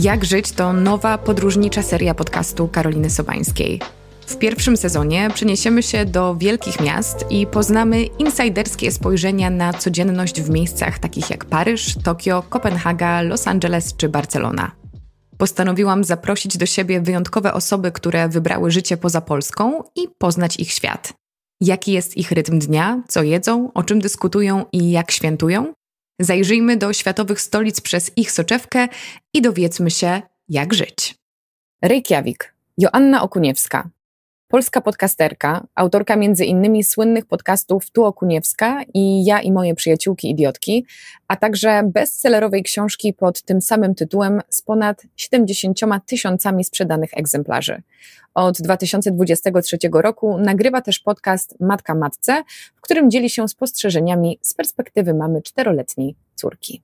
Jak żyć to nowa podróżnicza seria podcastu Karoliny Sobańskiej. W pierwszym sezonie przeniesiemy się do wielkich miast i poznamy insajderskie spojrzenia na codzienność w miejscach takich jak Paryż, Tokio, Kopenhaga, Los Angeles czy Barcelona. Postanowiłam zaprosić do siebie wyjątkowe osoby, które wybrały życie poza Polską i poznać ich świat. Jaki jest ich rytm dnia, co jedzą, o czym dyskutują i jak świętują? Zajrzyjmy do światowych stolic przez ich soczewkę i dowiedzmy się, jak żyć. Reykjavik, Joanna Okuniewska, polska podcasterka, autorka między innymi słynnych podcastów Tu Okuniewska i Ja i moje przyjaciółki idiotki, a także bestsellerowej książki pod tym samym tytułem z ponad 70 tysiącami sprzedanych egzemplarzy. Od 2023 roku nagrywa też podcast Matka Matce, w którym dzieli się spostrzeżeniami z perspektywy mamy czteroletniej córki.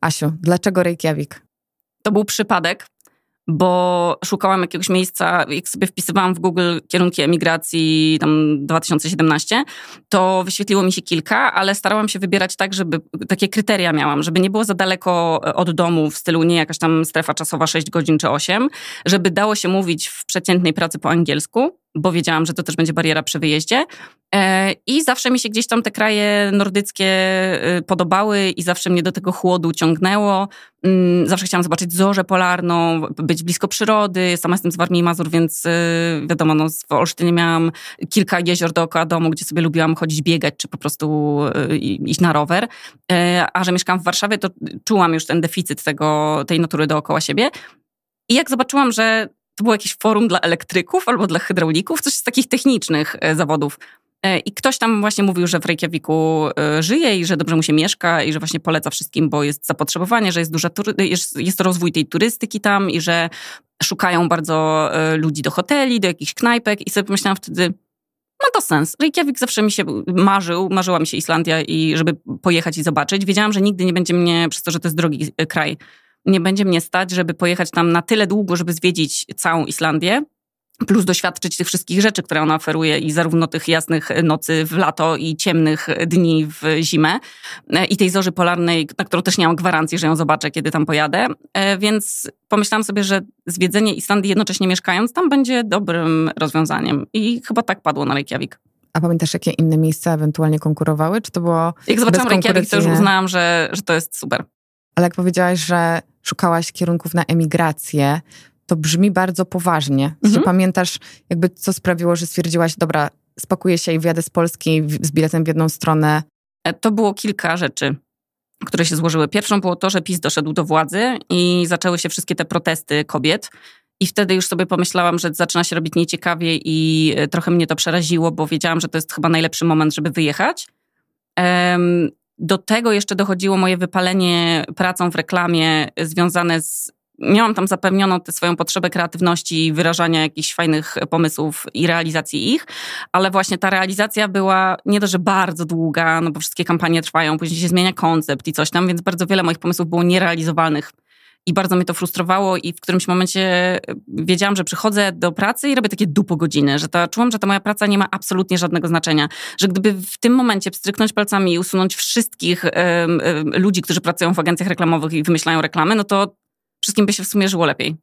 Asiu, dlaczego Reykjavik? To był przypadek, bo szukałam jakiegoś miejsca, jak sobie wpisywałam w Google kierunki emigracji tam 2017, to wyświetliło mi się kilka, ale starałam się wybierać tak, żeby takie kryteria miałam, żeby nie było za daleko e, od domu w stylu nie jakaś tam strefa czasowa 6 godzin czy 8, żeby dało się mówić w przeciętnej pracy po angielsku, bo wiedziałam, że to też będzie bariera przy wyjeździe. E, I zawsze mi się gdzieś tam te kraje nordyckie y, podobały i zawsze mnie do tego chłodu ciągnęło. Mm, zawsze chciałam zobaczyć zorzę polarną, być blisko przyrody. Sama jestem z Warmii i Mazur, więc y, wiadomo, no, w Olsztynie miałam kilka jezior dookoła domu, gdzie sobie lubiłam chodzić biegać, czy po prostu y, iść na rower. E, a że mieszkałam w Warszawie, to czułam już ten deficyt tego, tej natury dookoła siebie. I jak zobaczyłam, że to było jakieś forum dla elektryków albo dla hydraulików, coś z takich technicznych e, zawodów. E, I ktoś tam właśnie mówił, że w Reykjaviku e, żyje i że dobrze mu się mieszka i że właśnie poleca wszystkim, bo jest zapotrzebowanie, że jest duża jest, jest rozwój tej turystyki tam i że szukają bardzo ludzi do hoteli, do jakichś knajpek i sobie pomyślałam wtedy, ma to sens. Reykjavik zawsze mi się marzył, marzyła mi się Islandia i żeby pojechać i zobaczyć. Wiedziałam, że nigdy nie będzie mnie, przez to, że to jest drogi kraj, nie będzie mnie stać, żeby pojechać tam na tyle długo, żeby zwiedzić całą Islandię, plus doświadczyć tych wszystkich rzeczy, które ona oferuje i zarówno tych jasnych e, nocy w lato i ciemnych e, dni w zimę e, i tej zorzy polarnej, na którą też nie mam gwarancji, że ją zobaczę, kiedy tam pojadę. Więc pomyślałam sobie, że zwiedzenie Islandii jednocześnie mieszkając tam będzie dobrym rozwiązaniem i chyba tak padło na Reykjavik. A pamiętasz, jakie inne miejsca ewentualnie konkurowały? Czy to było. Jak zobaczyłam Reykjavik, to już uznałam, że, że to jest super. Ale jak powiedziałaś, że szukałaś kierunków na emigrację, to brzmi bardzo poważnie. Mhm. Pamiętasz, jakby co sprawiło, że stwierdziłaś, dobra, spakuję się i wyjadę z Polski z biletem w jedną stronę? E, to było kilka rzeczy, które się złożyły. Pierwszą było to, że PiS doszedł do władzy i zaczęły się wszystkie te protesty kobiet. I wtedy już sobie pomyślałam, że zaczyna się robić nieciekawie i e, trochę mnie to przeraziło, bo wiedziałam, że to jest chyba najlepszy moment, żeby wyjechać. Do tego jeszcze dochodziło moje wypalenie pracą w reklamie związane z miałam tam zapewnioną tę swoją potrzebę kreatywności i wyrażania jakichś fajnych pomysłów i realizacji ich, ale właśnie ta realizacja była nie dość, że bardzo długa, no bo wszystkie kampanie trwają, później się zmienia koncept i coś tam, więc bardzo wiele moich pomysłów było nierealizowalnych i bardzo mnie to frustrowało i w którymś momencie e, wiedziałam, że przychodzę do pracy i robię takie dupo godziny, że ta, czułam, że ta moja praca nie ma absolutnie żadnego znaczenia, że gdyby w tym momencie pstryknąć palcami i usunąć wszystkich y, y, ludzi, którzy pracują w agencjach reklamowych i wymyślają reklamy, no to wszystkim by się w sumie żyło lepiej.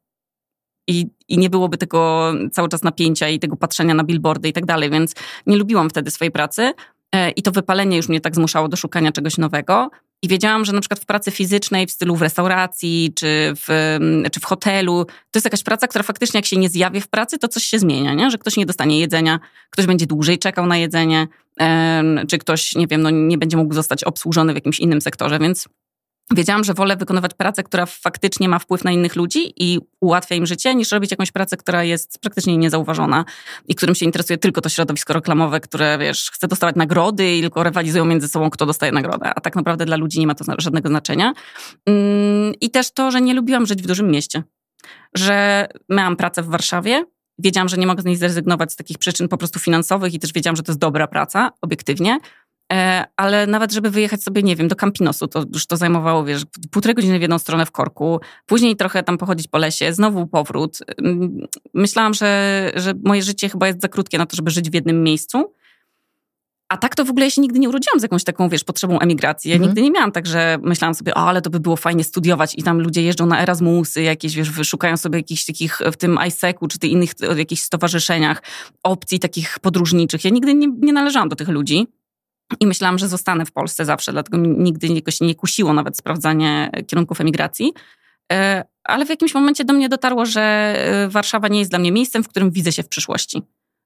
I, i nie byłoby tego cały czas napięcia i tego patrzenia na billboardy i tak dalej, więc nie lubiłam wtedy swojej pracy. E, I to wypalenie już mnie tak zmuszało do szukania czegoś nowego. I wiedziałam, że na przykład w pracy fizycznej, w stylu w restauracji czy w, mm, czy w hotelu, to jest jakaś praca, która faktycznie jak się nie zjawię w pracy, to coś się zmienia, nie? że ktoś nie dostanie jedzenia, ktoś będzie dłużej czekał na jedzenie, czy ktoś, nie wiem, no, nie będzie mógł zostać obsłużony w jakimś innym sektorze, więc Wiedziałam, że wolę wykonywać pracę, która faktycznie ma wpływ na innych ludzi i ułatwia im życie, niż robić jakąś pracę, która jest praktycznie niezauważona i którym się interesuje tylko to środowisko reklamowe, które, wiesz, chce dostawać nagrody i tylko rywalizują między sobą, kto dostaje nagrodę, a tak naprawdę dla ludzi nie ma to żadnego znaczenia. Mm, I też to, że nie lubiłam żyć w dużym mieście, że miałam pracę w Warszawie, wiedziałam, że nie mogę z niej zrezygnować z takich przyczyn po prostu finansowych i też wiedziałam, że to jest dobra praca, obiektywnie, E, ale nawet żeby wyjechać sobie, nie wiem, do Campinosu, to już to zajmowało, wiesz, półtorej godziny w jedną stronę w korku, później trochę tam pochodzić po lesie, znowu powrót. Mm, myślałam, że, że moje życie chyba jest za krótkie na to, żeby żyć w jednym miejscu. A tak to w ogóle ja się nigdy nie urodziłam z jakąś taką, wiesz, potrzebą emigracji. Ja mhm. nigdy nie miałam tak, że myślałam sobie, o, ale to by było fajnie studiować i tam ludzie jeżdżą na Erasmusy jakieś, wiesz, szukają sobie jakichś takich e, w tym ISEC-u czy tych innych e, jakichś stowarzyszeniach opcji takich podróżniczych. Ja nigdy nie, nie należałam do tych ludzi. I myślałam, że zostanę w Polsce zawsze, dlatego nigdy jakoś nie kusiło nawet sprawdzanie e, kierunków emigracji. E, ale w jakimś momencie do mnie dotarło, że e, Warszawa nie jest dla mnie miejscem, w którym widzę się w przyszłości.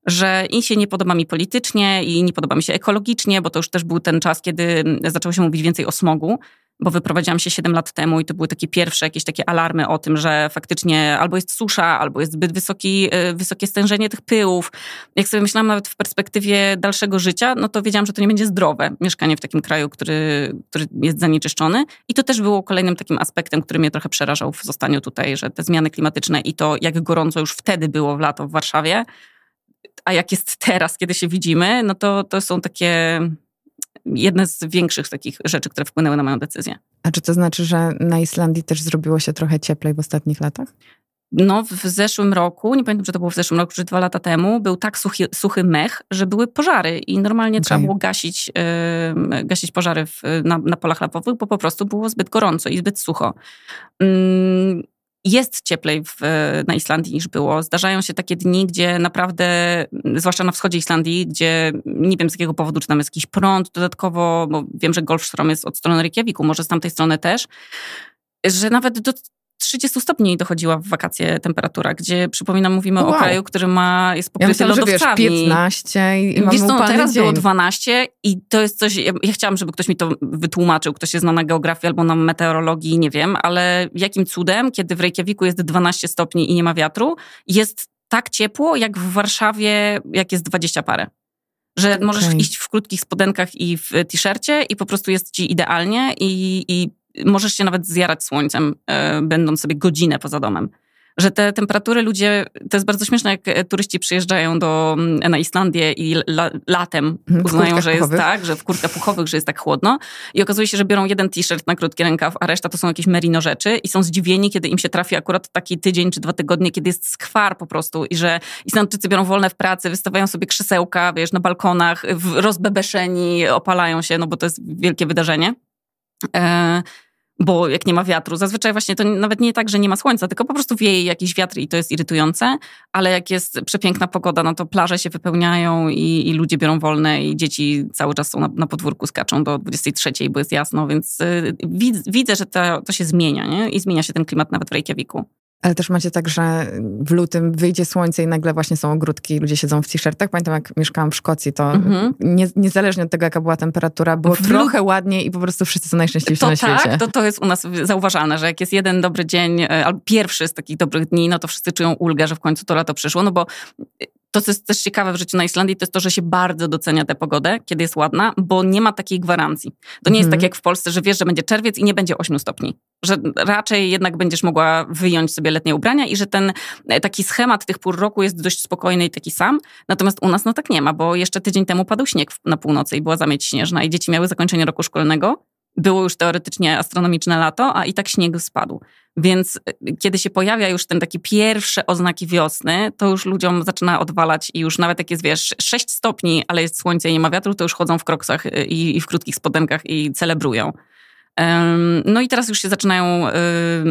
Że i się nie podoba mi politycznie, i nie podoba mi się ekologicznie, bo to już też był ten czas, kiedy mm, zaczęło się mówić więcej o smogu bo wyprowadziłam się 7 lat temu i to były takie pierwsze jakieś takie alarmy o tym, że faktycznie albo jest susza, albo jest zbyt wysoki, y, wysokie stężenie tych pyłów. Jak sobie myślałam nawet w perspektywie dalszego życia, no to wiedziałam, że to nie będzie zdrowe mieszkanie w takim kraju, który, który jest zanieczyszczony. I to też było kolejnym takim aspektem, który mnie trochę przerażał w zostaniu tutaj, że te zmiany klimatyczne i to, jak gorąco już wtedy było w lato w Warszawie, a jak jest teraz, kiedy się widzimy, no to, to są takie jedna z większych takich rzeczy, które wpłynęły na moją decyzję. A czy to znaczy, że na Islandii też zrobiło się trochę cieplej w ostatnich latach? No, w zeszłym roku, nie pamiętam, czy to było w zeszłym roku, czy dwa lata temu, był tak suchy, suchy mech, że były pożary i normalnie okay. trzeba było gasić, y, gasić pożary w, na, na, polach lapowych, bo po prostu było zbyt gorąco i zbyt sucho. Mm, jest cieplej w, e, na Islandii niż było. Zdarzają się takie dni, gdzie naprawdę, zwłaszcza na wschodzie Islandii, gdzie nie wiem z jakiego powodu, czy tam jest jakiś prąd dodatkowo, bo wiem, że Golfstrom jest od strony Reykjaviku, może z tamtej strony też, że nawet do 30 stopni dochodziła w wakacje temperatura, gdzie przypominam, mówimy wow. o kraju, który ma, jest pokryty ja lodowcami. Że wiesz, 15 i, i wiesz, no, teraz dzień. było 12 i to jest coś, ja, ja, chciałam, żeby ktoś mi to wytłumaczył, ktoś się zna na geografii albo na meteorologii, nie wiem, ale jakim cudem, kiedy w Reykjaviku jest 12 stopni i nie ma wiatru, jest tak ciepło, jak w Warszawie, jak jest 20 parę że możesz iść w krótkich spodenkach i w t-shircie i po prostu jest ci idealnie i, i możesz się nawet zjarać słońcem, e, będąc sobie godzinę poza domem. Że te temperatury ludzie, to jest bardzo śmieszne, jak e, turyści przyjeżdżają do, mm, na Islandię i la, latem uznają, że jest tak, że w kurtkach puchowych, że jest tak chłodno i okazuje się, że biorą jeden t-shirt na krótki rękaw, a reszta to są jakieś merino rzeczy i są zdziwieni, kiedy im się trafi akurat taki tydzień czy dwa tygodnie, kiedy jest skwar po prostu i że Islandczycy biorą wolne w pracy, wystawiają sobie krzesełka, wiesz, na balkonach, w rozbebeszeni, opalają się, no bo to jest wielkie wydarzenie. E, bo jak nie ma wiatru, zazwyczaj właśnie to nawet nie tak, że nie ma słońca, tylko po prostu wieje jakiś wiatr i to jest irytujące, ale jak jest przepiękna pogoda, no to plaże się wypełniają i, i ludzie biorą wolne i dzieci cały czas są na, na podwórku, skaczą do 23, bo jest jasno, więc y, widzę, że to, to się zmienia nie? i zmienia się ten klimat nawet w Reykjaviku. Ale też macie tak, że w lutym wyjdzie słońce i nagle właśnie są ogródki, ludzie siedzą w t-shirtach. Pamiętam, jak mieszkałam w Szkocji, to mhm. nie, niezależnie od tego, jaka była temperatura, było w trochę lu... ładniej i po prostu wszyscy są najszczęśliwsi to na tak, świecie. To, to jest u nas zauważalne, że jak jest jeden dobry dzień, e, albo pierwszy z takich dobrych dni, no to wszyscy czują ulgę, że w końcu to lato przyszło, no bo e, to, co jest też ciekawe w życiu na Islandii, to jest to, że się bardzo docenia tę pogodę, kiedy jest ładna, bo nie ma takiej gwarancji. To nie jest mhm. tak jak w Polsce, że wiesz, że będzie czerwiec i nie będzie 8 stopni że raczej jednak będziesz mogła wyjąć sobie letnie ubrania i że ten e, taki schemat tych pór roku jest dość spokojny i taki sam. Natomiast u nas no tak nie ma, bo jeszcze tydzień temu padł śnieg na północy i była zamieć śnieżna i dzieci miały zakończenie roku szkolnego. Było już teoretycznie astronomiczne lato, a i tak śnieg spadł. Więc e, kiedy się pojawia już ten taki pierwsze oznaki wiosny, to już ludziom zaczyna odwalać i już nawet jak jest, wiesz, 6 stopni, ale jest słońce i nie ma wiatru, to już chodzą w kroksach e, i, i w krótkich spodenkach i celebrują. No i teraz już się zaczynają, y,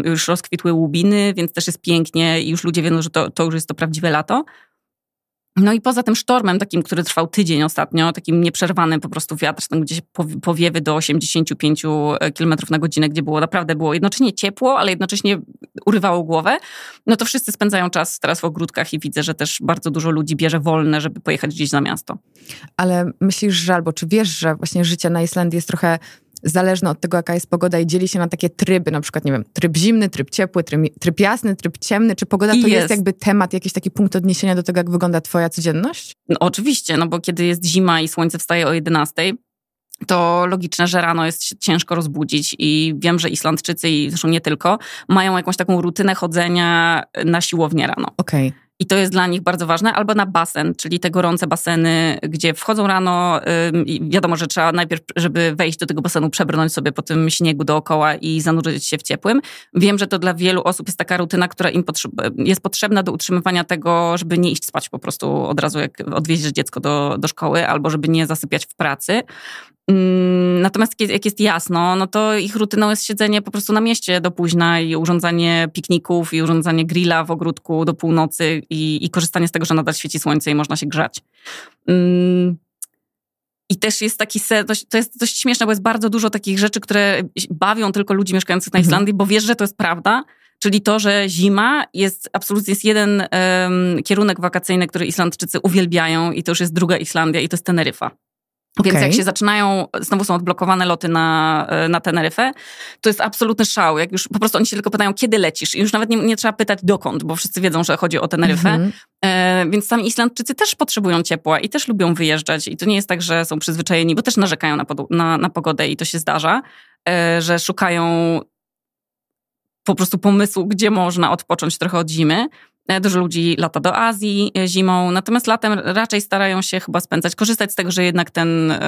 już rozkwitły łubiny, więc też jest pięknie i już ludzie wiedzą, że to, to już jest to prawdziwe lato. No i poza tym sztormem takim, który trwał tydzień ostatnio, takim nieprzerwanym po prostu wiatr, tam gdzieś powiewy do 85 e, km na godzinę, gdzie było naprawdę było jednocześnie ciepło, ale jednocześnie urywało głowę, no to wszyscy spędzają czas teraz w ogródkach i widzę, że też bardzo dużo ludzi bierze wolne, żeby pojechać gdzieś na miasto. Ale myślisz, że albo czy wiesz, że właśnie życie na Islandii jest trochę zależne od tego, jaka jest pogoda i dzieli się na takie tryby, na przykład, nie wiem, tryb zimny, tryb ciepły, tryb, tryb jasny, tryb ciemny, czy pogoda to jest. jest. jakby temat, jakiś taki punkt odniesienia do tego, jak wygląda twoja codzienność? No, oczywiście, no bo kiedy jest zima i słońce wstaje o 11, to logiczne, że rano jest ciężko rozbudzić i wiem, że Islandczycy i zresztą nie tylko, mają jakąś taką rutynę chodzenia na siłownię rano. Okej. Okay i to jest dla nich bardzo ważne, albo na basen, czyli te gorące baseny, gdzie wchodzą rano i wiadomo, że trzeba najpierw, żeby wejść do tego basenu, przebrnąć sobie po tym śniegu dookoła i zanurzyć się w ciepłym. Wiem, że to dla wielu osób jest taka rutyna, która im jest potrzebna do utrzymywania tego, żeby nie iść spać po prostu od razu, jak odwieźć dziecko do, do szkoły, albo żeby nie zasypiać w pracy. Mm, natomiast jak jest jasno, no to ich rutyną jest siedzenie po prostu na mieście do późna i urządzanie pikników i urządzanie grilla w ogródku do północy i, i korzystanie z tego, że nadal świeci słońce i można się grzać. Mm. I też jest taki se, to jest dość śmieszne, bo jest bardzo dużo takich rzeczy, które bawią tylko ludzi mieszkających na mhm. Islandii, mhm. bo wiesz, że to jest prawda, czyli to, że zima jest absolutnie jest jeden um, kierunek wakacyjny, który Islandczycy uwielbiają i to już jest druga Islandia i to jest Teneryfa. Okay. Więc jak się zaczynają, znowu są odblokowane loty na, na Teneryfę, to jest absolutny szał. Jak już po prostu oni się tylko pytają, kiedy lecisz. I już nawet nie, nie trzeba pytać dokąd, bo wszyscy wiedzą, że chodzi o Teneryfę. Mm -hmm. e, więc sami Islandczycy też potrzebują ciepła i też lubią wyjeżdżać. I to nie jest tak, że są przyzwyczajeni, bo też narzekają na, na, na pogodę i to się zdarza, e, że szukają po prostu pomysłu, gdzie można odpocząć trochę od zimy. Dużo ludzi lata do Azji e, zimą, natomiast latem raczej starają się chyba spędzać, korzystać z tego, że jednak ten, e,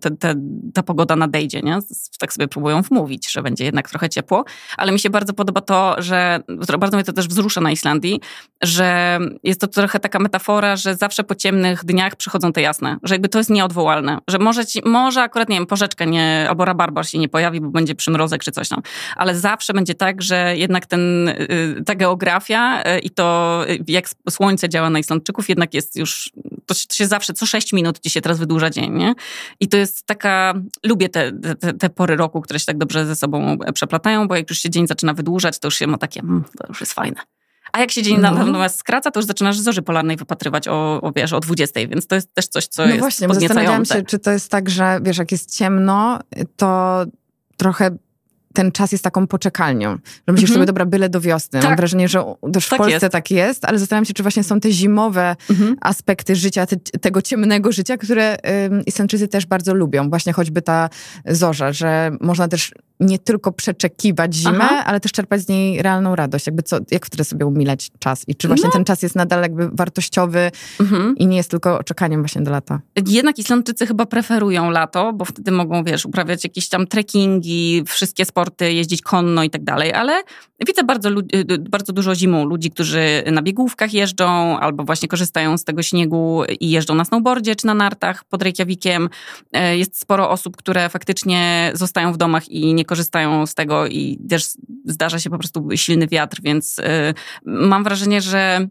te, te, ta pogoda nadejdzie. Nie? Tak sobie próbują wmówić, że będzie jednak trochę ciepło, ale mi się bardzo podoba to, że bardzo mnie to też wzrusza na Islandii, że jest to trochę taka metafora, że zawsze po ciemnych dniach przychodzą te jasne, że jakby to jest nieodwołalne, że może, ci, może akurat, nie wiem, porzeczka nie, albo rabarbar się nie pojawi, bo będzie przymrozek czy coś tam, ale zawsze będzie tak, że jednak ten, y, ta geografia y, i to jak słońce działa na Islandczyków, jednak jest już, to się, to się zawsze co 6 minut ci się teraz wydłuża dzień, nie? I to jest taka, lubię te, te, te, pory roku, które się tak dobrze ze sobą przeplatają, bo jak już się dzień zaczyna wydłużać, to już się ma takie, mm, to już jest fajne. A jak się dzień no. natomiast skraca, to już zaczynasz zorzy polarnej wypatrywać o, o, wiesz, o 20, więc to jest też coś, co no jest właśnie, podniecające. No właśnie, zastanawiałam się, czy to jest tak, że wiesz, jak jest ciemno, to trochę ten czas jest taką poczekalnią. Że myślisz mhm. sobie, dobra, byle do wiosny. Tak. Mam wrażenie, że też w tak Polsce jest. tak jest, ale zastanawiam się, czy właśnie są te zimowe mhm. aspekty życia, te, tego ciemnego życia, które Islandczycy też bardzo lubią. Właśnie choćby ta zorza, że można też nie tylko przeczekiwać zimę, Aha. ale też czerpać z niej realną radość. Jakby co, jak wtedy sobie umilać czas? I czy właśnie no. ten czas jest nadal jakby wartościowy mhm. i nie jest tylko czekaniem właśnie do lata? Jednak Islandczycy chyba preferują lato, bo wtedy mogą, wiesz, uprawiać jakieś tam trekkingi, wszystkie sporty sporty, jeździć konno i tak dalej, ale widzę bardzo, y, y, bardzo dużo zimą ludzi, którzy na biegówkach jeżdżą albo właśnie korzystają z tego śniegu i jeżdżą na snowboardzie czy na nartach pod Reykjavikiem. E, jest sporo osób, które faktycznie zostają w domach i nie korzystają z tego i też zdarza się po prostu silny wiatr, więc y, mam wrażenie, że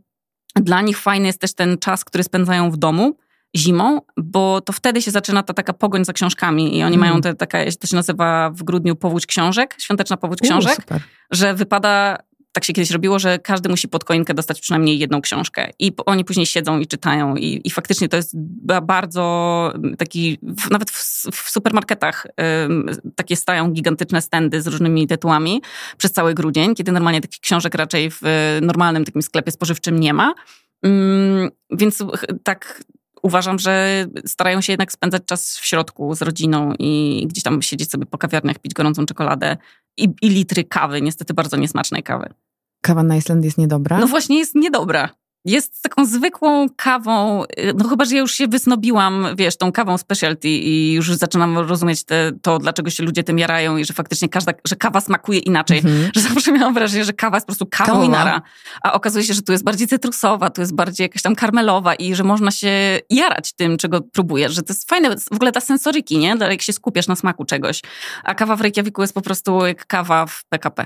dla nich fajny jest też ten czas, który spędzają w domu zimą, bo to wtedy się zaczyna ta taka pogoń za książkami i oni mm. mają te, taka, to się nazywa w grudniu powódź książek, świąteczna powódź książek, super. że wypada tak się kiedyś robiło, że każdy musi pod koinkę dostać przynajmniej jedną książkę. I oni później siedzą i czytają. I, i faktycznie to jest bardzo taki, nawet w, w supermarketach takie stają gigantyczne stędy z różnymi tytułami przez cały grudzień, kiedy normalnie takich książek raczej w normalnym takim sklepie spożywczym nie ma. więc tak, uważam, że starają się jednak spędzać czas w środku z rodziną i gdzieś tam siedzieć sobie po kawiarniach, pić gorącą czekoladę i, i litry kawy, niestety bardzo niesmacznej kawy. Kawa na Islandii jest niedobra? No właśnie jest niedobra jest taką zwykłą kawą, y, no chyba, że ja już się wysnobiłam, wiesz, tą kawą specialty i już zaczynam rozumieć te, to, dlaczego się ludzie tym jarają i że faktycznie każda, że kawa smakuje inaczej. Mhm. Że zawsze miałam wrażenie, że kawa jest po prostu kawą Kawa. i nara. A okazuje się, że tu jest bardziej cytrusowa, tu jest bardziej jakaś tam karmelowa i że można się jarać tym, czego próbujesz, że to jest fajne, w ogóle ta sensoryki, nie? Jak się skupiasz na smaku czegoś. A kawa w Reykjaviku jest po prostu jak kawa w PKP.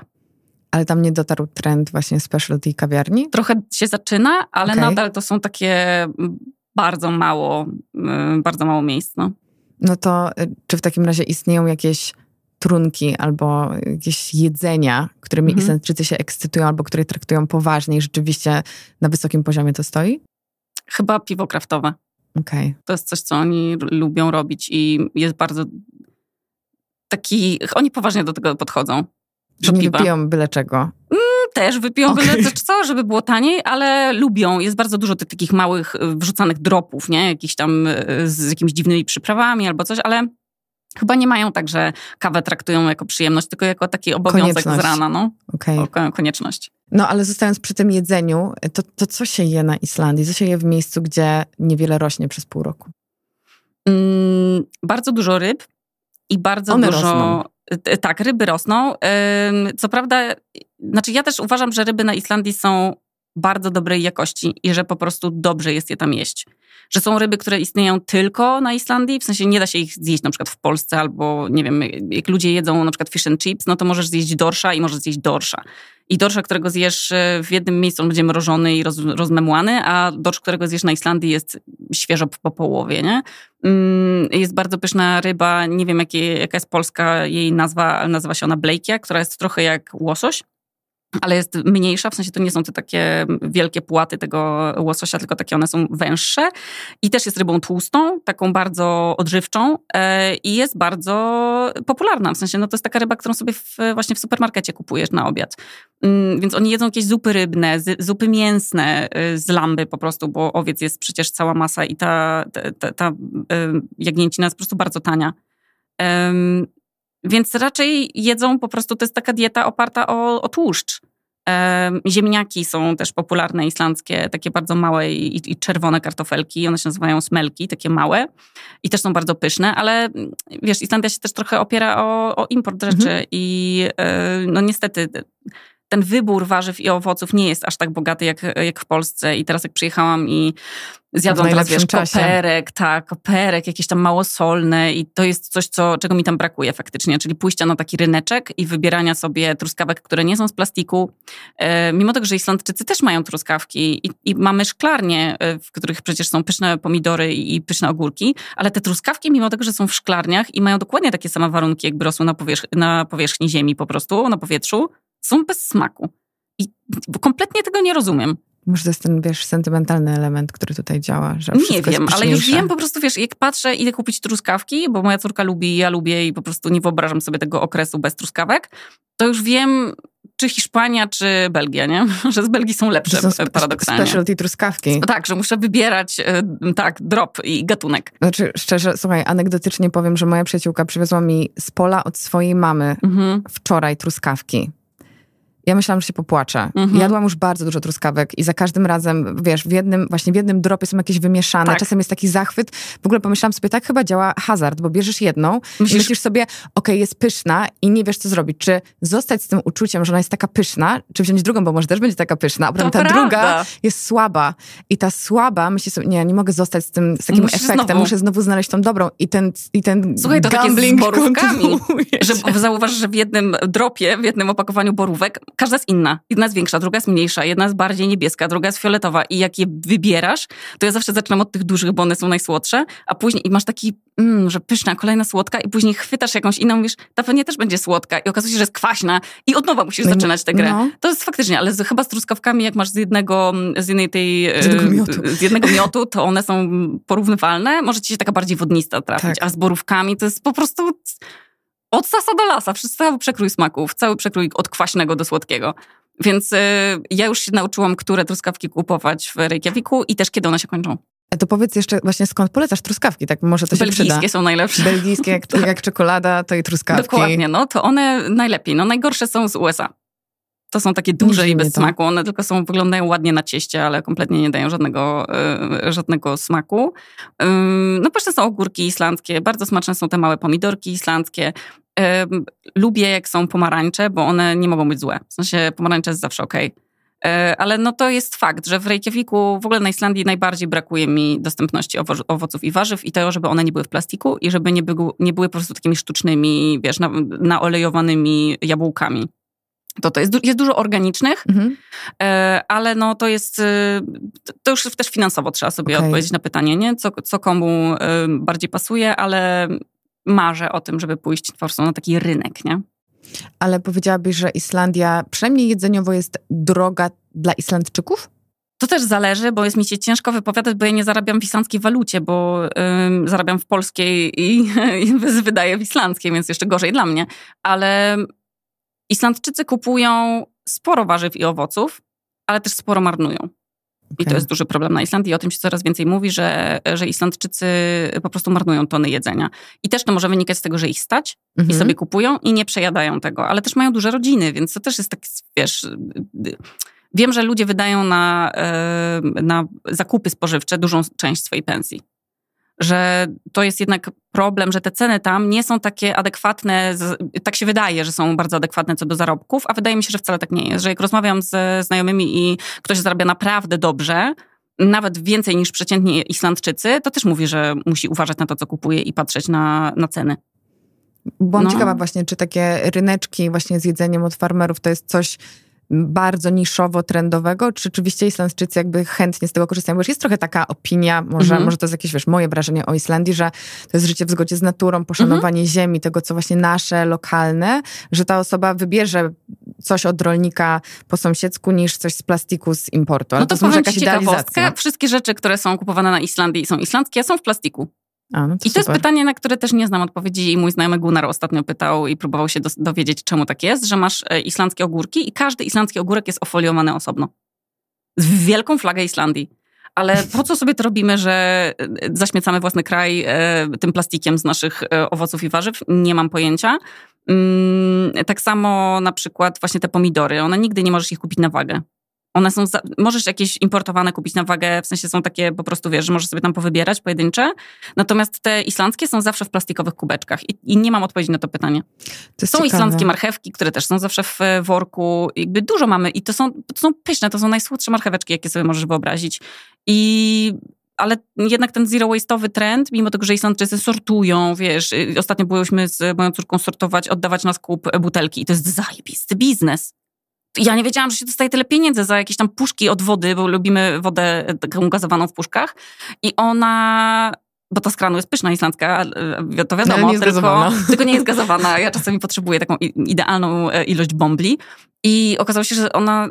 Ale tam nie dotarł trend właśnie specialty kawiarni? Trochę się zaczyna, ale okay. nadal to są takie mm, bardzo mało, mm, bardzo mało miejsc. No. no to y, czy w takim razie istnieją jakieś trunki albo jakieś jedzenia, którymi mhm. Islandczycy się ekscytują albo które traktują poważnie i rzeczywiście na wysokim poziomie to stoi? Chyba piwo kraftowe. Okay. To jest coś, co oni lubią robić i jest bardzo taki... Oni poważnie do tego podchodzą. Czy nie wypiją byle czego. Mm, też wypiją okay. byle co, żeby było taniej, ale lubią. Jest bardzo dużo tych takich małych, y, wrzucanych dropów, nie? Jakichś tam y, z jakimiś dziwnymi przyprawami albo coś, ale Chyba nie mają tak, że kawę traktują jako przyjemność, tylko jako taki obowiązek z rana, no. Okay. Konieczność. No, ale zostając przy tym jedzeniu, to, to co się je na Islandii? Co się je w miejscu, gdzie niewiele rośnie przez pół roku? Mm, bardzo dużo ryb i bardzo One dużo... Rosną. E, tak, ryby rosną. Co prawda, znaczy ja też uważam, że ryby na Islandii są bardzo dobrej jakości tak. i że po prostu dobrze jest je tam jeść. Że są ryby, które istnieją tylko na Islandii, w sensie nie da się ich zjeść na przykład w Polsce albo nie wiem, jak ludzie jedzą na przykład fish and chips, no to możesz zjeść dorsza i możesz zjeść dorsza. I dorsza, którego zjesz e, w jednym miejscu, on będzie mrożony i roz, rozmemłany, a dorsz, którego zjesz na Islandii jest świeżo po połowie, nie? Mm, jest bardzo pyszna ryba, nie wiem jakie, jaka jest polska jej nazwa, nazywa się ona Blakia, która jest trochę jak łosoś ale jest mniejsza, w sensie to nie są te takie wielkie płaty tego łososia, tylko takie one są węższe. I też jest rybą tłustą, taką bardzo odżywczą e, i jest bardzo popularna, w sensie no to jest taka ryba, którą sobie w, właśnie w supermarkecie kupujesz na obiad. Mm, więc oni jedzą jakieś zupy rybne, z, zupy mięsne y, z lamby po prostu, bo owiec jest przecież cała masa i ta, ta, ta, ta y, jagnięcina jest po prostu bardzo tania. Więc raczej jedzą po prostu, to jest taka dieta oparta o, o tłuszcz. Ziemniaki są też popularne islandzkie, takie bardzo małe i, i, czerwone kartofelki. One się nazywają smelki, takie małe i też są bardzo pyszne, ale wiesz, Islandia się też trochę opiera o, o import rzeczy mhm. i e, no niestety ten wybór warzyw i owoców nie jest aż tak bogaty jak, jak w Polsce. I teraz jak przyjechałam i zjadłam teraz, wiesz, czasie. koperek, tak, koperek, jakieś tam małosolne i to jest coś, co, czego mi tam brakuje faktycznie, czyli pójścia na taki ryneczek i wybierania sobie truskawek, które nie są z plastiku, e, mimo tego, że Islandczycy też mają truskawki i, i mamy szklarnie, e, w których przecież są pyszne pomidory i, i pyszne ogórki, ale te truskawki, mimo tego, że są w szklarniach i mają dokładnie takie same warunki, jakby rosły na, na powierzchni ziemi po prostu, na powietrzu, są bez smaku. I kompletnie tego nie rozumiem. Może to jest ten, wiesz, sentymentalny element, który tutaj działa, że Nie wiem, ale już wiem po prostu, wiesz, jak patrzę, idę kupić truskawki, bo moja córka lubi, ja lubię i po prostu nie wyobrażam sobie tego okresu bez truskawek, to już wiem, czy Hiszpania, czy Belgia, nie? Że z Belgii są lepsze, To są spe paradoksalnie. Specialty truskawki. Tak, że muszę wybierać, e, tak, drop i gatunek. Znaczy, szczerze, słuchaj, anegdotycznie powiem, że moja przyjaciółka przywiozła mi z pola od swojej mamy mhm. wczoraj truskawki ja myślałam, że się popłaczę. Mhm. Jadłam już bardzo dużo truskawek i za każdym razem, wiesz, w jednym, właśnie w jednym dropie są jakieś wymieszane, tak. czasem jest taki zachwyt. W ogóle pomyślałam sobie, tak chyba działa hazard, bo bierzesz jedną myślisz... i myślisz sobie, okej, okay, jest pyszna i nie wiesz, co zrobić. Czy zostać z tym uczuciem, że ona jest taka pyszna, czy wziąć drugą, bo może też będzie taka pyszna, a potem ta prawda. druga jest słaba. I ta słaba myślisz sobie, nie, nie mogę zostać z tym, z takim musisz efektem, znowu... muszę znowu znaleźć tą dobrą i ten, i ten Słuchaj, to gambling takie z borówkami, że zauważ, że w jednym dropie, w jednym opakowaniu borówek każda jest inna. Jedna jest większa, druga jest mniejsza, jedna jest bardziej niebieska, druga jest fioletowa. I jak je wybierasz, to ja zawsze zaczynam od tych dużych, bo one są najsłodsze, a później i masz taki, mm, że pyszna, kolejna słodka i później chwytasz jakąś inną, mówisz, ta pewnie też będzie słodka i okazuje się, że jest kwaśna i od nowa musisz no, zaczynać tę grę. No. To jest faktycznie, ale z, chyba z truskawkami, jak masz z jednego, z jednej tej... Z jednego y, miotu. Z jednego miotu, to one są porównywalne. Może ci się taka bardziej wodnista trafić, tak. a z borówkami to jest po prostu od sasa do lasa, wszystko cały przekrój smaków, cały przekrój od kwaśnego do słodkiego. Więc y, ja już się nauczyłam, które truskawki kupować w Reykjaviku i też kiedy one się kończą. A e, to powiedz jeszcze właśnie skąd polecasz truskawki, tak może to się Belgijskie przyda. są najlepsze. Belgijskie, jak, tak. Tak jak czekolada, to i truskawki. Dokładnie, no to one najlepiej. No najgorsze są z USA. To są takie duże i bez to. smaku. One tylko są, wyglądają ładnie na cieście, ale kompletnie nie dają żadnego, y, żadnego smaku. Ym, no prostu są ogórki islandzkie, bardzo smaczne są te małe pomidorki islandzkie lubię, jak są pomarańcze, bo one nie mogą być złe. W sensie pomarańcze jest zawsze okej. Okay. E, ale no to jest fakt, że w Reykjaviku, w ogóle na Islandii najbardziej brakuje mi dostępności owo owoców i warzyw i tego, żeby one nie były w plastiku i żeby nie, by, nie były po prostu takimi sztucznymi, wiesz, na, naolejowanymi jabłkami. To, to jest, jest dużo organicznych, mhm. E, ale no to jest, y, to już też finansowo trzeba sobie okay. odpowiedzieć na pytanie, nie? Co, co komu y, bardziej pasuje, ale marzę o tym, żeby pójść po prostu na taki rynek, nie? Ale powiedziałabyś, że Islandia przynajmniej jedzeniowo jest droga dla Islandczyków? To też zależy, bo jest mi się ciężko wypowiadać, bo ja nie zarabiam w islandzkiej walucie, bo ym, zarabiam w polskiej i, i wydaję w islandzkiej, więc jeszcze gorzej dla mnie. Ale Islandczycy kupują sporo warzyw i owoców, ale też sporo marnują. I to jest duży problem na Islandii i o tym się coraz więcej mówi, że, że Islandczycy po prostu marnują tony jedzenia. I też to może wynikać z tego, że ich stać i mhm. sobie kupują i nie przejadają tego, ale też mają duże rodziny, więc to też jest tak, wiesz... Wiem, że ludzie wydają na, na zakupy spożywcze dużą część swojej pensji że to jest jednak problem, że te ceny tam nie są takie adekwatne, tak się wydaje, że są bardzo adekwatne co do zarobków, a wydaje mi się, że wcale tak nie jest, że jak rozmawiam ze znajomymi i ktoś zarabia naprawdę dobrze, nawet więcej niż przeciętni Islandczycy, to też mówi, że musi uważać na to, co kupuje i patrzeć na, na ceny. Byłam no. ciekawa właśnie, czy takie ryneczki właśnie z jedzeniem od farmerów to jest coś, bardzo niszowo trendowego, czy rzeczywiście Islandczycy jakby chętnie z tego korzystają? Bo już jest trochę taka opinia, może, mm -hmm. może to jest jakieś, wiesz, moje wrażenie o Islandii, że to jest życie w zgodzie z naturą, poszanowanie mm -hmm. ziemi, tego, co właśnie nasze, lokalne, że ta osoba wybierze coś od rolnika po sąsiedzku niż coś z plastiku z importu. No Ale no to, to powiem jakaś ciekawostka. Wszystkie rzeczy, które są kupowane na Islandii i są islandzkie, są w plastiku. A, no I super. to jest pytanie, na które też nie znam odpowiedzi i mój znajomy Gunnar ostatnio pytał i próbował się do, dowiedzieć, czemu tak jest, że masz e, islandzkie ogórki i każdy islandzki ogórek jest ofoliowany osobno. Z wielką flagę Islandii. Ale po co sobie to robimy, że e, zaśmiecamy własny kraj e, tym plastikiem z naszych e, owoców i warzyw? Nie mam pojęcia. Mm, tak samo na przykład właśnie te pomidory. One nigdy nie możesz ich kupić na wagę. One są, za, możesz jakieś importowane kupić na wagę, w sensie są takie po prostu, wiesz, że możesz sobie tam powybierać pojedyncze. Natomiast te islandzkie są zawsze w plastikowych kubeczkach i, i nie mam odpowiedzi na to pytanie. To są ciekawe. islandzkie marchewki, które też są zawsze w worku. Jakby dużo mamy i to są, to są pyszne, to są najsłodsze marcheweczki, jakie sobie możesz wyobrazić. I ale jednak ten zero waste'owy trend, mimo tego, że Islandczycy sortują, wiesz, y, ostatnio byłyśmy z moją córką sortować, oddawać na skup butelki i to jest zajebisty biznes. Ja nie wiedziałam, że się dostaje tyle pieniędzy za jakieś tam puszki od wody, bo lubimy wodę e, taką gazowaną w puszkach. I ona bo ta z kranu jest pyszna islandzka, e, to wiadomo, no, nie jest tylko, tylko nie jest gazowana. Ja czasami potrzebuję taką idealną e, ilość bombli. I okazało się, że ona,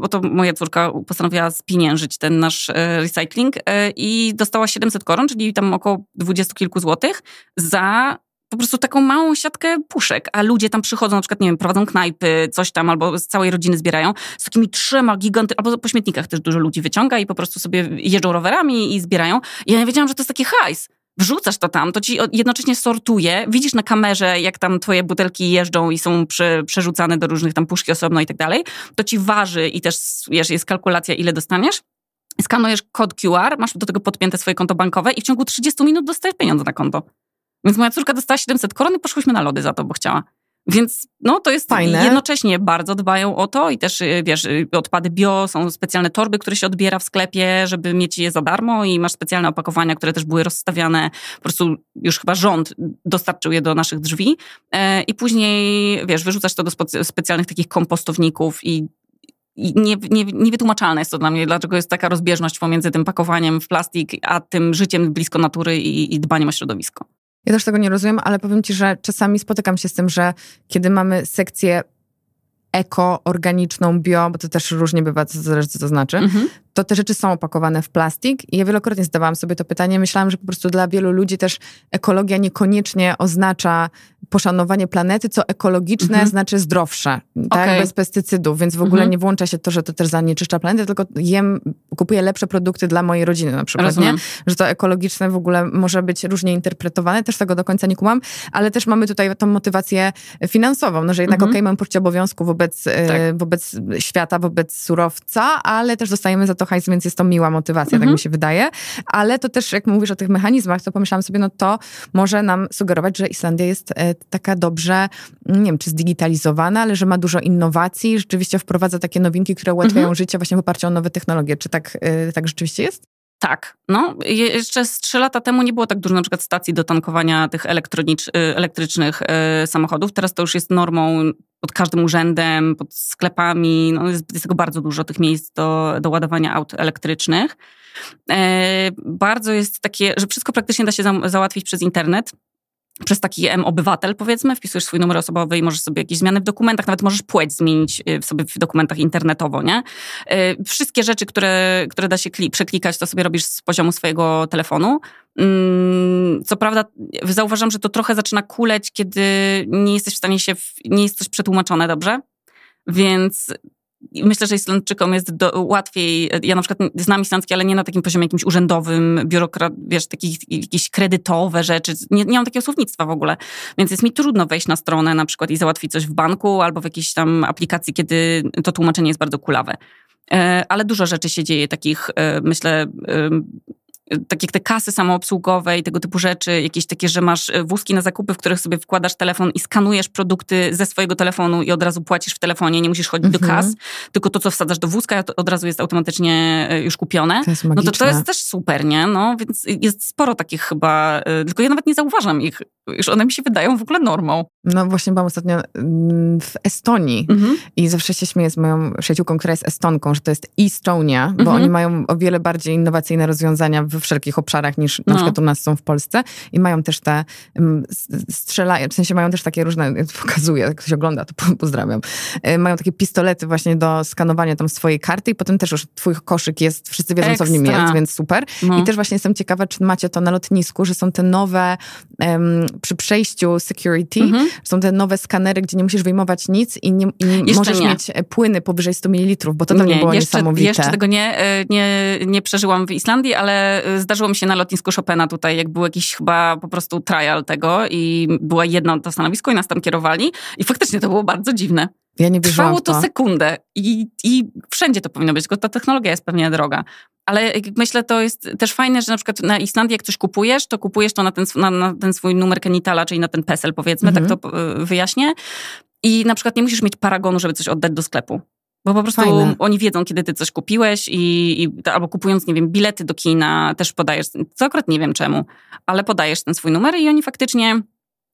bo to moja córka postanowiła spieniężyć ten nasz recycling i dostała 700 koron, czyli tam około 20 kilku złotych za po prostu taką małą siatkę puszek, a ludzie tam przychodzą, na przykład, nie wiem, prowadzą knajpy, coś tam, albo z całej rodziny zbierają, z takimi trzema giganty, albo po śmietnikach też dużo ludzi wyciąga i po prostu sobie jeżdżą rowerami i zbierają. I ja nie wiedziałam, że to jest taki hajs wrzucasz to tam, to ci jednocześnie sortuje, widzisz na kamerze, jak tam twoje butelki jeżdżą i są prze, przerzucane do różnych tam puszki osobno i tak dalej, to ci waży i też wiesz, jest kalkulacja, ile dostaniesz. Skanujesz kod QR, masz do tego podpięte swoje konto bankowe i w ciągu 30 minut dostajesz pieniądze na konto. Więc moja córka dostała 700 koron i poszłyśmy na lody za to, bo chciała. Więc no, to jest fajne. Jednocześnie bardzo dbają o to i też, y, wiesz, y, odpady bio, są specjalne torby, które się odbiera w sklepie, żeby mieć je za darmo i masz specjalne opakowania, które też były rozstawiane. Po prostu już chyba rząd dostarczył je do naszych drzwi e, i później, wiesz, wyrzucasz to do specjalnych takich kompostowników i nie, nie, niewytłumaczalne jest to dla mnie, dlaczego jest taka rozbieżność pomiędzy tym pakowaniem w plastik, a tym życiem blisko natury i, i dbaniem o środowisko. Ja też tego nie rozumiem, ale powiem ci, że czasami spotykam się z tym, że kiedy mamy sekcję eko, organiczną, bio, bo to też różnie bywa, co zresztą to znaczy, mhm to te rzeczy są opakowane w plastik i ja wielokrotnie zadawałam sobie to pytanie. Myślałam, że po prostu dla wielu ludzi też ekologia niekoniecznie oznacza poszanowanie planety, co ekologiczne mhm. znaczy zdrowsze, tak? Okay. Bez pestycydów, więc w ogóle mhm. nie włącza się to, że to też zanieczyszcza planetę, tylko jem, kupuję lepsze produkty dla mojej rodziny na przykład, nie? Że to ekologiczne w ogóle może być różnie interpretowane, też tego do końca nie kumam, ale też mamy tutaj tą motywację finansową, no że jednak mhm. okej, okay, mam poczucie obowiązku wobec, e, tak. wobec świata, wobec surowca, ale też dostajemy za to hajs, więc jest to miła motywacja, mhm. tak mi mhm. się wydaje. Ale to też, jak mówisz o tych mechanizmach, to pomyślałam sobie, no to może nam sugerować, że Islandia jest e, taka dobrze, nie wiem, czy zdigitalizowana, ale że ma dużo innowacji, rzeczywiście wprowadza takie nowinki, które ułatwiają mhm. życie właśnie w oparciu o nowe technologie. Czy tak, e, tak rzeczywiście jest? Tak, no jeszcze z lata temu nie było tak dużo na przykład stacji do tankowania tych y, elektrycznych y, samochodów. Teraz to już jest normą pod każdym urzędem, pod sklepami. No, jest, jest tego bardzo dużo tych miejsc do, do ładowania aut elektrycznych. Y, bardzo jest takie, że wszystko praktycznie da się za, załatwić przez internet przez taki M obywatel, powiedzmy, wpisujesz swój numer osobowy i możesz sobie jakieś zmiany w dokumentach, nawet możesz płeć zmienić y, sobie w dokumentach internetowo, nie? Y, wszystkie rzeczy, które, które da się przeklikać, to sobie robisz z poziomu swojego telefonu. Mm, co prawda, y, zauważam, że to trochę zaczyna kuleć, kiedy nie jesteś w stanie się, w, nie jest coś przetłumaczone dobrze, więc Myślę, że Islandczykom jest do, łatwiej, ja na przykład znam islandzki, ale nie na takim poziomie jakimś urzędowym, biurokrat, wiesz, takich, jakieś kredytowe rzeczy, nie, nie mam takiego słownictwa w ogóle, więc jest mi trudno wejść na stronę na przykład i załatwić coś w banku albo w jakiejś tam aplikacji, kiedy to tłumaczenie jest bardzo kulawe e, ale dużo rzeczy się dzieje takich, e, myślę, e, tak jak te kasy samoobsługowe i tego typu rzeczy, jakieś takie, że masz e, wózki na zakupy, w których sobie wkładasz telefon i skanujesz produkty ze swojego telefonu i od razu płacisz w telefonie, nie musisz chodzić mhm. do kas, tylko to, co wsadzasz do wózka, od razu jest automatycznie e, już kupione. To jest no to to jest też super, nie? No, więc jest sporo takich chyba, e, tylko ja nawet nie zauważam ich. Już one mi się wydają w ogóle normą. No właśnie byłam ostatnio mm, w Estonii mhm. i zawsze się śmieję z moją przyjaciółką, która jest Estonką, że to jest Estonia, bo mhm. oni mają o wiele bardziej innowacyjne rozwiązania w we wszelkich obszarach niż na no. przykład u nas są w Polsce i mają też te mm, strzelają, w sensie mają też takie różne, pokazuję, jak ktoś ogląda, to pozdrawiam, y, mają takie pistolety właśnie do skanowania tam swojej karty i potem też już twój koszyk jest, wszyscy wiedzą Ekstra. co w nim jest, więc super. No. I też właśnie jestem ciekawa, czy macie to na lotnisku, że są te nowe um, przy przejściu security, mhm. są te nowe skanery, gdzie nie musisz wyjmować nic i, nie, i możesz nie. mieć e, płyny powyżej 100 ml, bo to tam nie, było jeszcze, niesamowite. Jeszcze tego nie, e, nie, nie przeżyłam w Islandii, ale zdarzyło mi się na lotnisku Chopina tutaj, jak był jakiś chyba po prostu trial tego i była jedna to stanowisko i nas tam kierowali i faktycznie to było bardzo dziwne. Ja nie Trwało to. sekundę i, i wszędzie to powinno być, bo ta technologia jest pewnie droga. Ale myślę, to jest też fajne, że na przykład na Islandii, jak coś kupujesz, to kupujesz to na ten, na, na ten swój numer kenitala, czyli na ten PESEL, powiedzmy, tak mhm. tak to e, wyjaśnię. I na przykład nie musisz mieć paragonu, żeby coś oddać do sklepu. Bo po prostu Fajne. oni wiedzą, kiedy ty coś kupiłeś i, i to, albo kupując, nie wiem, bilety do kina też podajesz, co akurat nie wiem czemu, ale podajesz ten swój numer i oni faktycznie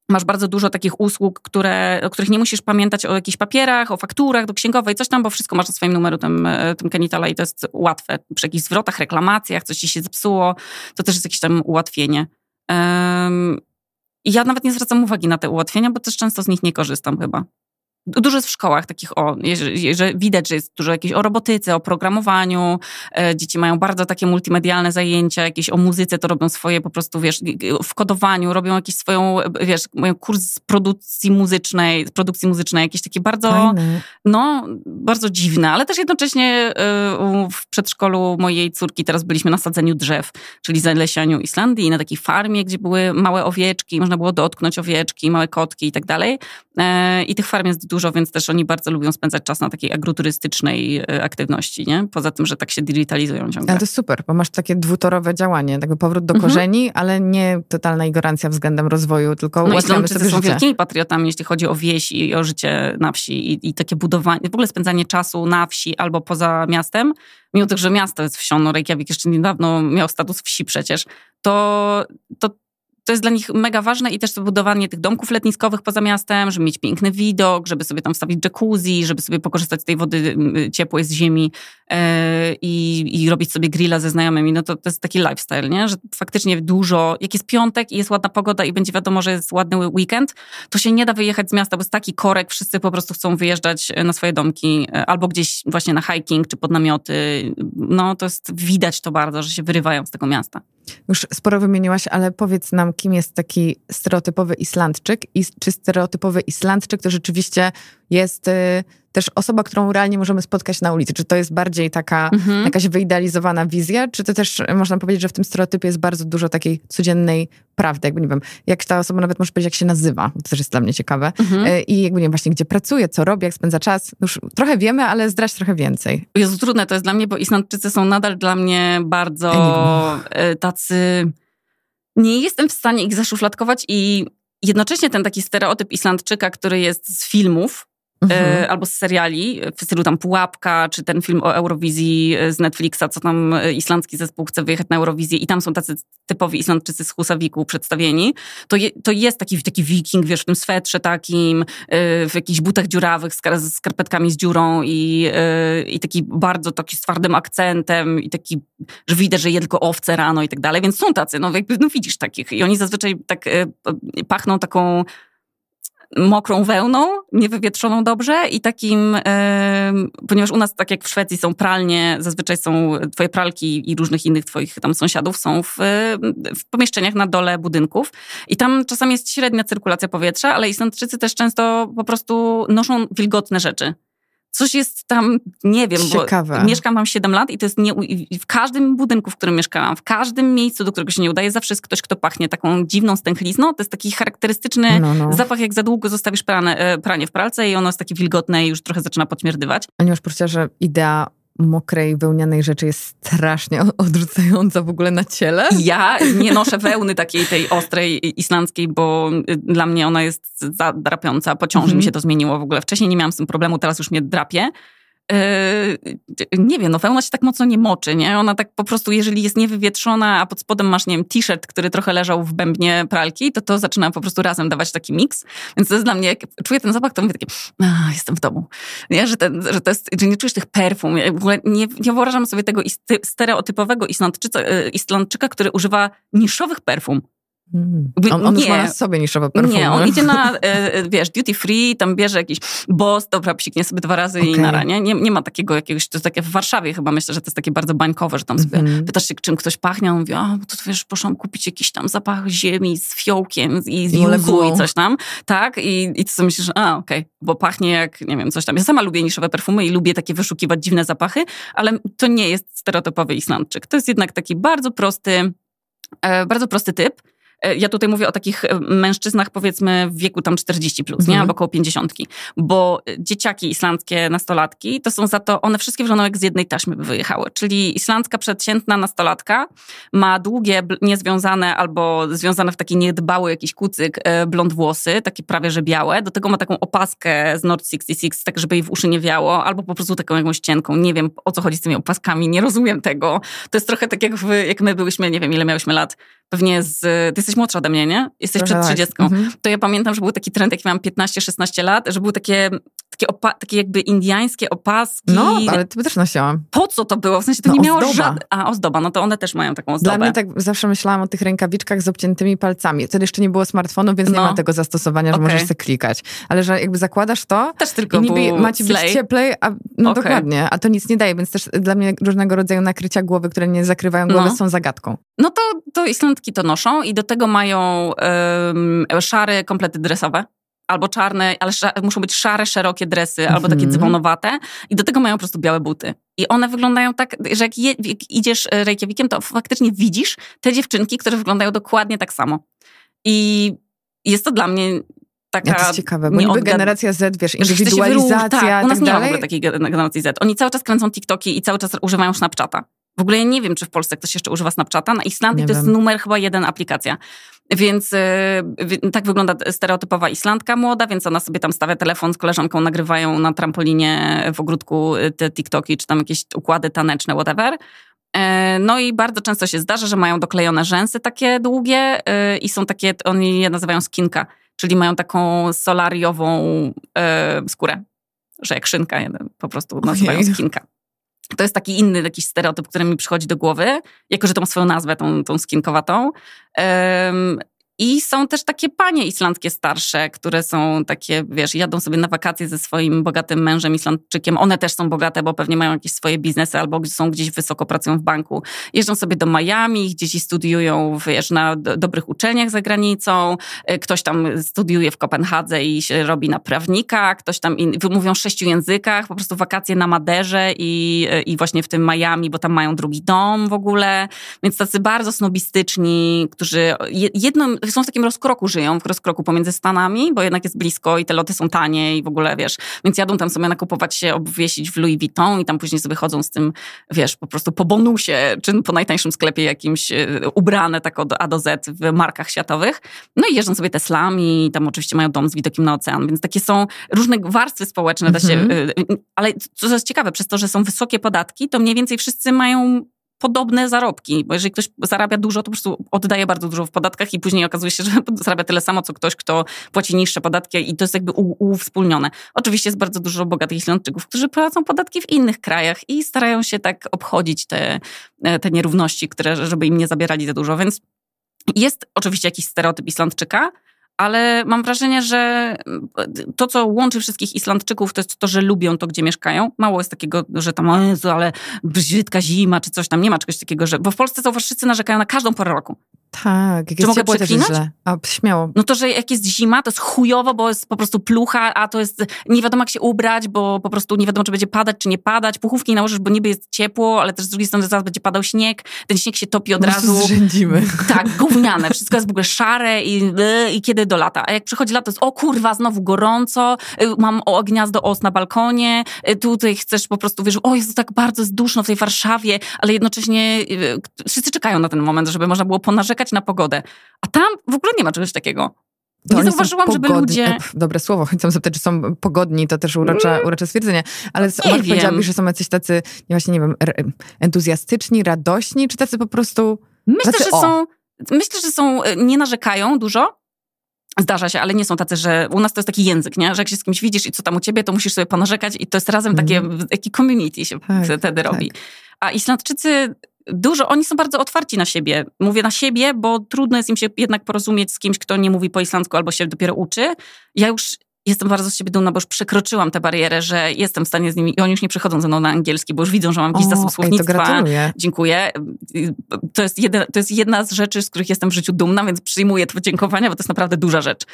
masz bardzo dużo takich usług, które, o których nie musisz pamiętać o jakichś papierach, o fakturach do księgowej, coś tam, bo wszystko masz na swoim numeru tym, e, tym Kenitala i to jest łatwe. Przy jakichś zwrotach, reklamacjach, coś ci się zepsuło, to też jest jakieś tam ułatwienie. Um, I ja nawet nie zwracam uwagi na te ułatwienia, bo też często z nich nie korzystam chyba. Dużo jest w szkołach takich o, że widać, że jest dużo jakieś o robotyce, o programowaniu. E, dzieci mają bardzo takie multimedialne zajęcia, jakieś o muzyce to robią swoje po prostu, wiesz, w kodowaniu robią jakieś swoją, e, wiesz, mają kurs z produkcji muzycznej, produkcji muzycznej, jakieś takie bardzo, Fajne. no, bardzo dziwne, ale też jednocześnie e, w przedszkolu mojej córki teraz byliśmy na sadzeniu drzew, czyli zalesianiu Islandii, na takiej farmie, gdzie były małe owieczki, można było dotknąć owieczki, małe kotki i tak dalej. I tych farm jest dużo, więc też oni bardzo lubią spędzać czas na takiej agroturystycznej e, aktywności, nie? Poza tym, że tak się digitalizują ciągle. Ale to super, bo masz takie dwutorowe działanie, jakby powrót do mhm. korzeni, mhm. ale nie totalna ignorancja względem rozwoju, tylko no ułatwiamy sobie są wielkimi patriotami, jeśli chodzi o wieś i o życie na wsi i, i takie budowanie, w ogóle spędzanie czasu na wsi albo poza miastem, mimo tego, że miasto jest wsią, no Reykjavik jeszcze niedawno miał status wsi przecież, to, to to jest dla nich mega ważne i też budowanie tych domków letniskowych poza miastem, żeby mieć piękny widok, żeby sobie tam wstawić jacuzzi, żeby sobie pokorzystać z tej wody ciepłej z ziemi yy, i, i robić sobie grilla ze znajomymi. No to, to jest taki lifestyle, nie? że faktycznie dużo, jak jest piątek i jest ładna pogoda i będzie wiadomo, że jest ładny weekend, to się nie da wyjechać z miasta, bo jest taki korek, wszyscy po prostu chcą wyjeżdżać e, na swoje domki e, albo gdzieś właśnie na hiking czy pod namioty. No to jest, widać to bardzo, że się wyrywają z tego miasta. Już sporo wymieniłaś, ale powiedz nam, kim jest taki stereotypowy Islandczyk i czy stereotypowy Islandczyk to rzeczywiście jest... Y też osoba, którą realnie możemy spotkać na ulicy? Czy to jest bardziej taka mhm. jakaś wyidealizowana wizja, czy to też można powiedzieć, że w tym stereotypie jest bardzo dużo takiej codziennej prawdy, jakby nie wiem, jak ta osoba nawet może powiedzieć, jak się nazywa, to też jest dla mnie ciekawe. Mhm. E, I jakby nie wiem, właśnie gdzie pracuje, co robi, jak spędza czas. Już trochę wiemy, ale zdrać trochę więcej. Jest trudne to jest dla mnie, bo Islandczycy są nadal dla mnie bardzo Enigma. E, tacy... Nie jestem w stanie ich zaszufladkować i jednocześnie ten taki stereotyp Islandczyka, który jest z filmów, Mhm. E, albo z seriali w stylu tam Pułapka, czy ten film o Eurowizji e, z Netflixa, co tam e, islandzki zespół chce wyjechać na Eurowizję i tam są tacy typowi Islandczycy z Husawiku przedstawieni, to, je, to jest taki, taki wiking, wiesz, w tym swetrze takim, w jakichś butach dziurawych z, z skarpetkami z dziurą i, i taki bardzo taki z twardym akcentem i taki, że widać, że je tylko owce rano i tak dalej, więc są tacy, no jakby, no widzisz takich i oni zazwyczaj tak pachną taką mokrą wełną, niewywietrzoną dobrze i takim, ponieważ u nas, tak jak w Szwecji, są pralnie, zazwyczaj są e, twoje pralki i różnych innych twoich tam sąsiadów są w, e, w pomieszczeniach na dole budynków i tam czasami jest średnia cyrkulacja powietrza, ale Islandczycy też często po prostu noszą wilgotne rzeczy. Coś jest tam, nie wiem, Ciekawe. bo mieszkam tam 7 lat i to jest nie, w każdym budynku, w którym mieszkałam, w każdym miejscu, do którego się nie udaje, zawsze jest ktoś, kto pachnie taką dziwną stęchlizną. To jest taki charakterystyczny no, no. zapach, jak za długo zostawisz prane, e, pranie w pralce i ono jest takie wilgotne i już trochę zaczyna podśmierdywać. A nie masz poczucia, że idea mokrej, wełnianej rzeczy jest strasznie odrzucająca w ogóle na ciele. Ja nie noszę wełny takiej tej ostrej islandzkiej, bo y, dla mnie ona jest zadrapiąca. Po ciąży mm -hmm. mi mhm. się to zmieniło w ogóle. Wcześniej nie miałam z tym problemu, teraz już mnie drapie. Yy, nie wiem, no wełna się tak mocno nie moczy, nie? Ona tak po prostu, jeżeli jest niewywietrzona, a pod spodem masz, nie wiem, t-shirt, który trochę leżał w bębnie pralki, to to zaczyna po prostu razem dawać taki miks. Więc to jest dla mnie, jak czuję ten zapach, to mówię takie, a, jestem w domu. Nie? Że, ten, że, to jest, że nie czujesz tych perfum. Ja w ogóle nie, nie wyobrażam sobie tego isty, stereotypowego Islandczyca, y, Islandczyka, który używa niszowych perfum. On, on nie, już ma na sobie niszowe perfumy. Nie, on idzie na, e, e, wiesz, duty free, tam bierze jakiś boss, dobra, psiknie sobie dwa razy okay. i na ranie. nie? nie? ma takiego jakiegoś, to jest takie w Warszawie chyba, myślę, że to jest takie bardzo bańkowe, że tam sobie mm pytasz się, czym ktoś pachnie, on mówi, a, to wiesz, poszłam kupić jakiś tam zapach ziemi z fiołkiem i z juzu i coś tam, tak? I, i ty sobie myślisz, a, okej, okay, bo pachnie jak, nie wiem, coś tam. Ja sama lubię niszowe perfumy i lubię takie wyszukiwać dziwne zapachy, ale to nie jest stereotypowy Islandczyk. To jest jednak taki bardzo prosty, e, bardzo prosty typ, E, ja tutaj mówię o takich e, mężczyznach powiedzmy w wieku tam 40 plus, nie? Mhm. Albo około 50. Bo e, dzieciaki islandzkie, nastolatki, to są za to, one wszystkie w jak z jednej taśmy by wyjechały. Czyli islandzka przeciętna nastolatka ma długie, niezwiązane albo związane w taki niedbały jakiś kucyk blond włosy, takie prawie że białe. Do tego ma taką opaskę z Nord 66, tak żeby jej w uszy nie wiało, albo po prostu taką jakąś cienką. Nie wiem, o co chodzi z tymi opaskami, nie rozumiem tego. To jest trochę tak jak, w, jak my byłyśmy, nie wiem ile miałyśmy lat, pewnie z... Ty jesteś młodsza ode mnie, nie? Jesteś Trochę przed 30. Tak. Mhm. To ja pamiętam, że był taki trend, jak miałam 15-16 lat, że były takie takie, opa- takie jakby indiańskie opaski. No, ale ty też nosiłam. Po co to było? W sensie to no, nie miało żadnego... A, ozdoba, no to one też mają taką ozdobę. Dla mnie tak zawsze myślałam o tych rękawiczkach z obciętymi palcami. Wtedy jeszcze nie było smartfonu, więc no. nie ma tego zastosowania, że okay. możesz sobie klikać. Ale że jakby zakładasz to... Też tylko i niby ma ci być cieplej, a, no okay. dokładnie. A to nic nie daje, więc też dla mnie różnego rodzaju nakrycia głowy, które nie zakrywają głowy, no. są zagadką. No to, to Islandki to noszą i do tego mają um, szare komplety dresowe albo czarne, ale muszą być szare, szerokie dresy, mm -hmm. albo takie mhm. dzwonowate i do tego mają po prostu białe buty. I one wyglądają tak, że jak, je, jak idziesz e, Reykjavikiem, to faktycznie widzisz te dziewczynki, które wyglądają dokładnie tak samo. I jest to dla mnie taka... Ja to jest ciekawe, bo niby generacja Z, wiesz, indywidualizacja tak, tak, u nas tak nie ma w ogóle takiej generacji Z. Oni cały czas kręcą TikToki i cały czas używają Snapchata. W ogóle ja nie wiem, czy w Polsce ktoś jeszcze używa Snapchata. Na Islandii nie to wiem. jest numer chyba jeden aplikacja. Więc y, no tak wygląda stereotypowa Islandka młoda, więc ona sobie tam stawia telefon z koleżanką, nagrywają na trampolinie w ogródku y, te TikToki, czy tam jakieś układy taneczne, whatever. E, no i bardzo często się zdarza, że mają doklejone rzęsy takie długie y, i są takie, oni je nazywają skinka, czyli mają taką solariową e, skórę, że jak szynka, po prostu nazywają skinka. To jest taki inny jakiś stereotyp, który mi przychodzi do głowy, jako że to ma swoją nazwę, tą, tą skinkowatą. I są też takie panie islandzkie starsze, które są takie, wiesz, jadą sobie na wakacje ze swoim bogatym mężem Islandczykiem. One też są bogate, bo pewnie mają jakieś swoje biznesy albo są gdzieś wysoko, pracują w banku. Jeżdżą sobie do Miami, gdzieś studiują, wiesz, na dobrych uczelniach za granicą. Y, ktoś tam studiuje w Kopenhadze i się robi na prawnika. Ktoś tam in, mówią w sześciu językach, po prostu wakacje na Maderze i, y, i właśnie w tym Miami, bo tam mają drugi dom w ogóle. Więc tacy bardzo snobistyczni, którzy jedną są w takim rozkroku, żyją w rozkroku pomiędzy Stanami, bo jednak jest blisko i te loty są tanie i w ogóle, wiesz, więc jadą tam sobie nakupować się, obwiesić w Louis Vuitton i tam później sobie chodzą z tym, wiesz, po prostu po bonusie, czy po najtańszym sklepie jakimś e, ubrane tak od A do Z w markach światowych. No i jeżdżą sobie Teslami, tam oczywiście mają dom z widokiem na ocean, więc takie są różne warstwy społeczne da się, mhm. e, ale co jest ciekawe, przez to, że są wysokie podatki, to mniej więcej wszyscy mają podobne zarobki, bo jeżeli ktoś zarabia dużo, to po prostu oddaje bardzo dużo w podatkach i później okazuje się, że zarabia tyle samo, co ktoś, kto płaci niższe podatki i to jest jakby uwspólnione. Oczywiście jest bardzo dużo bogatych Islandczyków, którzy płacą podatki w innych krajach i starają się tak obchodzić te, e, te nierówności, które, żeby im nie zabierali za dużo, więc jest oczywiście jakiś stereotyp Islandczyka, ale mam wrażenie, że mm, to, co łączy wszystkich Islandczyków, to jest to, że lubią to, gdzie mieszkają. Mało jest takiego, że tam, o Jezu, ale brzydka zima, czy coś tam. Nie ma czegoś takiego, że... Bo w Polsce są wszyscy narzekają na każdą porę roku. Tak, jak Czy mogę ciepło, przeklinać? Źle. A, śmiało. No to, że jak jest zima, to jest chujowo, bo jest po prostu plucha, a to jest nie wiadomo jak się ubrać, bo po prostu nie wiadomo, czy będzie padać, czy nie padać. Puchówki nałożysz, bo niby jest ciepło, ale też z drugiej strony zaraz będzie padał śnieg. Ten śnieg się topi od razu. Zrzędzimy. Tak, gówniane. Wszystko jest w ogóle szare i, y, i kiedy do lata. A jak przychodzi lato, jest o kurwa, znowu gorąco, y, mam o, gniazdo os na balkonie, y, tutaj chcesz po prostu, wiesz, o jest tak bardzo jest duszno w tej Warszawie, ale jednocześnie wszyscy czekają na ten moment, żeby można było ponarzekać czekać na pogodę. A tam w ogóle nie ma czegoś takiego. To nie zauważyłam, żeby ludzie... E, dobre słowo, chcę zapytać, czy są pogodni, to też urocze, mm. urocze stwierdzenie. Ale no, Mark powiedziałabyś, że są jacyś tacy, właśnie nie wiem, entuzjastyczni, radośni, czy tacy po prostu... Myślę, tacy, znaczy, że są... Myślę, że są, e, nie narzekają dużo, Zdarza się, ale nie są tacy, że u nas to jest taki język, nie? że jak się z kimś widzisz i co tam u ciebie, to musisz sobie ponarzekać i to jest razem takie, mm. taki community się tak, wtedy tak. robi. A Islandczycy dużo, oni są bardzo otwarci na siebie. Mówię na siebie, bo trudno jest im się jednak porozumieć z kimś, kto nie mówi po islandzku albo się dopiero uczy. Ja już jestem bardzo z siebie dumna, bo już przekroczyłam tę barierę, że jestem w stanie z nimi i oni już nie przychodzą ze mną na angielski, bo już widzą, że mam jakiś zasób słownictwa. Ej, to Dziękuję. To jest, jedna, to jest jedna z rzeczy, z których jestem w życiu dumna, więc przyjmuję te dziękowania, bo to jest naprawdę duża rzecz.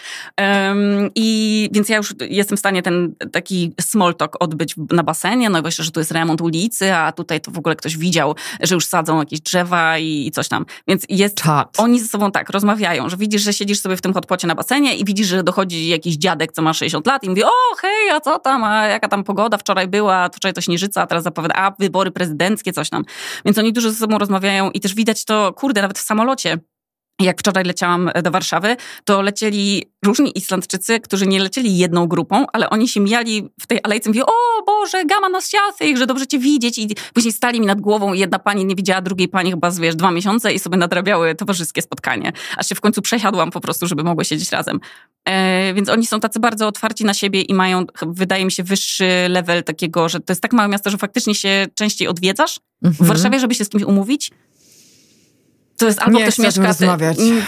Um, I więc ja już jestem w stanie ten taki small talk odbyć na basenie, no i właśnie, że tu jest remont ulicy, a tutaj to w ogóle ktoś widział, że już sadzą jakieś drzewa i, coś tam. Więc jest, oni ze sobą tak rozmawiają, że widzisz, że siedzisz sobie w tym hotpocie na basenie i widzisz, że dochodzi jakiś dziadek, co masz 60 lat i mówi, o hej, a co tam, a jaka tam pogoda wczoraj była, wczoraj to śnieżyca, a teraz zapowiada, a wybory prezydenckie, coś tam. Więc oni dużo ze sobą rozmawiają i też widać to, kurde, nawet w samolocie, jak wczoraj leciałam e, do Warszawy, to lecieli różni Islandczycy, którzy nie lecieli jedną grupą, ale oni się mijali w tej alejce i mówili, o Boże, gama nas siatych, że dobrze cię widzieć. I później stali mi nad głową i jedna pani nie widziała drugiej pani chyba, wiesz, dwa miesiące i sobie nadrabiały towarzyskie spotkanie. Aż się w końcu przesiadłam po prostu, żeby mogły siedzieć razem. E, więc oni są tacy bardzo otwarci na siebie i mają, wydaje mi się, wyższy level takiego, że to jest tak małe miasto, że faktycznie się częściej odwiedzasz. Mhm. W Warszawie, żeby się z kimś umówić, to jest albo nie ktoś mieszka ty,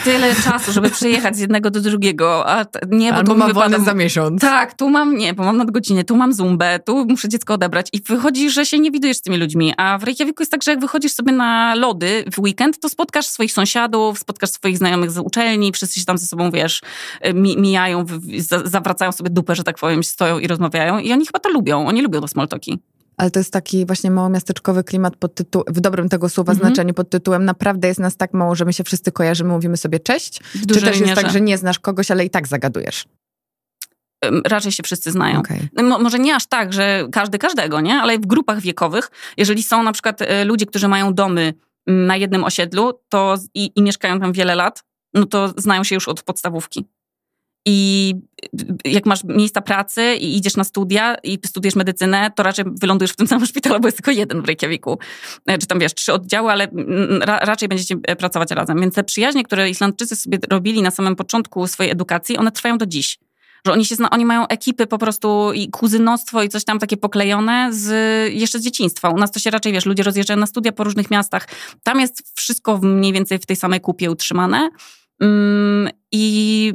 tyle czasu, żeby przyjechać z jednego do drugiego, a nie, bo albo tu mam wypada, za miesiąc. Tak, tu mam, nie, bo mam nadgodzinę, tu mam zumbę, tu muszę dziecko odebrać i wychodzi, że się nie widujesz z tymi ludźmi, a w Reykjaviku jest tak, że jak wychodzisz sobie na lody w weekend, to spotkasz swoich sąsiadów, spotkasz swoich znajomych z uczelni, wszyscy się tam ze sobą, wiesz, y, mi, mijają, zawracają sobie dupę, że tak powiem, stoją i rozmawiają i oni chyba to lubią, oni lubią te small ale to jest taki właśnie małomiasteczkowy klimat pod tytułem, w dobrym tego słowa mhm. znaczeniu, pod tytułem naprawdę jest nas tak mało, że my się wszyscy kojarzymy, mówimy sobie cześć, czy też jest mierze. tak, że nie znasz kogoś, ale i tak zagadujesz? raczej się wszyscy znają. Okay. No, mo może nie aż tak, że każdy każdego, nie? Ale w grupach wiekowych, jeżeli są na przykład e, ludzie, którzy mają domy mm, na jednym osiedlu to i, i mieszkają tam wiele lat, no to znają się już od podstawówki i y, jak masz miejsca pracy i idziesz na studia i studiujesz medycynę, to raczej wylądujesz w tym samym szpitalu, bo jest tylko jeden w Reykjaviku. E, czy tam wiesz, trzy oddziały, ale mm, mm, ra raczej będziecie e, pracować razem. Więc te przyjaźnie, które Islandczycy sobie robili na samym początku swojej edukacji, one trwają do dziś. Że oni się zna, oni mają ekipy po prostu i kuzynostwo i coś tam takie poklejone z, jeszcze z dzieciństwa. U nas to się raczej, wiesz, ludzie rozjeżdżają na studia po różnych miastach. Tam jest wszystko mniej więcej w tej samej kupie utrzymane. Mm, I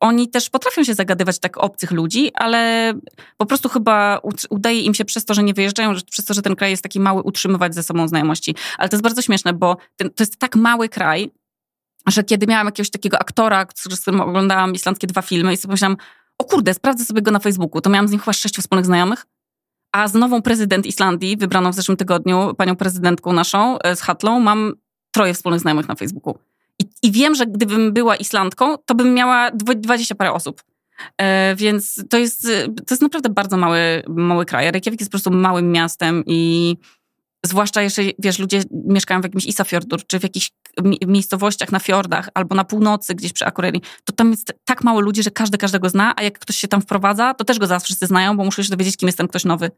oni też potrafią się zagadywać tak obcych ludzi, ale po prostu chyba udaje im się przez to, że nie wyjeżdżają, przez to, że ten kraj jest taki mały, utrzymywać ze sobą znajomości. Ale to jest bardzo śmieszne, bo ten, to jest tak mały kraj, że kiedy miałam jakiegoś takiego aktora, z którym oglądałam islandzkie dwa filmy i sobie pomyślałam, o kurde, sprawdzę sobie go na Facebooku. To miałam z nim chyba sześciu wspólnych znajomych. A z nową prezydent Islandii, wybraną w zeszłym tygodniu, panią prezydentką naszą, e, z Hatlą, mam troje wspólnych znajomych na Facebooku. I, I, wiem, że gdybym była Islandką, to bym miała 20 parę osób. E, więc to jest, e, to jest naprawdę bardzo mały, mały kraj. Reykjavik jest po prostu małym miastem i zwłaszcza jeżeli, wiesz, ludzie mieszkają w jakimś Isafjordur, czy w jakichś miejscowościach na fiordach, albo na północy gdzieś przy Akureli. to tam jest tak mało ludzi, że każdy każdego zna, a jak ktoś się tam wprowadza, to też go zaraz wszyscy znają, bo muszę się dowiedzieć, kim jest ten ktoś nowy.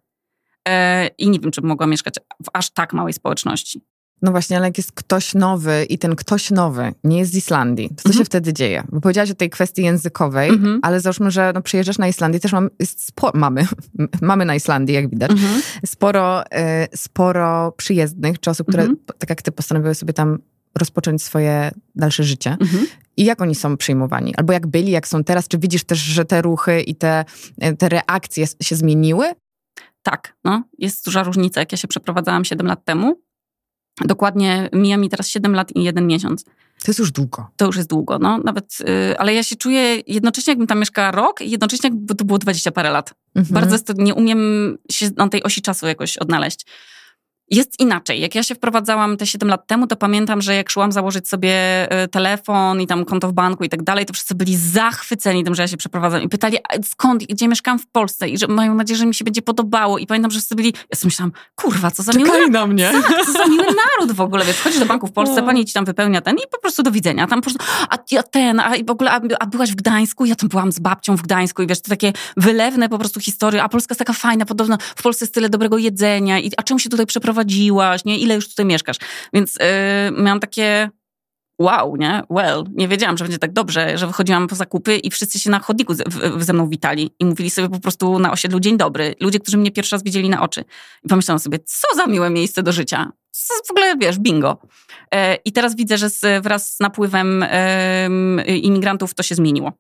E, I nie wiem, czy bym mogła mieszkać w aż tak małej społeczności. No właśnie, ale jak jest ktoś nowy i ten ktoś nowy nie jest z Islandii, to co mhm. się wtedy dzieje? Bo powiedziałaś o tej kwestii językowej, mhm. ale załóżmy, że no, przyjeżdżasz na Islandię, też mam, mamy, mamy na Islandii, jak widać, mhm. sporo, y, sporo przyjezdnych, czy osób, które, mhm. tak jak ty, postanowiły sobie tam rozpocząć swoje dalsze życie. Mhm. I jak oni są przyjmowani? Albo jak byli, jak są teraz? Czy widzisz też, że te ruchy i te, e, te reakcje się zmieniły? Tak, no, jest duża różnica. Jak ja się przeprowadzałam 7 lat temu, Dokładnie mija mi teraz 7 lat i jeden miesiąc. To jest już długo. To już jest długo, no nawet, yy, ale ja się czuję jednocześnie, jakbym tam mieszkała rok i jednocześnie jakby to było 20 parę lat. Mhm. Bardzo jest to, nie umiem się na tej osi czasu jakoś odnaleźć jest inaczej. Jak ja się wprowadzałam te 7 lat temu, to pamiętam, że jak szłam założyć sobie e, telefon i tam konto w banku i tak dalej, to wszyscy byli zachwyceni tym, że ja się przeprowadzam i pytali, skąd, gdzie mieszkam w Polsce i że mają nadzieję, że mi się będzie podobało. I pamiętam, że wszyscy byli, ja sobie myślałam, kurwa, co za Czekaj miły... na mnie. Tak, co za miły naród w ogóle, wiesz, chodzisz do banku w Polsce, no. pani ci tam wypełnia ten i po prostu do widzenia. Tam po prostu, a ja ten, a w ogóle, a, a, byłaś w Gdańsku? Ja tam byłam z babcią w Gdańsku i wiesz, to takie wylewne po prostu historie, a Polska jest taka fajna, podobno w Polsce jest tyle dobrego jedzenia i a czemu się tutaj przeprowadzić? prowadziłaś, nie? Ile już tutaj mieszkasz? Więc yy, miałam takie wow, nie? Well, nie wiedziałam, że będzie tak dobrze, że wychodziłam po zakupy i wszyscy się na chodniku ze, w, ze mną witali i mówili sobie po prostu na osiedlu dzień dobry. Ludzie, którzy mnie pierwszy raz widzieli na oczy. I pomyślałam sobie, co za miłe miejsce do życia. Co, w ogóle, wiesz, bingo. E, I teraz widzę, że z, wraz z napływem e, imigrantów to się zmieniło.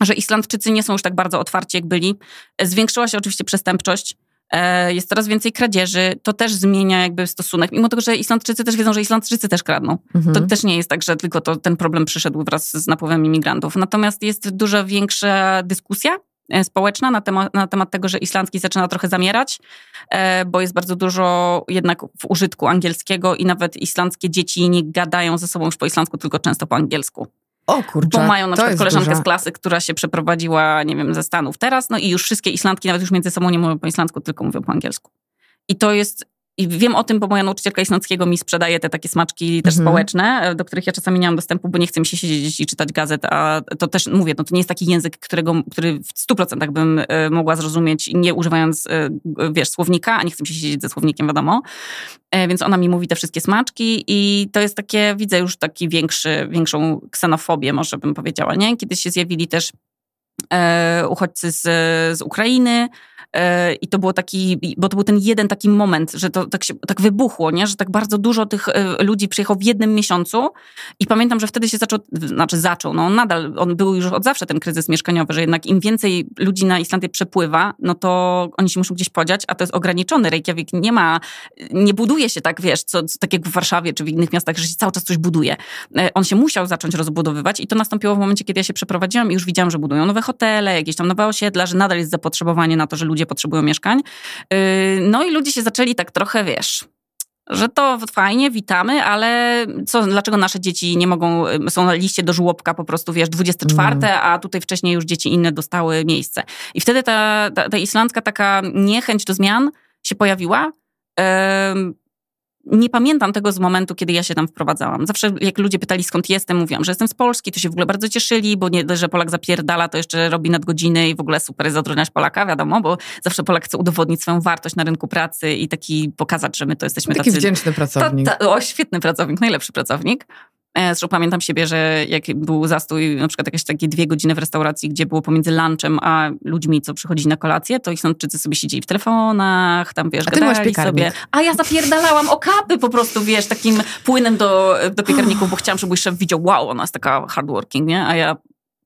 Że Islandczycy nie są już tak bardzo otwarci, jak byli. E, zwiększyła się oczywiście przestępczość E, jest coraz więcej kradzieży, to też zmienia jakby stosunek. Mimo tego, że Islandczycy też wiedzą, że Islandczycy też kradną. Mhm. To też nie jest tak, że tylko to, ten problem przyszedł wraz z napływem imigrantów. Natomiast jest dużo większa dyskusja e, społeczna na temat, na temat tego, że islandzki zaczyna trochę zamierać, e, bo jest bardzo dużo jednak w użytku angielskiego i nawet islandzkie dzieci nie gadają ze sobą już po islandzku, tylko często po angielsku. O kurczę, Bo mają na przykład koleżankę z klasy, która się przeprowadziła, nie wiem, ze Stanów teraz, no i już wszystkie Islandki nawet już między sobą nie mówią po islandzku, tylko mówią po angielsku. I to jest i wiem o tym, bo moja nauczycielka islandzkiego mi sprzedaje te takie smaczki też mhm. społeczne, e, do których ja czasami nie mam dostępu, bo nie chcę mi się siedzieć i czytać gazet, a to też mówię, no to nie jest taki język, którego, który w 100% bym e, mogła zrozumieć, nie używając, e, wiesz, słownika, a nie chcę mi się siedzieć ze słownikiem, wiadomo. Więc ona mi mówi te wszystkie smaczki i to jest takie, widzę już taki większy, większą ksenofobię, może bym powiedziała, nie? Kiedyś się zjawili też uchodźcy z, z Ukrainy, E, I to było taki, bo to był ten jeden taki moment, że to tak, się, tak wybuchło, nie? że tak bardzo dużo tych e, ludzi przyjechał w jednym miesiącu. I pamiętam, że wtedy się zaczął, znaczy zaczął, no nadal, on był już od zawsze ten kryzys mieszkaniowy, że jednak im więcej ludzi na Islandię przepływa, no to oni się muszą gdzieś podziać, a to jest ograniczony. Reykjavik nie ma, nie buduje się tak, wiesz, co, co tak jak w Warszawie czy w innych miastach, że się cały czas coś buduje. E, on się musiał zacząć rozbudowywać i to nastąpiło w momencie, kiedy ja się przeprowadziłam i już widziałam, że budują nowe hotele, jakieś tam nowe osiedla, że nadal jest zapotrzebowanie na to, że ludzie ludzie potrzebują mieszkań. Yy, no i ludzie się zaczęli tak trochę, wiesz, że to fajnie, witamy, ale co, dlaczego nasze dzieci nie mogą, yy, są na liście do żłobka po prostu, wiesz, 24, mm. a tutaj wcześniej już dzieci inne dostały miejsce. I wtedy ta, ta, ta islandzka taka niechęć do zmian się pojawiła. Yy, nie pamiętam tego z momentu, kiedy ja się tam wprowadzałam. Zawsze jak ludzie pytali, skąd jestem, mówiłam, że jestem z Polski, to się w ogóle bardzo cieszyli, bo nie, że Polak zapierdala, to jeszcze robi nadgodziny i w ogóle super jest odroniarz Polaka, wiadomo, bo zawsze Polak chce udowodnić swoją wartość na rynku pracy i taki pokazać, że my to jesteśmy taki tacy... Taki wdzięczny pracownik. Ta, ta, o, świetny pracownik, najlepszy pracownik. E, zresztą pamiętam siebie, że jak był zastój, na przykład jakieś takie dwie godziny w restauracji, gdzie było pomiędzy lunchem a ludźmi, co przychodzi na kolację, to Islandczycy sobie siedzieli w telefonach, tam wiesz, a ty gadali sobie. A ja zapierdalałam okapy po prostu, wiesz, takim płynem do, do piekarników, bo chciałam, żeby szef widział, wow, ona jest taka hardworking, nie? A ja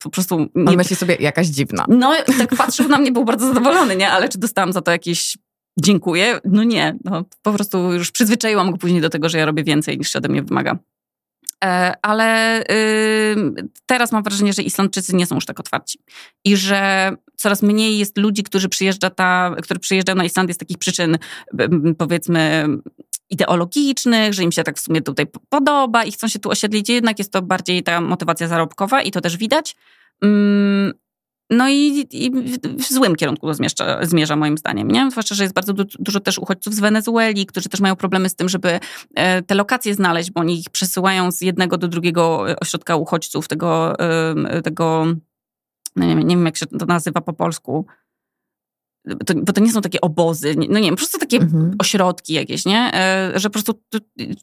po prostu... Nie... On myśli sobie, jakaś dziwna. No, tak patrzył na mnie, był bardzo zadowolony, nie? Ale czy dostałam za to jakieś dziękuję? No nie, no, po prostu już przyzwyczaiłam go później do tego, że ja robię więcej niż się ode mnie wymaga. E, ale teraz mam wrażenie, że Islandczycy nie są już tak otwarci i że coraz mniej jest ludzi, którzy przyjeżdża ta, którzy przyjeżdżają na Islandię z takich przyczyn, powiedzmy, ideologicznych, że im się tak w sumie tutaj podoba i chcą się tu osiedlić, jednak jest to bardziej ta motywacja zarobkowa i to też widać. No i, i, w złym kierunku to zmierza, zmierza moim zdaniem, nie? Zwłaszcza, że jest bardzo du dużo też uchodźców z Wenezueli, którzy też mają problemy z tym, żeby e, te lokacje znaleźć, bo oni ich przesyłają z jednego do drugiego e, ośrodka uchodźców, tego, e, tego no nie, nie wiem jak się to nazywa po polsku, to, bo to nie są takie obozy, no nie wiem, po prostu takie mhm. ośrodki jakieś, nie? E, że po prostu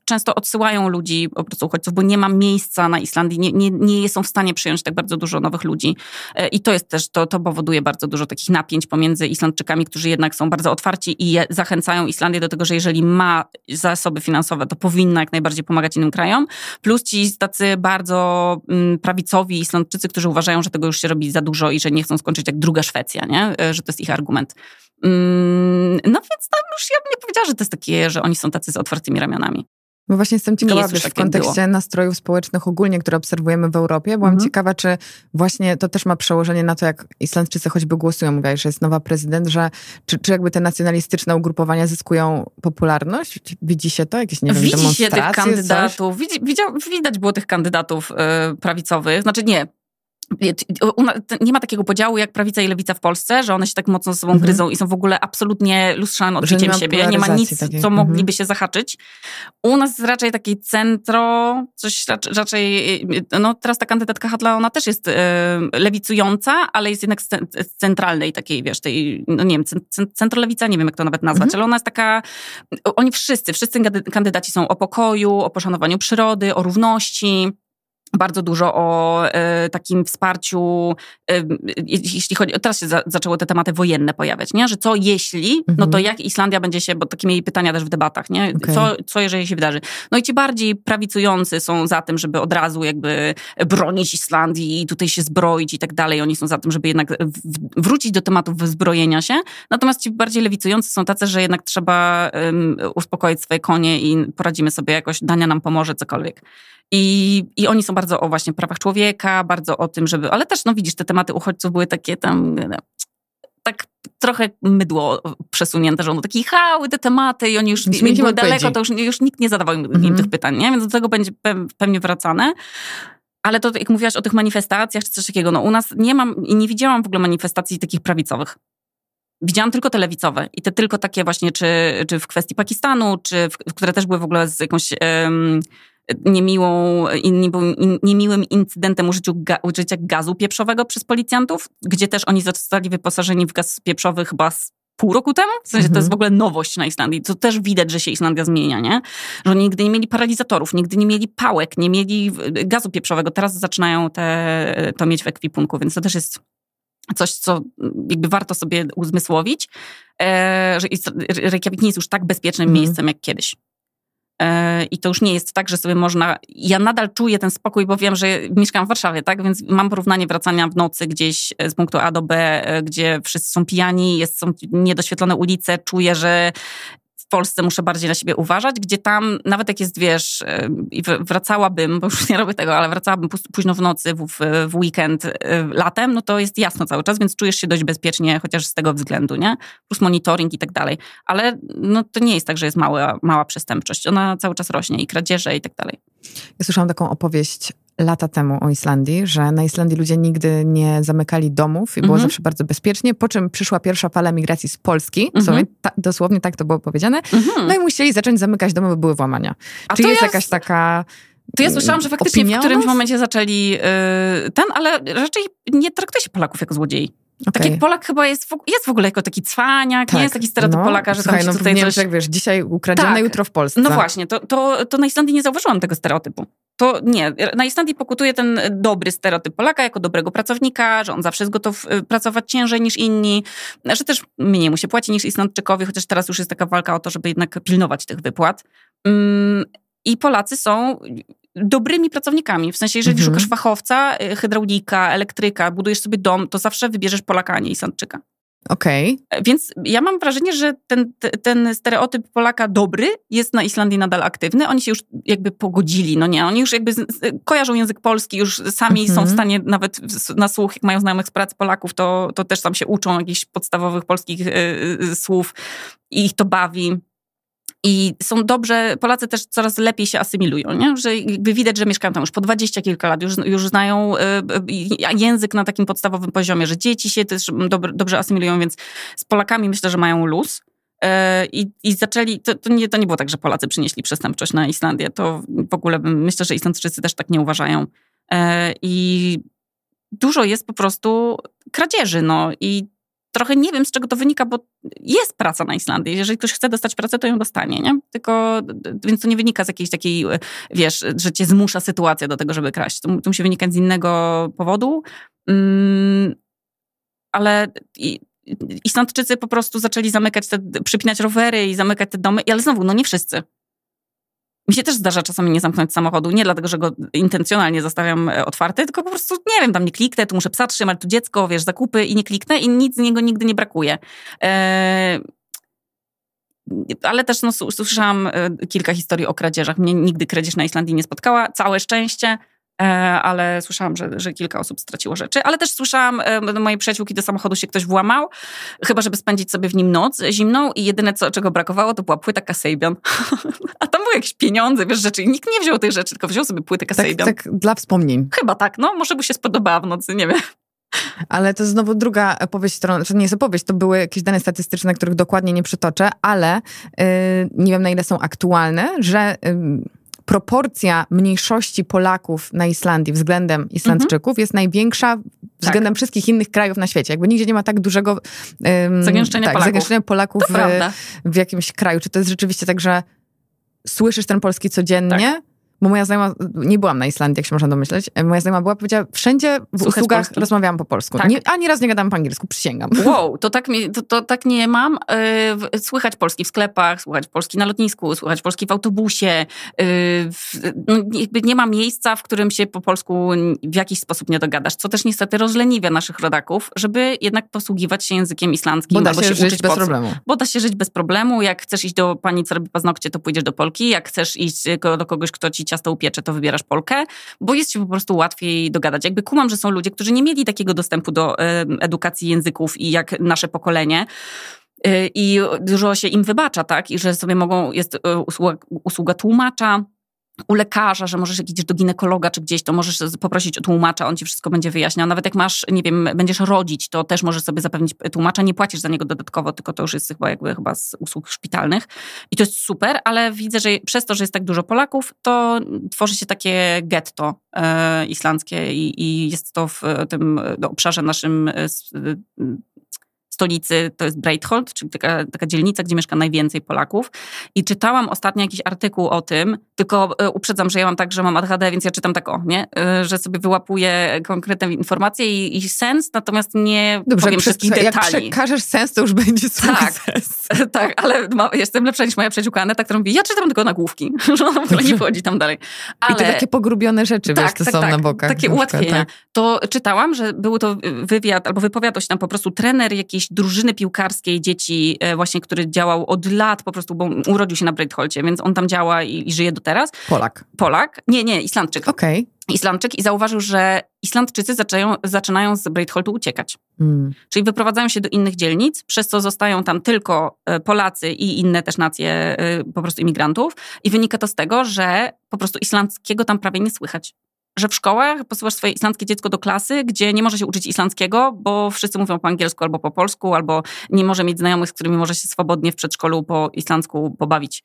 często odsyłają ludzi, po prostu uchodźców, bo nie ma miejsca na Islandii, nie, nie, nie są w stanie przyjąć tak bardzo dużo nowych ludzi. E, I to jest też, to, to powoduje bardzo dużo takich napięć pomiędzy Islandczykami, którzy jednak są bardzo otwarci i je, zachęcają Islandię do tego, że jeżeli ma zasoby finansowe, to powinna jak najbardziej pomagać innym krajom. Plus ci tacy bardzo mm, prawicowi Islandczycy, którzy uważają, że tego już się robi za dużo i że nie chcą skończyć jak druga Szwecja, nie? E, że to jest ich argument. Mm, no więc tam już ja bym nie powiedziała, że to jest takie, że oni są tacy z otwartymi ramionami. Bo no właśnie jestem ciekawa, jest w kontekście nastrojów społecznych ogólnie, które obserwujemy w Europie, byłam mhm. ciekawa, czy właśnie to też ma przełożenie na to, jak Islandczycy choćby głosują, mówiłaś, że jest nowa prezydent, że czy, czy jakby te nacjonalistyczne ugrupowania zyskują popularność? Widzi się to? Jakieś, nie wiem, Widzi się tych kandydatów, widzi, widział, widać było tych kandydatów yy, prawicowych, znaczy nie, nie ma takiego podziału jak prawica i lewica w Polsce, że one się tak mocno ze sobą mhm. gryzą i są w ogóle absolutnie lustrzanym odbiciem siebie. Nie ma nic, takiej. co mhm. mogliby mhm. się zahaczyć. U nas raczej takie centro, coś raczej, raczej y, no teraz ta kandydatka Hadla, ona też jest y, lewicująca, ale jest jednak z, centralnej takiej, wiesz, tej, no nie wiem, centrolewica, nie wiem jak to nawet nazwać, mhm. ale ona jest taka, oni wszyscy, wszyscy kandydaci są o pokoju, o poszanowaniu przyrody, o równości, bardzo dużo o e, takim wsparciu, e, jeśli chodzi, teraz się za, zaczęły te tematy wojenne pojawiać, nie? że co jeśli, mhm. no to mhm. jak Islandia będzie się, bo takie mieli pytania też w debatach, nie? Okay. Co, co jeżeli się wydarzy. No i ci bardziej prawicujący są za tym, żeby od razu jakby bronić Islandii i tutaj się zbroić i tak dalej, oni są za tym, żeby jednak w, wrócić do tematów wyzbrojenia się, natomiast ci bardziej lewicujący są tacy, że jednak trzeba uspokoić swoje konie i poradzimy sobie jakoś, Dania nam pomoże, cokolwiek. I, I oni są bardzo o właśnie prawach człowieka, bardzo o tym, żeby. Ale też, no widzisz, te tematy uchodźców były takie tam. Tak trochę mydło przesunięte, że on taki hały te tematy i oni już Nic daleko, to już, już nikt nie zadawał im, mhm. im tych pytań, nie? więc do tego będzie pe pewnie wracane. Ale to, jak mówiłaś o tych manifestacjach czy coś takiego, no u nas nie mam i nie widziałam w ogóle manifestacji takich prawicowych. Widziałam tylko te lewicowe i te tylko takie właśnie, czy, czy w kwestii Pakistanu, czy w, które też były w ogóle z jakąś niemiłą, niemiłym, incydentem użyciu ga, użycia gazu pieprzowego przez policjantów, gdzie też oni zostali wyposażeni w gaz pieprzowy chyba z pół roku temu. W sensie mm to jest mhm. w ogóle nowość na Islandii. To też widać, że się Islandia zmienia, nie? Że oni nigdy nie mieli paralizatorów, nigdy nie mieli pałek, nie mieli y, gazu pieprzowego. Teraz zaczynają te, y, to mieć w ekwipunku, więc to też jest coś, co y, jakby warto sobie uzmysłowić, e, że Reykjavik nie jest już tak bezpiecznym mhm. miejscem jak kiedyś. I to już nie jest tak, że sobie można. Ja nadal czuję ten spokój, bo wiem, że mieszkam w Warszawie, tak? Więc mam porównanie wracania w nocy gdzieś e, z punktu A do B, e, gdzie wszyscy są pijani, jest, są niedoświetlone ulice, czuję, że Polsce muszę bardziej na siebie uważać, gdzie tam nawet jak jest, wiesz, e, i wracałabym, bo już nie robię tego, ale wracałabym późno w nocy, w, w weekend, e, latem, no to jest jasno cały czas, więc czujesz się dość bezpiecznie, chociaż z tego względu, nie? Plus monitoring i tak dalej. Ale no, to nie jest tak, że jest mała, mała przestępczość. Ona cały czas rośnie i kradzieże i tak dalej. Ja słyszałam taką opowieść lata temu o Islandii, że na Islandii ludzie nigdy nie zamykali domów i było mhm. zawsze bardzo bezpiecznie, po czym przyszła pierwsza fala migracji z Polski, mhm. ta, dosłownie tak to było powiedziane, mhm. no i musieli zacząć zamykać domy, bo były włamania. A Czy jest ja... jakaś taka... To ja słyszałam, że faktycznie w którymś momencie zaczęli yy, ten, ale raczej nie traktuje się Polaków jako złodziei. Okay. jak Polak chyba jest w, jest w ogóle jako taki cwaniak, tak. nie jest tak. taki stereotyp no, Polaka, że słuchaj, tam się no, tutaj w coś... wiesz, dzisiaj ukradzione, tak. jutro w Polsce. No właśnie, to, to, to na Islandii nie zauważyłam tego stereotypu to nie. Na Islandii pokutuje ten dobry stereotyp Polaka jako dobrego pracownika, że on zawsze jest gotów y, pracować ciężej niż inni, że też mniej mu się płaci niż Islandczykowi, chociaż teraz już jest taka walka o to, żeby jednak pilnować tych wypłat. Mm, I Polacy są dobrymi pracownikami. W sensie, jeżeli mhm. szukasz fachowca, y, hydraulika, elektryka, budujesz sobie dom, to zawsze wybierzesz Polaka, a nie Islandczyka. Okej. Okay. E, więc ja mam wrażenie, że ten, ten stereotyp Polaka dobry jest na Islandii nadal aktywny. Oni się już jakby pogodzili, no nie? Oni już jakby kojarzą język polski, już sami mm -hmm. są w mhm. stanie nawet na słuch, jak mają znajomych z pracy Polaków, to, to też tam się uczą jakichś podstawowych polskich y, y, słów i ich to bawi. I są dobrze, Polacy też coraz lepiej się asymilują, nie? że jakby widać, że mieszkają tam już po dwadzieścia kilka lat, już, już znają e, e, język na takim podstawowym poziomie, że dzieci się też dobrze asymilują, więc z Polakami myślę, że mają luz. E, I, I, zaczęli, to, to, nie, to nie było tak, że Polacy przynieśli przestępczość na Islandię, to w ogóle myślę, że Islandczycy też tak nie uważają. I dużo jest po prostu kradzieży, no i trochę nie wiem, z czego to wynika, bo jest praca na Islandii. Jeżeli ktoś chce dostać pracę, to ją dostanie, nie? Tylko, więc to nie wynika z jakiejś takiej, e, wiesz, że cię zmusza sytuacja do tego, żeby kraść. To, to musi wynikać z innego powodu. Mm, ale i, Islandczycy po prostu zaczęli zamykać te, przypinać rowery i zamykać te domy, ale znowu, no nie wszyscy. Mi się też zdarza czasami nie zamknąć samochodu, nie dlatego, że go intencjonalnie zostawiam e, otwarty, tylko po prostu, nie wiem, tam nie kliknę, tu muszę psa trzymać, tu dziecko, wiesz, zakupy i nie kliknę i nic z niego nigdy nie brakuje. E, ale też no, słyszałam e, kilka historii o kradzieżach. Mnie nigdy kradzież na Islandii nie spotkała. Całe szczęście. E, ale słyszałam, że, że, kilka osób straciło rzeczy. Ale też słyszałam, e, do mojej przyjaciółki do samochodu się ktoś włamał, chyba żeby spędzić sobie w nim noc zimną i jedyne, co, czego brakowało, to była płyta Kasabian. A tam były jakieś pieniądze, wiesz, rzeczy. I nikt nie wziął tych rzeczy, tylko wziął sobie płytę tak, Kasabian. Tak, tak dla wspomnień. Chyba tak, no może by się spodobała w nocy, nie wiem. Ale to znowu druga powieść, to nie jest opowieść, to były jakieś dane statystyczne, których dokładnie nie przytoczę, ale yy, nie wiem na ile są aktualne, że... Yy, proporcja mniejszości Polaków na Islandii względem Islandczyków mhm. jest największa względem tak. wszystkich innych krajów na świecie. Jakby nigdzie nie ma tak dużego um, zagęszczenia, tak, Polaków. zagęszczenia Polaków w, w, jakimś kraju. Czy to jest rzeczywiście tak, że słyszysz ten polski codziennie? Tak bo moja znajoma, nie byłam na Islandii, jak się można domyśleć, e, moja znajoma była, powiedziała, wszędzie w usługach Polski? rozmawiałam po polsku. Tak. Nie, ani raz nie gadałam po angielsku, przysięgam. Wow, to tak, mi, to, to tak nie mam. Yy, słychać Polski w sklepach, słychać Polski na lotnisku, słychać Polski w autobusie. Yy, w, no, nie ma miejsca, w którym się po polsku w jakiś sposób nie dogadasz, co też niestety rozleniwia naszych rodaków, żeby jednak posługiwać się językiem islandzkim. Bo da się, się żyć bez problemu. Bo da się żyć bez problemu. Jak chcesz iść do pani, co robi paznokcie, to pójdziesz do Polki. Jak chcesz iść do kogoś, kto ci ciasto upiecze, to wybierasz Polkę, bo jest się po prostu łatwiej dogadać. Jakby kumam, że są ludzie, którzy nie mieli takiego dostępu do edukacji języków i jak nasze pokolenie, y, i dużo się im wybacza, tak? I że sobie mogą, jest e, usługa, usługa tłumacza, u lekarza, że możesz jak do ginekologa czy gdzieś, to możesz poprosić o tłumacza, on ci wszystko będzie wyjaśniał. Nawet jak masz, nie wiem, będziesz rodzić, to też możesz sobie zapewnić tłumacza, nie płacisz za niego dodatkowo, tylko to już jest chyba jakby chyba z usług szpitalnych. I to jest super, ale widzę, że przez to, że jest tak dużo Polaków, to tworzy się takie getto e, islandzkie i, i jest to w e, tym e, obszarze naszym stolicy, to jest Breithold, czyli taka, taka dzielnica, gdzie mieszka najwięcej Polaków. I czytałam ostatnio jakiś artykuł o tym, tylko e, uprzedzam, że ja mam tak, że mam ADHD, więc ja czytam tak o, nie? E, że sobie wyłapuję konkretne informacje i, i sens, natomiast nie Dobrze, powiem wszystkich detali. Jak przekażesz sens, to już będzie tak, sens. Tak, ale ma, jestem lepsza niż moja przyjaciółka Aneta, która mówi, ja czytam tylko nagłówki, że ona w ogóle nie wchodzi tam dalej. Ale... I to takie pogrubione rzeczy, tak, wiesz, to tak, są tak, na bokach. Takie na ułatwienia. Przykład, tak. To czytałam, że był to wywiad albo wypowiadał się tam po prostu trener jakiejś drużyny piłkarskiej dzieci e, właśnie, który działał od lat po prostu, bo urodził się na Breitholcie, więc on tam działa i, i żyje do teraz. Polak. Polak. Nie, nie, Islandczyk. Okej. Okay. Islandczyk i zauważył, że Islandczycy zaczynają, zaczynają z Breitholtu uciekać. Hmm. Czyli wyprowadzają się do innych dzielnic, przez co zostają tam tylko e, Polacy i inne też nacje e, po prostu imigrantów. I wynika to z tego, że po prostu islandzkiego tam prawie nie słychać że w szkołach posyłasz swoje islandzkie dziecko do klasy, gdzie nie może się uczyć islandzkiego, bo wszyscy mówią po angielsku albo po polsku, albo nie może mieć znajomych, z którymi może się swobodnie w przedszkolu po islandzku pobawić.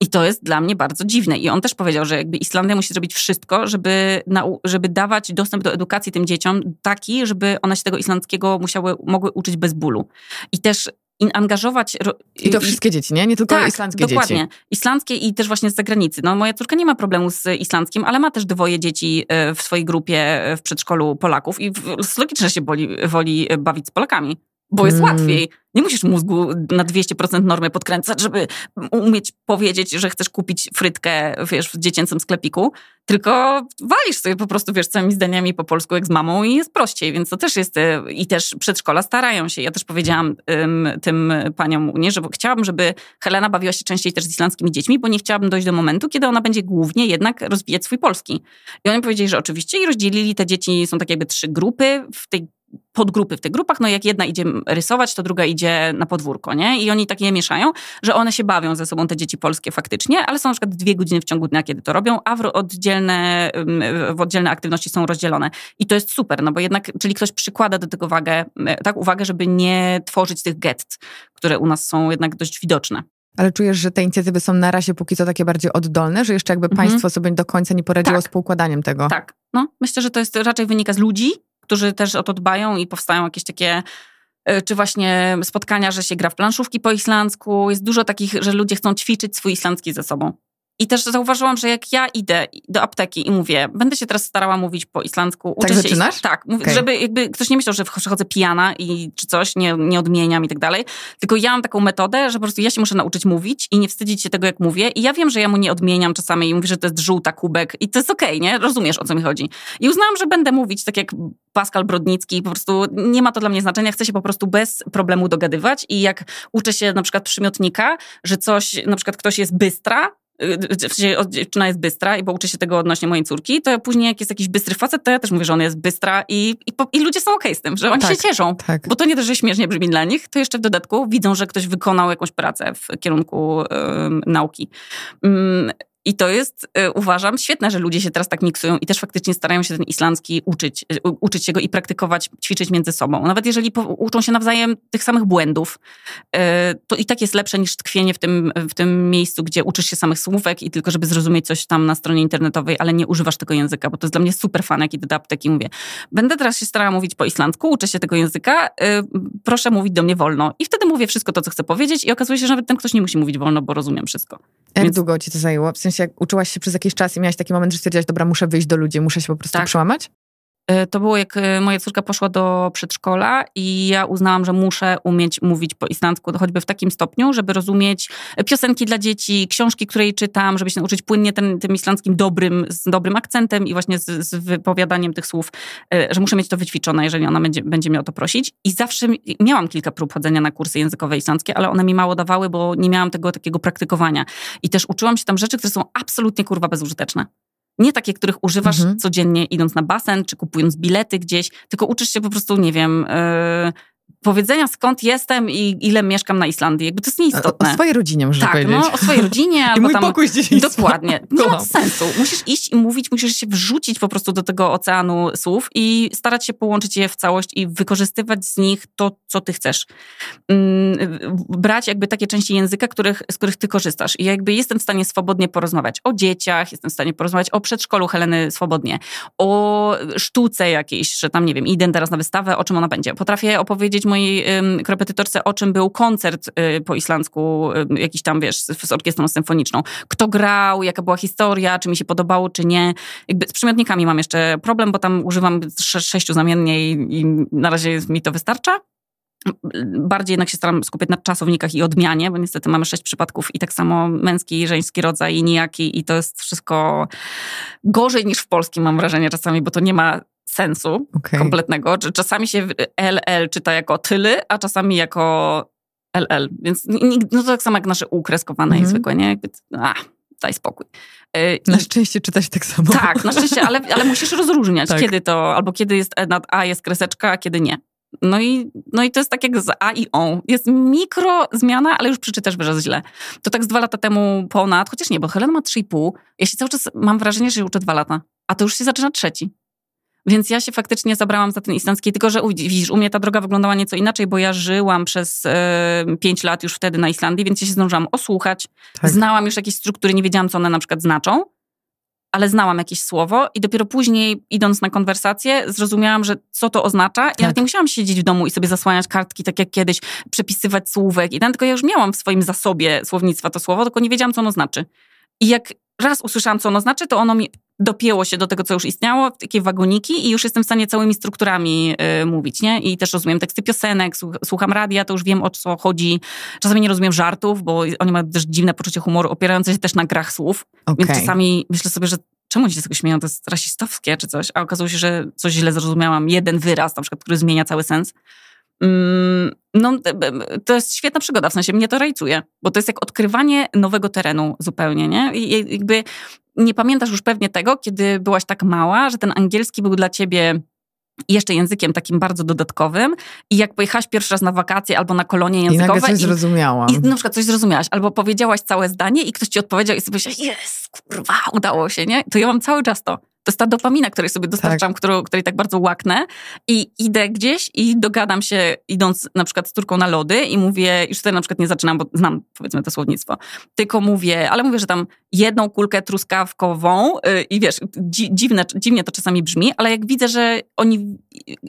I to jest dla mnie bardzo dziwne. I on też powiedział, że jakby Islandia musi zrobić wszystko, żeby, żeby dawać dostęp do edukacji tym dzieciom taki, żeby one się tego islandzkiego musiały, mogły uczyć bez bólu. I też in angażować. I to wszystkie dzieci, nie? Nie tylko tak, islandzkie dokładnie. dzieci. Dokładnie. Islandzkie i też właśnie z zagranicy. No, moja córka nie ma problemu z islandzkim, ale ma też dwoje dzieci e, w swojej grupie e, w przedszkolu Polaków i logicznie się boli, woli e, bawić z Polakami bo jest mm. łatwiej. Nie musisz mózgu na 200% normy podkręcać, żeby umieć powiedzieć, że chcesz kupić frytkę, wiesz, w dziecięcym sklepiku, tylko walisz sobie po prostu, wiesz, całymi zdaniami po polsku jak z mamą i jest prościej, więc to też jest, y, i też przedszkola starają się. Ja też powiedziałam um, tym paniom, nie, że chciałabym, żeby Helena bawiła się częściej też z islandzkimi dziećmi, bo nie chciałabym dojść do momentu, kiedy ona będzie głównie jednak rozwijać swój polski. I oni powiedzieli, że oczywiście i rozdzielili te dzieci, są tak jakby trzy grupy w tej podgrupy w tych grupach, no jak jedna idzie rysować, to druga idzie na podwórko, nie? I oni tak je mieszają, że one się bawią ze sobą, te dzieci polskie faktycznie, ale są na przykład dwie godziny w ciągu dnia, kiedy to robią, a w oddzielne, w oddzielne aktywności są rozdzielone. I to jest super, no bo jednak, czyli ktoś przykłada do tego uwagę, tak uwagę, żeby nie tworzyć tych gett które u nas są jednak dość widoczne. Ale czujesz, że te inicjatywy są na razie póki co takie bardziej oddolne, że jeszcze jakby mhm. państwo sobie do końca nie poradziło tak. z poukładaniem tego? Tak. No, myślę, że to jest raczej wynika z ludzi, którzy też o to dbają i powstają jakieś takie e, czy właśnie spotkania, że się gra w planszówki po islandzku. Jest dużo takich, że ludzie chcą ćwiczyć swój islandzki ze sobą. I też zauważyłam, że jak ja idę do apteki i mówię, będę się teraz starała mówić po islandzku. Uczę tak zaczynasz? tak, mówię, okay. żeby jakby ktoś nie myślał, że przychodzę pijana i czy coś, nie, nie odmieniam i tak dalej. Tylko ja mam taką metodę, że po prostu ja się muszę nauczyć mówić i nie wstydzić się tego, jak mówię. I ja wiem, że ja mu nie odmieniam czasami i mówię, że to jest żółta kubek i to jest okej, okay, nie? Rozumiesz, o co mi chodzi. I uznałam, że będę mówić tak jak Pascal Brodnicki, po prostu nie ma to dla mnie znaczenia, chcę się po prostu bez problemu dogadywać i jak uczę się na przykład przymiotnika, że coś, na przykład ktoś jest bystra, Y, w sensie dziewczyna jest bystra i bo uczy się tego odnośnie mojej córki, to ja później jak jest jakiś bystry facet, to ja też mówię, że on jest bystra i, i, po, i ludzie są okej okay z tym, że oni tak, się cieszą. Tak. Bo to nie dość, że śmiesznie brzmi dla nich, to jeszcze w dodatku widzą, że ktoś wykonał jakąś pracę w kierunku nauki. Mm, i to jest, y, uważam, świetne, że ludzie się teraz tak miksują i też faktycznie starają się ten islandzki uczyć, y, uczyć się go i praktykować, ćwiczyć między sobą. Nawet jeżeli uczą się nawzajem tych samych błędów, y, to i tak jest lepsze niż tkwienie w tym, w tym miejscu, gdzie uczysz się samych słówek i tylko, żeby zrozumieć coś tam na stronie internetowej, ale nie używasz tego języka, bo to jest dla mnie super fan, jak idę do i mówię, będę teraz się starała mówić po islandzku, uczę się tego języka, proszę mówić do mnie wolno. I wtedy mówię wszystko to, co chcę powiedzieć i okazuje się, że nawet ten ktoś nie musi mówić wolno, bo rozumiem wszystko. Jak Więc... długo ci to zajęło? W sensie sensie uczyłaś się przez jakiś czas i miałaś taki moment, że stwierdziłaś, dobra, muszę wyjść do ludzi, muszę się po prostu tak. przełamać? E, to było jak e, moja córka poszła do przedszkola i ja uznałam, że muszę umieć mówić po islandzku, no, choćby w takim stopniu, żeby rozumieć e, piosenki dla dzieci, książki, które jej czytam, żeby się nauczyć płynnie ten, tym islandzkim dobrym, z dobrym akcentem i właśnie z, z, wypowiadaniem tych słów, że muszę mieć to wyćwiczone, jeżeli ona będzie, będzie mnie o to prosić. I zawsze miałam kilka prób chodzenia na kursy językowe islandzkie, ale one mi mało dawały, bo nie miałam tego takiego praktykowania. I też uczyłam się tam rzeczy, które są absolutnie kurwa bezużyteczne. Nie takie, których używasz mhm. codziennie idąc na basen, czy kupując bilety gdzieś, tylko uczysz się po prostu, nie wiem, yy, powiedzenia skąd jestem i ile mieszkam na Islandii. Jakby to jest nieistotne. Tak, o, no, o swojej rodzinie można tak, powiedzieć. no o swojej rodzinie. I mój tam... pokój z Dokładnie. Nie ma no. sensu. Musisz iść i mówić, musisz się wrzucić po prostu do tego oceanu słów i starać się połączyć je w całość i wykorzystywać z nich to, co ty chcesz. Mm, brać jakby takie części języka, których, z których ty korzystasz. I jakby jestem w stanie swobodnie porozmawiać o dzieciach, jestem w stanie porozmawiać o przedszkolu Heleny swobodnie, o sztuce jakiejś, że tam, nie wiem, idę teraz na wystawę, o czym ona będzie. Potrafię opowiedzieć mojej korepetytorce, o czym był koncert y, po islandzku, y, jakiś tam, wiesz, z orkiestrą symfoniczną. Kto grał, jaka była historia, czy mi się podobało, czy nie. Jakby z przymiotnikami mam jeszcze problem, bo tam używam sześciu zamiennie i, i na razie mi to wystarcza. Bardziej jednak się staram skupiać na czasownikach i odmianie, bo niestety mamy sześć przypadków i tak samo męski i żeński rodzaj i nijaki i to jest wszystko gorzej niż w polskim mam wrażenie czasami, bo to nie ma sensu okay. kompletnego. Czasami się LL e, czyta jako tyle, a czasami jako LL. Więc no to tak samo jak nasze ukreskowane, kreskowane i mhm. zwykłe, nie? Jakby, ach, daj spokój. E, I, na szczęście czyta się tak samo. Tak, na szczęście, ale, ale musisz rozróżniać, tak. kiedy to, albo kiedy jest e, nad A jest kreseczka, a kiedy nie. No i, no i to jest tak jak z A i O. Jest mikro zmiana, ale już przeczytasz wyraz źle. To tak z dwa lata temu ponad, chociaż nie, bo Helen ma 3,5. Ja się cały czas mam wrażenie, że uczę dwa lata, a to już się zaczyna trzeci. Więc ja się faktycznie zabrałam za ten islandzki, tylko że widzisz, u mnie ta droga wyglądała nieco inaczej, bo ja żyłam przez e, pięć lat już wtedy na Islandii, więc ja się zdążyłam osłuchać. Tak. Znałam już jakieś struktury, nie wiedziałam, co one na przykład znaczą, ale znałam jakieś słowo i dopiero później, idąc na konwersację, zrozumiałam, że co to oznacza. I Ja nawet tak. nie musiałam siedzieć w domu i sobie zasłaniać kartki, tak jak kiedyś, przepisywać słówek i ten, tylko ja już miałam w swoim zasobie słownictwa to słowo, tylko nie wiedziałam, co ono znaczy. I jak raz usłyszałam, co ono znaczy, to ono mi dopięło się do tego, co już istniało, takie wagoniki i już jestem w stanie całymi strukturami y, mówić, nie? I też rozumiem teksty piosenek, słucham radia, to już wiem, o co chodzi. Czasami nie rozumiem żartów, bo oni mają też dziwne poczucie humoru, opierające się też na grach słów. Okay. Więc czasami myślę sobie, że czemu oni się z tego śmieją, to jest rasistowskie czy coś, a okazało się, że coś źle zrozumiałam, jeden wyraz na przykład, który zmienia cały sens. Mm, no, to jest świetna przygoda, w sensie mnie to rajcuje, bo to jest jak odkrywanie nowego terenu zupełnie, nie? I jakby nie pamiętasz już pewnie tego, kiedy byłaś tak mała, że ten angielski był dla ciebie jeszcze językiem takim bardzo dodatkowym i jak pojechałaś pierwszy raz na wakacje albo na kolonie językowe... I nagle coś i, zrozumiałam. I na przykład coś zrozumiałaś, albo powiedziałaś całe zdanie i ktoś ci odpowiedział i sobie myślałeś, jest, kurwa, udało się, nie? To ja mam cały czas to, to jest ta dopamina, której sobie dostarczam, tak. Którą, której tak bardzo łaknę i idę gdzieś i dogadam się, idąc na przykład z turką na lody i mówię, już tutaj na przykład nie zaczynam, bo znam powiedzmy to słownictwo, tylko mówię, ale mówię, że tam jedną kulkę truskawkową yy, i wiesz, dzi dziwne, dziwnie to czasami brzmi, ale jak widzę, że oni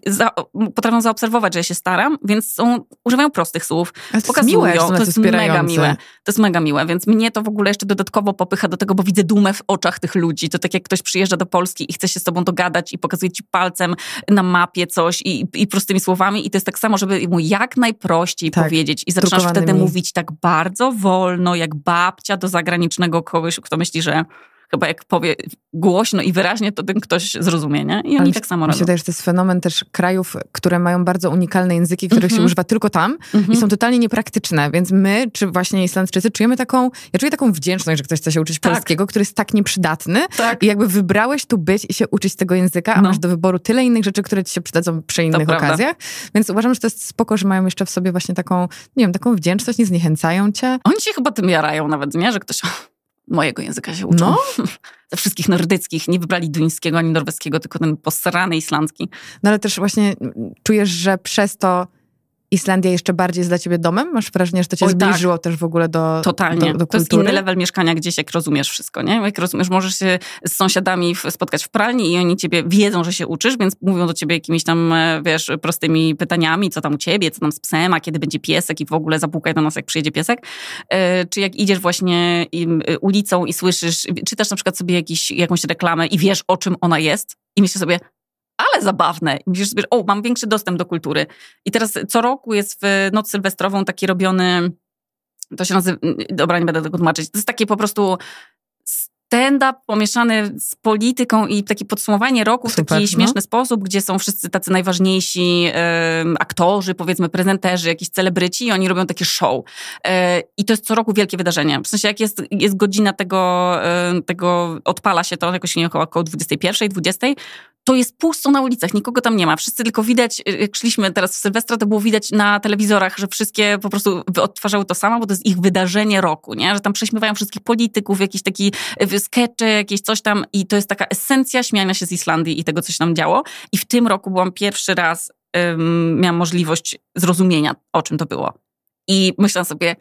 za potrafią zaobserwować, że ja się staram, więc są, używają prostych słów, to pokazują, jest miłe, to, to jest mega miłe. To jest mega miłe, więc mnie to w ogóle jeszcze dodatkowo popycha do tego, bo widzę dumę w oczach tych ludzi. To tak jak ktoś przyjeżdża do Polski Polski i chce się z tobą dogadać i pokazuje ci palcem na mapie coś i, i prostymi słowami i to jest tak samo, żeby mu jak najprościej tak, powiedzieć i zaczynasz wtedy mówić tak bardzo wolno, jak babcia do zagranicznego kogoś, kto myśli, że chyba jak powie głośno i wyraźnie, to ten ktoś zrozumie, nie? I oni tak samo robią. Mi się że to jest fenomen też krajów, które mają bardzo unikalne języki, których mm -hmm. się mhm. używa tylko tam mm -hmm. i mhm. są totalnie niepraktyczne, więc my, czy właśnie Islandczycy, czujemy taką, ja czuję taką wdzięczność, że ktoś chce się uczyć tak. polskiego, który jest tak nieprzydatny tak. i jakby wybrałeś tu być i się uczyć tego języka, a no. masz do wyboru tyle innych rzeczy, które ci się przydadzą przy innych to okazjach, prawda. więc uważam, że to jest spoko, że mają jeszcze w sobie właśnie taką, nie wiem, taką wdzięczność, nie zniechęcają cię. Oni się chyba tym jarają nawet, nie? Że ktoś mojego języka się uczą. No. Ze wszystkich nordyckich. Nie wybrali duńskiego ani norweskiego, tylko ten posrany islandzki. No ale też właśnie czujesz, że przez to Islandia jeszcze bardziej jest dla ciebie domem? Masz wrażenie, że to cię Oj, tak. zbliżyło tak. też w ogóle do Totalnie. Do, do to jest inny level mieszkania, gdzieś jak rozumiesz wszystko, nie? Jak rozumiesz, możesz się z sąsiadami spotkać w pralni i oni ciebie wiedzą, że się uczysz, więc mówią do ciebie jakimiś tam, e, wiesz, prostymi pytaniami, co tam u ciebie, co tam z psem, a kiedy będzie piesek i w ogóle zapukaj do nas, jak przyjedzie piesek. E, czy jak idziesz właśnie e, ulicą i słyszysz, czytasz na przykład sobie jakiś, jakąś reklamę i wiesz, o czym ona jest i myślisz sobie, ale zabawne. I myślisz sobie, o, mam większy dostęp do kultury. I teraz co roku jest w noc sylwestrową taki robiony to się nazywa, dobra, nie będę tego tłumaczyć, to jest takie po prostu stand-up pomieszany z polityką i takie podsumowanie roku Super, w taki no. śmieszny sposób, gdzie są wszyscy tacy najważniejsi e, aktorzy, powiedzmy prezenterzy, jakiś celebryci i oni robią takie show. E, I to jest co roku wielkie wydarzenie. W sensie jak jest, jest godzina tego, e, tego, odpala się to jakoś nie około, około 21, 20, to jest pusto na ulicach, nikogo tam nie ma. Wszyscy tylko widać, e, jak szliśmy teraz w Sylwestra, to było widać na telewizorach, że wszystkie po prostu odtwarzały to samo, bo to jest ich wydarzenie roku, nie? Że tam prześmiewają wszystkich polityków, jakiś taki e, skecze, jakieś coś tam i to jest taka esencja śmiania się z Islandii i tego, co się tam działo. I w tym roku byłam pierwszy raz, um, miałam możliwość zrozumienia, o czym to było. I myślałam sobie,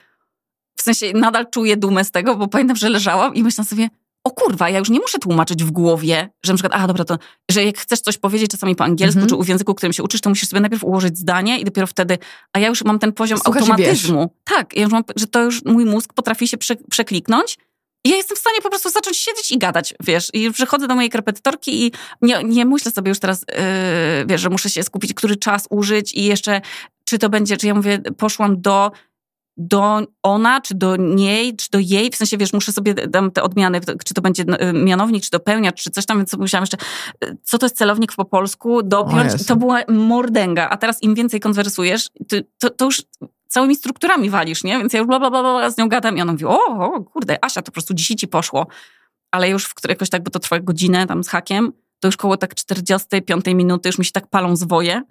w sensie nadal czuję dumę z tego, bo pamiętam, że leżałam i myślałam sobie, o kurwa, ja już nie muszę tłumaczyć w głowie, że na przykład, aha, dobra, to, że jak chcesz coś powiedzieć czasami po angielsku, mm -hmm. czy w języku, którym się uczysz, to musisz sobie najpierw ułożyć zdanie i dopiero wtedy, a ja już mam ten poziom Słuchaj, automatyzmu. Tak, ja już mam, że to już mój mózg potrafi się prze, przekliknąć ja jestem w stanie po prostu zacząć siedzieć i gadać, wiesz. I przychodzę do mojej krepetytorki i nie, nie myślę sobie już teraz, yy, wiesz, że muszę się skupić, który czas użyć i jeszcze, czy to będzie, czy ja mówię, poszłam do do ona, czy do niej, czy do jej, w sensie, wiesz, muszę sobie dam te odmiany, czy to będzie no, y, mianownik, czy dopełniacz, czy coś tam, więc musiałam jeszcze, y, co to jest celownik po polsku, dopiąć, to była mordęga, a teraz im więcej konwersujesz, to, to, to już całymi strukturami walisz, nie? Więc ja już bla, bla, bla, bla z nią gadam i ona mówi, o, o, kurde, Asia, to po prostu dzisiaj ci poszło. Ale już w której jakoś tak, bo to trwa godzinę tam z hakiem, to już koło tak 45 minuty już mi się tak palą zwoje,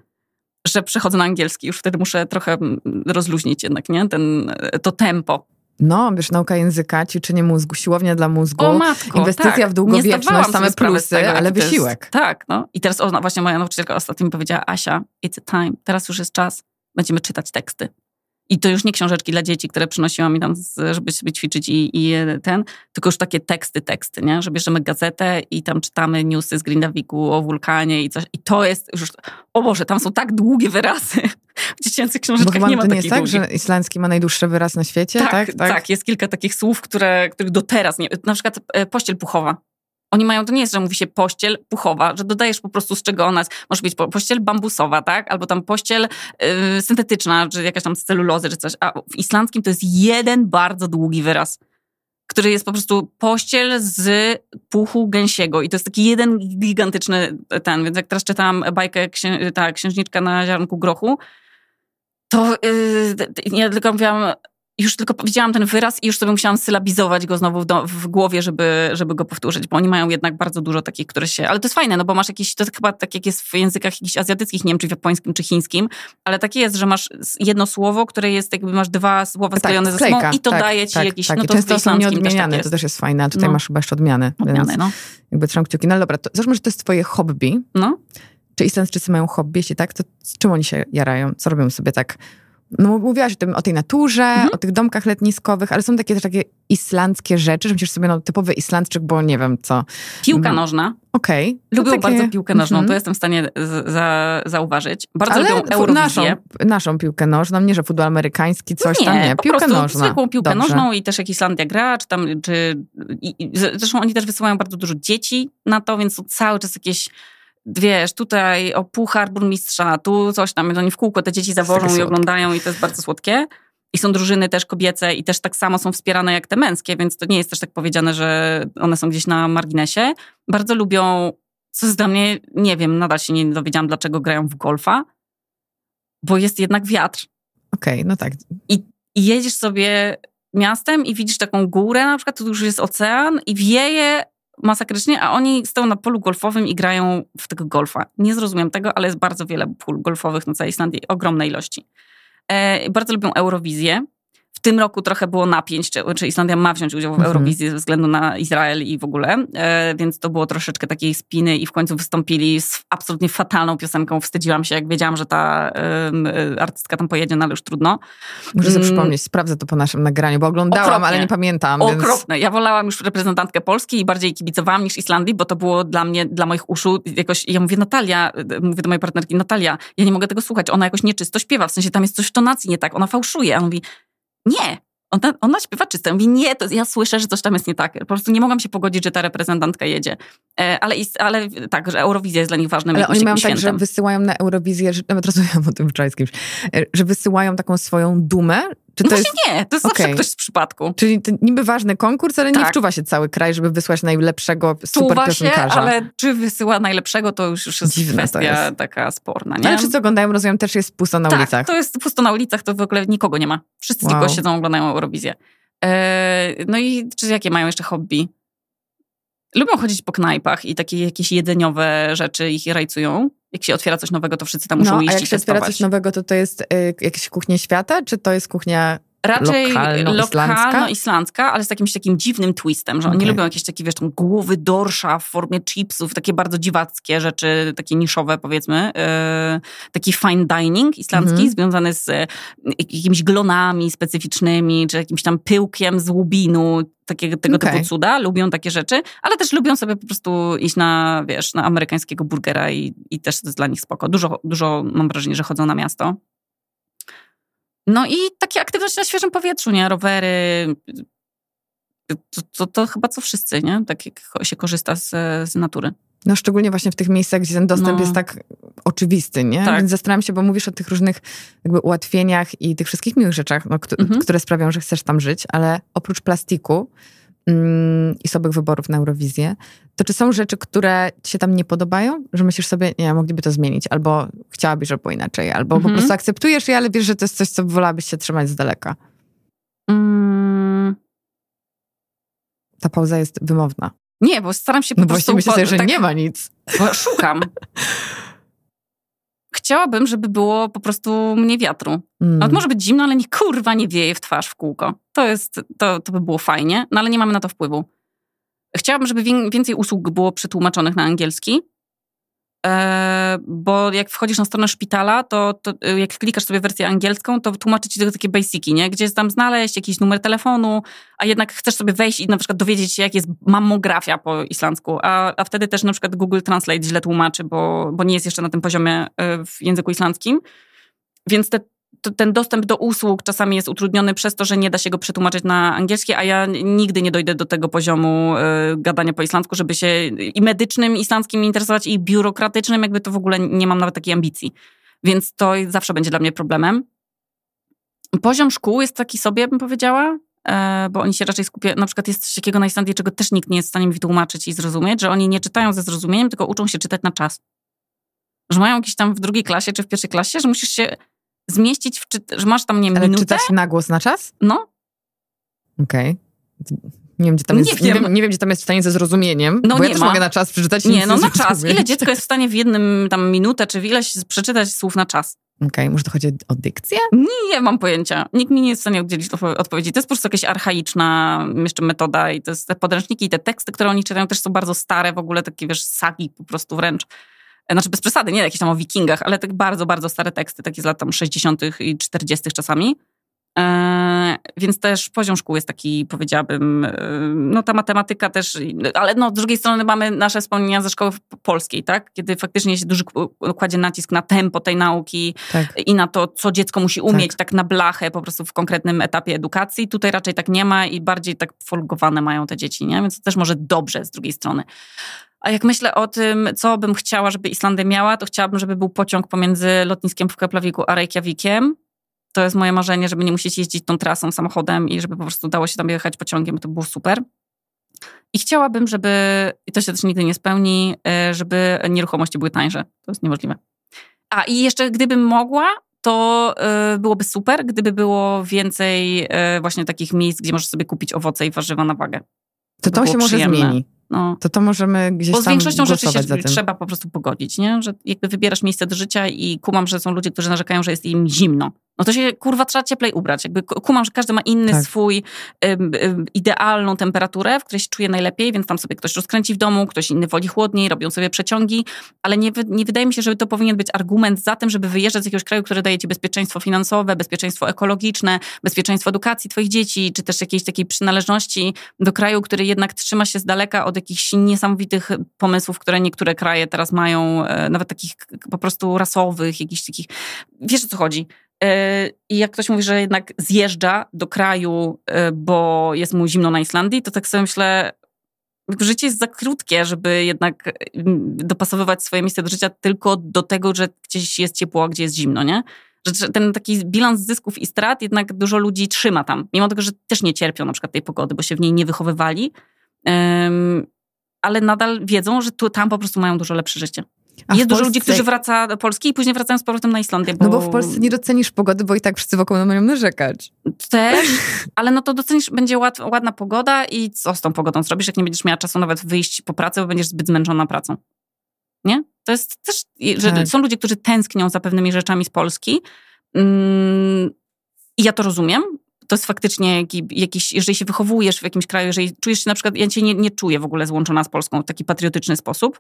że przechodzę na angielski. Już wtedy muszę trochę mm, rozluźnić jednak, nie? Ten, e, to tempo. No, wiesz, nauka języka, ćwiczenie mózgu, siłownia dla mózgu, o, matko, inwestycja tak. w długowieczność, same plusy, tego, ale wysiłek. Jest, tak, no. I teraz ona, właśnie moja nauczycielka ostatnio mi powiedziała, Asia, it's a time, teraz już jest czas, będziemy czytać teksty. I to już nie książeczki dla dzieci, które przynosiłam mi tam, żeby sobie ćwiczyć i, i, ten, tylko już takie teksty, teksty, nie? Że bierzemy gazetę i tam czytamy newsy z Grindawiku o wulkanie i coś. I to jest już, o Boże, tam są tak długie wyrazy. W dziecięcych książeczkach nie ma to nie jest tak, długich. że islandzki ma najdłuższy wyraz na świecie? Tak tak, tak, tak, Jest kilka takich słów, które, których do teraz nie... Na przykład e, pościel puchowa. Oni mają, to nie jest, że mówi się pościel puchowa, że dodajesz po prostu z czego ona jest. Może być pościel bambusowa, tak? Albo tam pościel yy, syntetyczna, czy jakaś tam z celulozy, czy coś. A w islandzkim to jest jeden bardzo długi wyraz który jest po prostu pościel z puchu gęsiego. I to jest taki jeden gigantyczny ten. Więc jak teraz czytałam bajkę księ ta, Księżniczka na ziarnku grochu, to yy, ja tylko mówiłam, już tylko widziałam ten wyraz i już sobie musiałam sylabizować go znowu w, do, w, głowie, żeby, żeby go powtórzyć, bo oni mają jednak bardzo dużo takich, które się... Ale to jest fajne, no bo masz jakieś, to chyba tak jak jest w językach jakichś azjatyckich, nie wiem, czy w japońskim, czy chińskim, ale takie jest, że masz jedno słowo, które jest jakby, masz dwa słowa tak, sklejone tak, ze sobą i to tak, daje ci tak, jakieś... Tak. No to często są tak nieodmieniane, tak to też jest fajne, a tutaj no. masz chyba jeszcze odmiany. Odmiany, więc no. Jakby trzymam kciuki. No dobra, to załóżmy, że to jest twoje hobby. No. Czy Islandczycy mają hobby? Jeśli tak, to czym oni się jarają? Co robią sobie tak no mówiłaś o, tym, o tej naturze, mhm. o tych domkach letniskowych, ale są takie też takie islandzkie rzeczy, że myślisz sobie, no typowy Islandczyk, bo nie wiem co. Piłka no. nożna. Okej. Okay. Lubię takie... bardzo piłkę nożną, mhm. to jestem w stanie za zauważyć. Bardzo ale lubią Eurowizję. Naszą, naszą piłkę nożną, nie że futbol amerykański, coś nie, tam, nie. Piłkę nożną. zwykłą piłkę Dobrze. nożną i też jak Islandia gra, czy tam, czy... I, i, zresztą oni też wysyłają bardzo dużo dzieci na to, więc to cały czas jakieś wiesz, tutaj o puchar burmistrza, tu coś tam, oni w kółko te dzieci zawożą i oglądają i to jest bardzo słodkie. I są drużyny też kobiece i też tak samo są wspierane jak te męskie, więc to nie jest też tak powiedziane, że one są gdzieś na marginesie. Bardzo lubią, co jest dla mnie, nie wiem, nadal się nie dowiedziałam, dlaczego grają w golfa, bo jest jednak wiatr. Okej, okay, no tak. I, I jedziesz sobie miastem i widzisz taką górę na przykład, tu już jest ocean i wieje masakrycznie, a oni stoją na polu golfowym i grają w tego golfa. Nie zrozumiem tego, ale jest bardzo wiele pól golfowych na całej Islandii, ogromnej ilości. E, bardzo lubią Eurowizję, w tym roku trochę było napięć, czy, czy Islandia ma wziąć udział w mhm. Eurowizji ze względu na Izrael i w ogóle, e, więc to było troszeczkę takiej spiny i w końcu wystąpili z absolutnie fatalną piosenką. Wstydziłam się, jak wiedziałam, że ta e, artystka tam pojedzie, no ale już trudno. Muszę sobie mm. przypomnieć, sprawdzę to po naszym nagraniu, bo oglądałam, okropnie. ale nie pamiętam. Okropne. Więc... Ja wolałam już reprezentantkę Polski i bardziej kibicowałam niż Islandii, bo to było dla mnie, dla moich uszu jakoś, ja mówię Natalia, e, mówię do mojej partnerki, Natalia, ja nie mogę tego słuchać, ona jakoś nieczysto śpiewa, w sensie tam jest coś w tonacji nie tak, ona fałszuje. Ona mówi, nie, ona, ona śpiewa czysto. Mówi, nie, to ja słyszę, że coś tam jest nie tak. Po prostu nie mogłam się pogodzić, że ta reprezentantka jedzie. E, ale, ale tak, że Eurowizja jest dla nich ważnym Ale oni mają tak, że wysyłają na Eurowizję, że, nawet rozmawiałam o tym wczoraj z kimś, e, że wysyłają taką swoją dumę, czy no właśnie jest... nie, to jest okay. zawsze ktoś z przypadku. Czyli to niby ważny konkurs, ale tak. nie wczuwa się cały kraj, żeby wysłać najlepszego super piosenkarza. Się, ale czy wysyła najlepszego, to już, już jest Dziwne kwestia jest. taka sporna. No nie? Ale wszyscy oglądają, rozumiem, też jest pusto na tak, ulicach. to jest pusto na ulicach, to w ogóle nikogo nie ma. Wszyscy wow. tylko siedzą, oglądają Eurowizję. E, no i czy jakie mają jeszcze hobby? Lubią chodzić po knajpach i takie jakieś jedzeniowe rzeczy ich rajcują jak się otwiera coś nowego, to wszyscy tam muszą no, iść a jak się testować. otwiera coś nowego, to to jest y, jakaś kuchnia świata, czy to jest kuchnia raczej lokalno-islandzka, ale z jakimś takim dziwnym twistem, że okay. oni lubią jakieś takie, wiesz, tam głowy dorsza w formie chipsów, takie bardzo dziwackie rzeczy, takie niszowe powiedzmy. E, taki fine dining islandzki mm -hmm. związany z e, jakimiś glonami specyficznymi, czy jakimś tam pyłkiem z łubinu, takiego, tego okay. typu cuda, lubią takie rzeczy, ale też lubią sobie po prostu iść na, wiesz, na amerykańskiego burgera i, i też to jest dla nich spoko. Dużo, dużo mam wrażenie, że chodzą na miasto. No i takie aktywność na świeżym powietrzu, nie? Rowery. Y, to, to, to chyba co wszyscy, nie? Tak jak się korzysta z, z natury. No szczególnie właśnie w tych miejscach, gdzie ten dostęp no. jest tak oczywisty, nie? Tak. Więc zastanawiam się, bo mówisz o tych różnych jakby ułatwieniach i tych wszystkich miłych rzeczach, no, kto, mhm. które sprawiają, że chcesz tam żyć, ale oprócz plastiku, Mm, i sobych wyborów na Eurowizję, to czy są rzeczy, które ci się tam nie podobają, że myślisz sobie, nie, mogliby to zmienić, albo chciałabyś, żeby było inaczej, albo po mhm. prostu akceptujesz je, ale wiesz, że to jest coś, co wolałabyś się trzymać z daleka? Mm. Ta pauza jest wymowna. Nie, bo staram się po no prostu... Właściwie myślę, że tak nie ma nic. Szukam. chciałabym, żeby było po prostu mniej wiatru. Mm. Nawet może być zimno, ale nie kurwa nie wieje w twarz w kółko. To jest, to, to by było fajnie, no ale nie mamy na to wpływu. Chciałabym, żeby więcej usług było przetłumaczonych na angielski, E, bo jak wchodzisz na stronę szpitala, to, to, jak klikasz sobie wersję angielską, to tłumaczy ci tylko takie basiki, nie? Gdzie jest tam znaleźć jakiś numer telefonu, a jednak chcesz sobie wejść i na przykład dowiedzieć się, jak jest mammografia po islandzku, a, a wtedy też na przykład Google Translate źle tłumaczy, bo, bo nie jest jeszcze na tym poziomie e, w języku islandzkim. Więc te ten dostęp do usług czasami jest utrudniony przez to, że nie da się go przetłumaczyć na angielski, a ja nigdy nie dojdę do tego poziomu y, gadania po islandzku, żeby się i medycznym islandzkim interesować, i biurokratycznym, jakby to w ogóle nie mam nawet takiej ambicji. Więc to zawsze będzie dla mnie problemem. Poziom szkół jest taki sobie, bym powiedziała, e, bo oni się raczej skupiają, na przykład jest coś takiego na Islandii, czego też nikt nie jest w stanie mi wytłumaczyć i zrozumieć, że oni nie czytają ze zrozumieniem, tylko uczą się czytać na czas. Że mają jakieś tam w drugiej klasie czy w pierwszej klasie, że musisz się zmieścić, w czyt- że masz tam, nie wiem, Ale czytać na głos na czas? No. Okej. Okay. Nie wiem, gdzie tam no nie jest, wiem. Nie, wiem, nie wiem, gdzie tam jest czytanie ze zrozumieniem, no, bo nie ja też ma. mogę na czas przeczytać. Nie, no na czas. Ile dziecko jest w stanie w jednym tam minutę, czy w ileś przeczytać słów na czas? Okej, okay, może to chodzi o dykcję? Nie mam pojęcia. Nikt mi nie jest w stanie udzielić odpowiedzi. To jest po prostu jakaś archaiczna jeszcze metoda i to jest te podręczniki i te teksty, które oni czytają też są bardzo stare, w ogóle takie, wiesz, sagi po prostu wręcz. E, znaczy bez przesady, nie jakieś tam o wikingach, ale tak bardzo, bardzo stare teksty, takie z lat tam 60. i 40. czasami. E, więc też poziom szkół jest taki, powiedziałabym, e, no ta matematyka też, ale no z drugiej strony mamy nasze wspomnienia ze szkoły polskiej, tak? Kiedy faktycznie się duży kładzie nacisk na tempo tej nauki tak. i na to, co dziecko musi tak. umieć, tak. tak. na blachę po prostu w konkretnym etapie edukacji. Tutaj raczej tak nie ma i bardziej tak folgowane mają te dzieci, nie? Więc to też może dobrze z drugiej strony. A jak myślę o tym, co bym chciała, żeby Islandia miała, to chciałabym, żeby był pociąg pomiędzy lotniskiem w Keplawiku a Reykjavikiem. To jest moje marzenie, żeby nie musieć jeździć tą trasą samochodem i żeby po prostu dało się tam jechać pociągiem, to było super. I chciałabym, żeby, i to się też nigdy nie spełni, y, żeby nieruchomości były tańsze. To jest niemożliwe. A i jeszcze gdybym mogła, to y, byłoby super, gdyby było więcej y, właśnie takich miejsc, gdzie możesz sobie kupić owoce i warzywa na wagę. To to, to się może zmieni. No. To to możemy gdzieś Bo z większością rzeczy się trzeba po prostu pogodzić, nie? Że jakby wybierasz miejsce do życia i kumam, że są ludzie, którzy narzekają, że jest im zimno. No to się kurwa trzeba cieplej ubrać. Jakby kumam, że każdy ma inny tak. swój idealną temperaturę, w której się czuje najlepiej, więc tam sobie ktoś rozkręci w domu, ktoś inny woli chłodniej, robią sobie przeciągi, ale nie, nie wydaje mi się, żeby to powinien być argument za tym, żeby wyjeżdżać z jakiegoś kraju, który daje ci bezpieczeństwo finansowe, bezpieczeństwo ekologiczne, bezpieczeństwo edukacji twoich dzieci, czy też jakiejś takiej przynależności do kraju, który jednak trzyma się z daleka od jakichś niesamowitych pomysłów, które niektóre kraje teraz mają, e, nawet takich po prostu rasowych, jakichś takich, wiesz o co chodzi. E, I jak ktoś mówi, że jednak zjeżdża do kraju, e, bo jest mu zimno na Islandii, to tak sobie myślę, życie jest za krótkie, żeby jednak e, dopasowywać swoje miejsce do życia tylko do tego, że gdzieś jest ciepło, a gdzie jest zimno, nie? Że ten taki bilans zysków i strat jednak dużo ludzi trzyma tam, mimo tego, że też nie cierpią na przykład tej pogody, bo się w niej nie wychowywali, ale nadal wiedzą, że tu, tam po prostu mają dużo lepsze życie. A jest dużo Polsce... ludzi, którzy wraca do Polski i później wracają z powrotem na Islandię. No bo... No bo w Polsce nie docenisz pogody, bo i tak wszyscy wokół mają narzekać. Też, ale no to docenisz, będzie ład, ładna pogoda i co z tą pogodą zrobisz, jak nie będziesz miała czasu nawet wyjść po pracy, bo będziesz zbyt zmęczona pracą. Nie? To jest też, że tak. są ludzie, którzy tęsknią za pewnymi rzeczami z Polski mm, i ja to rozumiem, to jest faktycznie jakiś, jeżeli się wychowujesz w jakimś kraju, jeżeli czujesz się na przykład, ja cię nie, nie czuję w ogóle złączona z Polską w taki patriotyczny sposób,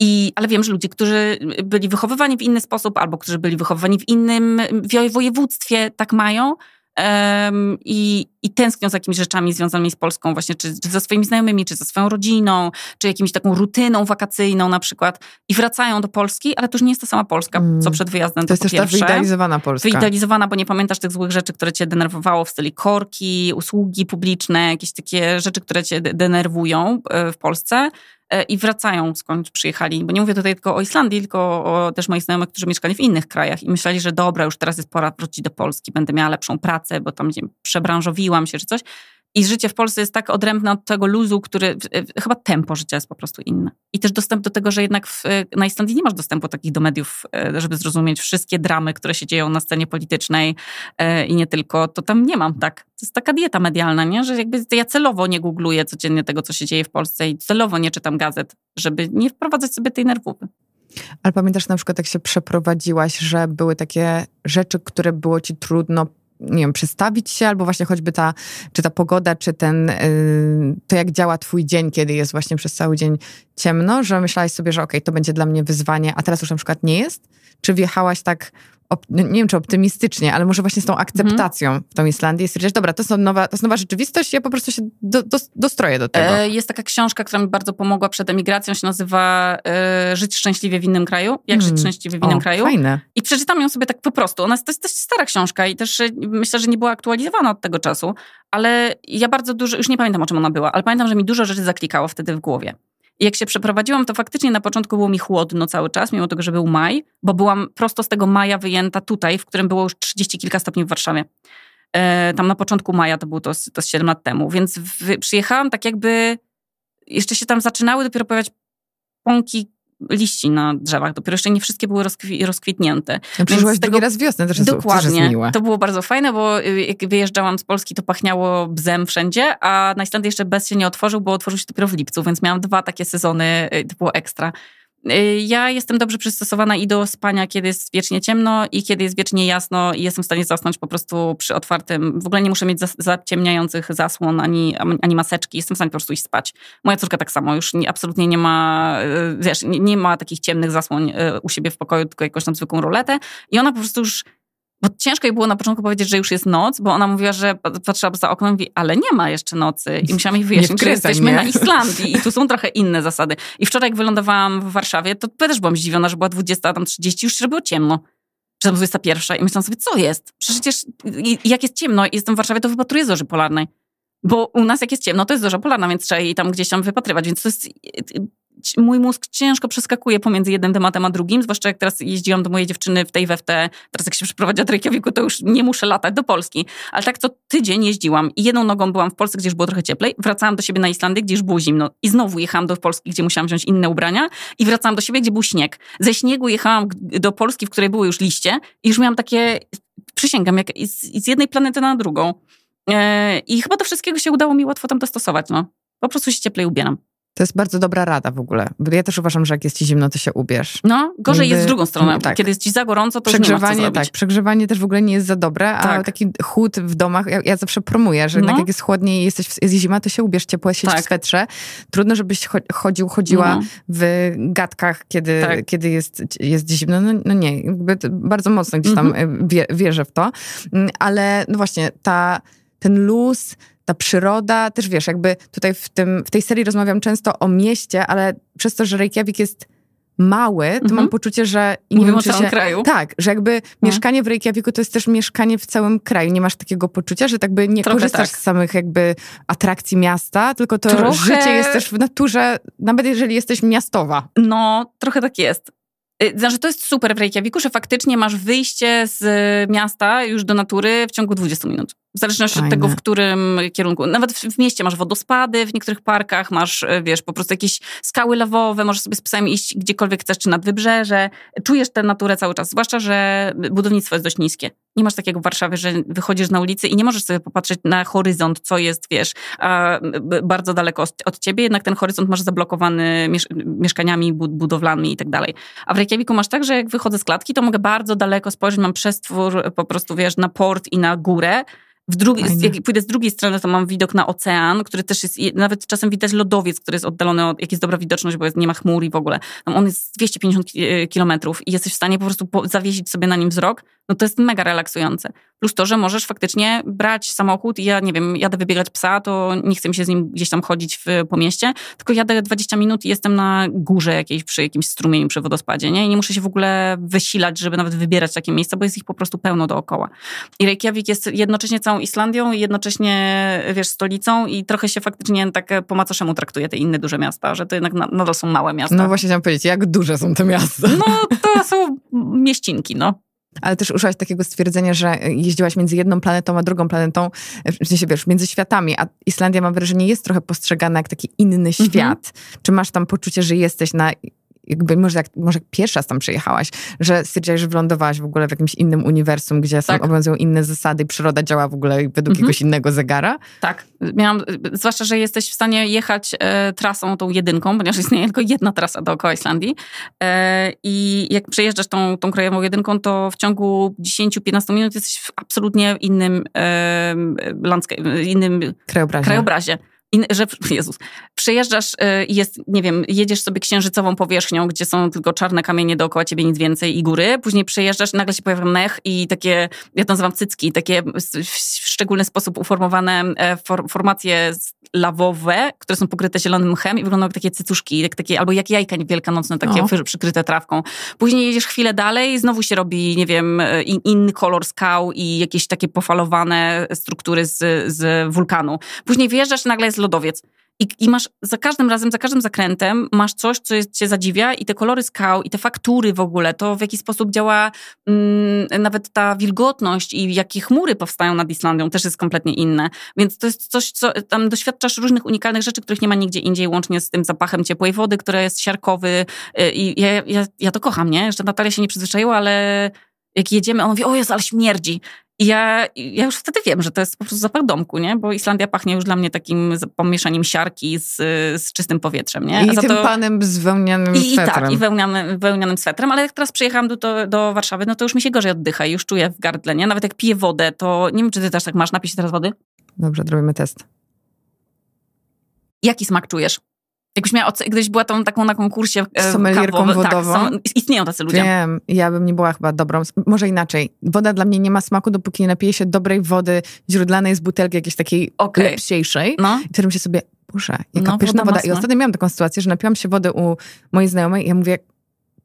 i, ale wiem, że ludzie, którzy y, byli wychowywani w inny sposób, albo którzy byli wychowywani w innym y, województwie, tak mają. Um, i, I tęsknią za jakimiś rzeczami związanymi z Polską, właśnie czy, czy ze swoimi znajomymi, czy ze swoją rodziną, czy jakimiś taką rutyną wakacyjną na przykład. I wracają do Polski, ale to już nie jest ta sama Polska, mm. co przed wyjazdem. To, to jest też pierwsze. ta wyidealizowana Polska. Wyidealizowana, bo nie pamiętasz tych złych rzeczy, które cię denerwowało w stylu korki, usługi publiczne, jakieś takie rzeczy, które cię denerwują y, w Polsce. E, i wracają skąd przyjechali. Bo nie mówię tutaj tylko o Islandii, tylko o też moich znajomych, którzy mieszkali w innych krajach i myśleli, że dobra, już teraz jest pora wrócić do Polski, będę miała lepszą pracę, bo tam gdzie przebranżowiłam się czy coś. I życie w Polsce jest tak odrębne od tego luzu, który chyba tempo życia jest po prostu inne. I też dostęp do tego, że jednak w, e, na Islandii nie masz dostępu takich do mediów, e, żeby zrozumieć wszystkie dramy, które się dzieją na scenie politycznej e, i nie tylko, to tam nie mam tak. To jest taka dieta medialna, nie? że jakby ja celowo nie googluję codziennie tego, co się dzieje w Polsce i celowo nie czytam gazet, żeby nie wprowadzać sobie tej nerwowy. Ale pamiętasz na przykład, jak się przeprowadziłaś, że były takie rzeczy, które było ci trudno nie wiem, przestawić się, albo właśnie choćby ta, czy ta pogoda, czy ten, y, to jak działa twój dzień, kiedy jest właśnie przez cały dzień ciemno, że myślałaś sobie, że okej, okay, to będzie dla mnie wyzwanie, a teraz już na przykład nie jest? czy wjechałaś tak no nie wiem czy optymistycznie, ale może właśnie z tą mhm. akceptacją mhm. w tą Islandię i stwierdziłaś, dobra, to, nowa, to jest nowa rzeczywistość, ja po prostu się do, do, dostroję do tego. E, jest taka książka, która mi bardzo pomogła przed emigracją, się nazywa e, Żyć szczęśliwie w innym kraju. Jak żyć mm. szczęśliwie w innym o, kraju. Fajne. I przeczytam ją sobie tak po prostu. Ona jest, to jest dość stara książka i też e, myślę, że nie była aktualizowana od tego czasu, ale ja bardzo dużo, już nie pamiętam o czym ona była, ale pamiętam, że mi dużo rzeczy zaklikało wtedy w głowie jak się przeprowadziłam, to faktycznie na początku było mi chłodno cały czas, mimo tego, że był maj, bo byłam prosto z tego maja wyjęta tutaj, w którym było już 30 kilka stopni w Warszawie. E, tam na początku maja to było to, to 7 lat temu, więc w, przyjechałam tak jakby. Jeszcze się tam zaczynały dopiero pojawiać pąki liści na drzewach. Dopiero jeszcze nie wszystkie były rozkwi rozkwitnięte. Ja Przeżyłaś tego... drugi raz wiosnę, też Dokładnie. To, to było bardzo fajne, bo y, jak wyjeżdżałam z Polski, to pachniało bzem wszędzie, a na Islandii jeszcze bez się nie otworzył, bo otworzył się dopiero w lipcu, więc miałam dwa takie sezony, y, to było ekstra. Y, ja jestem dobrze przystosowana i do spania, kiedy jest wiecznie ciemno i kiedy jest wiecznie jasno i jestem w stanie zasnąć po prostu przy otwartym, w ogóle nie muszę mieć zaciemniających zasłon ani, ani maseczki, jestem w stanie po prostu iść spać. Moja córka tak samo, już nie, absolutnie nie ma, y, wiesz, nie, nie ma takich ciemnych zasłon y, u siebie w pokoju, tylko jakąś tam zwykłą roletę i ona po prostu już bo ciężko jej było na początku powiedzieć, że już jest noc, bo ona mówiła, że patrzyła za okno i mówi, ale nie ma jeszcze nocy. I musiałam jej wyjaśnić, wkręcaj, że jesteśmy nie. na Islandii i tu są trochę inne zasady. I wczoraj, jak wylądowałam w Warszawie, to też byłam zdziwiona, że była 20, a tam 30, już się było ciemno. Czy tam 21 i myślałam sobie, co jest? Przecież jak jest ciemno i jestem w Warszawie, to wypatruję zorzy polarnej. Bo u nas jak jest ciemno, to jest zorza polarna, więc trzeba jej tam gdzieś tam wypatrywać. Więc to jest mój mózg ciężko przeskakuje pomiędzy jednym tematem a drugim, zwłaszcza jak teraz jeździłam do mojej dziewczyny w tej weftę. teraz jak się przeprowadziła do Reykjaviku, to już nie muszę latać do Polski. Ale tak co tydzień jeździłam i jedną nogą byłam w Polsce, gdzie już było trochę cieplej, wracałam do siebie na Islandię, gdzie już było zimno i znowu jechałam do Polski, gdzie musiałam wziąć inne ubrania i wracałam do siebie, gdzie był śnieg. Ze śniegu jechałam do Polski, w której były już liście i już miałam takie, przysięgam, jak z, z jednej planety na drugą. E, I chyba do wszystkiego się udało mi łatwo tam dostosować. No. Po prostu się cieplej ubieram. To jest bardzo dobra rada w ogóle. Ja też uważam, że jak jest ci zimno, to się ubierz. No, gorzej jest z drugą stroną. Mm, tak. Kiedy jest ci za gorąco, to przegrzewanie, już tak. Przegrzewanie też w ogóle nie jest za dobre, tak. a taki chłód w domach, ja, ja zawsze promuję, że no. jak jest chłodniej i jesteś jest zima, to się ubierz ciepłe, siedź tak. w swetrze. Trudno, żebyś chodził, chodziła no. w gadkach, kiedy, tak. kiedy jest, jest zimno. No, no nie, bardzo mocno gdzieś tam mhm. e, wie, wierzę w to. Mm, ale no właśnie, ta, ten luz ta przyroda, też wiesz, jakby tutaj w, tym, w tej serii rozmawiam często o mieście, ale przez to, że Reykjavik jest mały, to mam mhm. poczucie, że... I nie Mówimy wiem, czy o całym się, kraju. Tak, że jakby no. mieszkanie w Reykjaviku to jest też mieszkanie w całym kraju. Nie masz takiego poczucia, że tak by nie Trochę korzystasz tak. z samych jakby atrakcji miasta, tylko to Trochę... życie jest też w naturze, nawet jeżeli jesteś miastowa. No, trochę tak jest. Y, znaczy, to jest super w Reykjaviku, że faktycznie masz wyjście z miasta już do natury w ciągu 20 minut. W zależności Fajne. od tego, w którym kierunku. Nawet w, w, mieście masz wodospady, w niektórych parkach masz, e, wiesz, po prostu jakieś skały lawowe, możesz sobie z psami iść gdziekolwiek chcesz, czy nad wybrzeże. Czujesz tę naturę cały czas, zwłaszcza, że budownictwo jest dość niskie. Nie masz takiego w Warszawie, że wychodzisz na ulicy i nie możesz sobie popatrzeć na horyzont, co jest, wiesz, bardzo daleko od ciebie, jednak ten horyzont masz zablokowany mieszkaniami, budowlami i tak dalej. A w Reykjaviku masz tak, że jak wychodzę z klatki, to mogę bardzo daleko spojrzeć, mam przestwór po prostu, wiesz, na port i na górę, w drugi, jak pójdę z drugiej strony, to mam widok na ocean, który też jest, nawet czasem widać lodowiec, który jest oddalony od, jak jest dobra widoczność, bo jest, nie ma chmur i w ogóle. No, on jest 250 e, kilometrów i jesteś w stanie po prostu po, zawiesić sobie na nim wzrok, no to jest mega relaksujące. Plus to, że możesz faktycznie brać samochód i ja, nie wiem, jadę wybiegać psa, to nie chcę mi się z nim gdzieś tam chodzić w, po mieście, tylko jadę 20 minut i jestem na górze jakiejś, przy jakimś strumieniu, przy wodospadzie, nie? I nie muszę się w ogóle wysilać, żeby nawet wybierać takie miejsca, bo jest ich po prostu pełno dookoła. I Reykjavik jest jednocześnie całą całą Islandią i jednocześnie, wiesz, stolicą i trochę się faktycznie tak po macoszemu traktuje te inne duże miasta, że to jednak nadal są małe miasta. No właśnie chciałam powiedzieć, jak duże są te miasta? No to są mieścinki, no. Ale też użyłaś takiego stwierdzenia, że jeździłaś między jedną planetą a drugą planetą, w sensie wiesz, między światami, a Islandia mam wrażenie jest trochę postrzegana jak taki inny mhm. świat. Mhm. Czy masz tam poczucie, że jesteś na jakby może jak, może jak pierwszy raz tam przyjechałaś, że stwierdziłaś, że wylądowałaś w ogóle w jakimś innym uniwersum, gdzie tak. są, obowiązują inne zasady, przyroda działa w ogóle według mhm. jakiegoś innego zegara. Tak. Miałam, zwłaszcza, że jesteś w stanie jechać e, trasą tą jedynką, ponieważ istnieje tylko jedna trasa dookoła Islandii e, i jak przejeżdżasz tą, tą krajową jedynką, to w ciągu 10-15 minut jesteś w absolutnie innym e, landscape, innym krajobrazie. krajobrazie. In, że, Jezus, przejeżdżasz i y, jest, nie wiem, jedziesz sobie księżycową powierzchnią, gdzie są tylko czarne kamienie dookoła ciebie, nic więcej i góry. Później przejeżdżasz, nagle się pojawia mech i takie, ja to nazywam cycki, takie w szczególny sposób uformowane e, for, formacje lawowe, które są pokryte zielonym mchem i wyglądają jak takie cycuszki, jak takie, albo jak jajka wielkanocne, takie no. przykryte trawką. Później jedziesz chwilę dalej, znowu się robi, nie wiem, e, in, inny kolor skał i jakieś takie pofalowane struktury z, z wulkanu. Później wjeżdżasz, nagle jest lodowiec. I, I, masz za każdym razem, za każdym zakrętem masz coś, co jest, cię zadziwia i te kolory skał i te faktury w ogóle, to w jaki sposób działa mm, nawet ta wilgotność i jakie chmury powstają nad Islandią też jest kompletnie inne. Więc to jest coś, co tam doświadczasz różnych unikalnych rzeczy, których nie ma nigdzie indziej, łącznie z tym zapachem ciepłej wody, która jest siarkowy y, i ja, ja, ja to kocham, nie? Jeszcze Natalia się nie przyzwyczaiła, ale jak jedziemy, on mówi, o jest ale śmierdzi. I ja, ja już wtedy wiem, że to jest po prostu zapach domku, nie? Bo Islandia pachnie już dla mnie takim pomieszaniem siarki z, z czystym powietrzem, nie? I I tym to... panem z wełnianym I, tak, swetrem. I tak, i wełnianym, wełnianym swetrem. Ale jak teraz przyjechałam do, do, do, Warszawy, no to już mi się gorzej oddycha i już czuję w gardle, nie? Nawet jak piję wodę, to nie wiem, czy ty też tak masz, napij się teraz wody? Dobrze, zrobimy test. Jaki smak czujesz? Jakbyś miała, gdybyś była tą taką na konkursie e, Sommelierką kawową, wodową. Tak, są, istnieją tacy ludzie. Wiem, ja bym nie była chyba dobrą, może inaczej. Woda dla mnie nie ma smaku, dopóki nie napiję się dobrej wody źródlanej z butelki jakiejś takiej okay. lepszejszej. No. I wtedy się sobie, boże, jaka no, pyszna woda. woda. I ostatnio miałam taką sytuację, że napiłam się wody u mojej znajomej i ja mówię,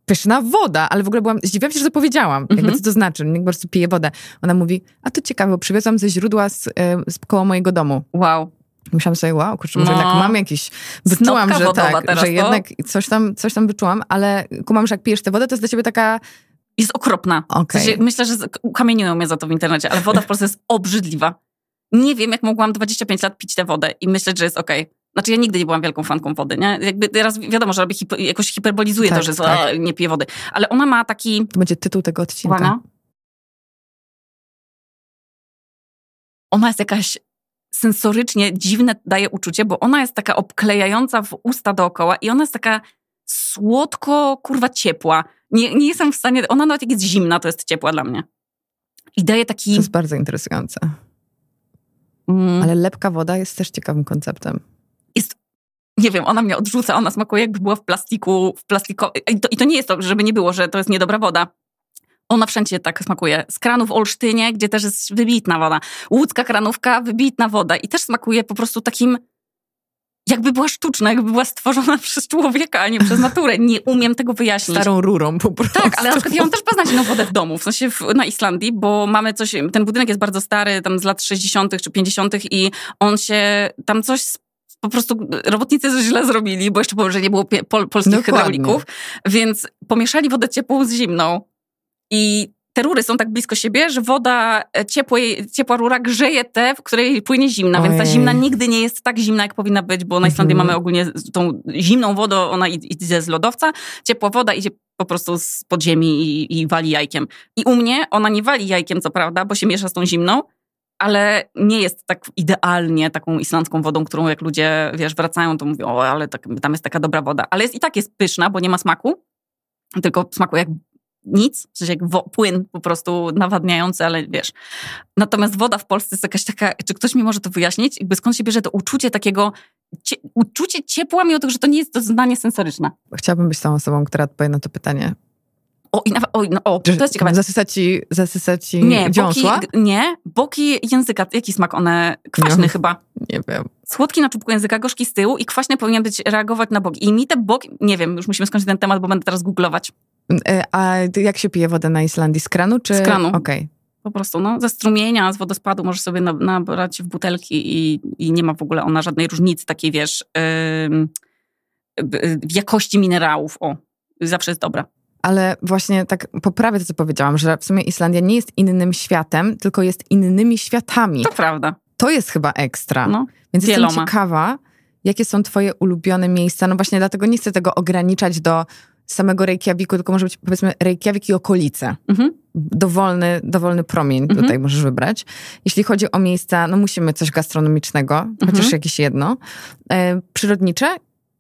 pyszna woda, ale w ogóle byłam, zdziwiłam się, że to powiedziałam. Jakby mm -hmm. co to znaczy, nie po prostu piję wodę. Ona mówi, a to ciekawe, bo przywiozłam ze źródła z, e, z koło mojego domu. Wow. Myślałam, sobie, wow, kurczę, może no. jednak mam jakiś... Wyczułam, Snopka że tak, teraz, że to? jednak coś tam, coś tam wyczułam, ale kumam, że jak pijesz tę wodę, to jest dla ciebie taka... Jest okropna. Okay. W sensie, myślę, że kamieniują mnie za to w internecie, ale woda w Polsce jest obrzydliwa. Nie wiem, jak mogłam 25 lat pić tę wodę i myśleć, że jest okej. Okay. Znaczy ja nigdy nie byłam wielką fanką wody, nie? Jakby teraz wiadomo, że robię hipo, jakoś hiperbolizuje tak, to, że tak. nie piję wody. Ale ona ma taki... To będzie tytuł tego odcinka. Uwaga. Ona jest jakaś sensorycznie dziwne daje uczucie, bo ona jest taka obklejająca w usta dookoła i ona jest taka słodko, kurwa, ciepła. Nie, nie jestem w stanie, ona nawet jak jest zimna, to jest ciepła dla mnie. I daje taki... To jest bardzo interesujące. Mm. Ale lepka woda jest też ciekawym konceptem. Jest, nie wiem, ona mnie odrzuca, ona smakuje jakby była w plastiku, w plastiko... I to, I to nie jest to, żeby nie było, że to jest niedobra woda. Ona wszędzie tak smakuje. Z kranu w Olsztynie, gdzie też jest wybitna woda. Łódzka kranówka, wybitna woda. I też smakuje po prostu takim jakby była sztuczna, jakby była stworzona przez człowieka, a nie przez naturę. Nie umiem tego wyjaśnić. Starą rurą po prostu. Tak, ale na przykład ja mam też beznadziejną wodę w domu, w sensie w, na Islandii, bo mamy coś, ten budynek jest bardzo stary, tam z lat 60. czy 50. i on się, tam coś po prostu robotnicy źle zrobili, bo jeszcze powiem, że nie było pol polskich Dokładnie. hydraulików, więc pomieszali wodę ciepłą z zimną i te rury są tak blisko siebie, że woda e, ciepłej, ciepła rura grzeje te, w której płynie zimna, Ojej. więc ta zimna nigdy nie jest tak zimna, jak powinna być, bo na Islandii mhm. mamy ogólnie tą zimną wodę, ona idzie z lodowca, ciepła woda idzie po prostu z podziemi i, i wali jajkiem. I u mnie ona nie wali jajkiem, co prawda, bo się miesza z tą zimną, ale nie jest tak idealnie taką islandzką wodą, którą jak ludzie, wiesz, wracają, to mówią, o, ale tak, tam jest taka dobra woda. Ale jest, i tak jest pyszna, bo nie ma smaku, tylko smakuje jak nic, w sensie jak wo, płyn po prostu nawadniający, ale wiesz. Natomiast woda w Polsce jest jakaś taka, czy ktoś mi może to wyjaśnić? Jakby skąd się bierze to uczucie takiego, cie, uczucie ciepła, mimo tego, że to nie jest doznanie sensoryczne? Chciałabym być tą osobą, która odpowie na to pytanie. O, i nawet, o, no, o, to jest ciekawe. Zasysać ci, zasysać ci nie, Boki, nie, boki języka. Jaki smak one? Kwaśny nie, no. chyba. Nie wiem. Słodki na czubku języka, gorzki z tyłu i kwaśny powinien być reagować na boki. I mi te boki, nie wiem, już musimy skończyć ten temat, bo będę teraz googlować. E, a jak się pije wodę na Islandii? Z kranu czy... Z kranu. Okej. Okay. Po prostu, no, ze strumienia, z wodospadu możesz sobie nabrać w butelki i, i nie ma w ogóle ona żadnej różnicy takiej, wiesz, w jakości minerałów. O, zawsze jest dobra. Ale właśnie tak poprawię to, co powiedziałam, że w sumie Islandia nie jest innym światem, tylko jest innymi światami. To prawda. To jest chyba ekstra. No, Więc wieloma. jestem ciekawa, jakie są twoje ulubione miejsca. No właśnie dlatego nie chcę tego ograniczać do samego Reykjaviku, tylko może być powiedzmy Reykjavik i okolice. Mhm. Dowolny, dowolny promień mhm. tutaj możesz wybrać. Jeśli chodzi o miejsca, no musimy coś gastronomicznego, mhm. chociaż jakieś jedno, e, przyrodnicze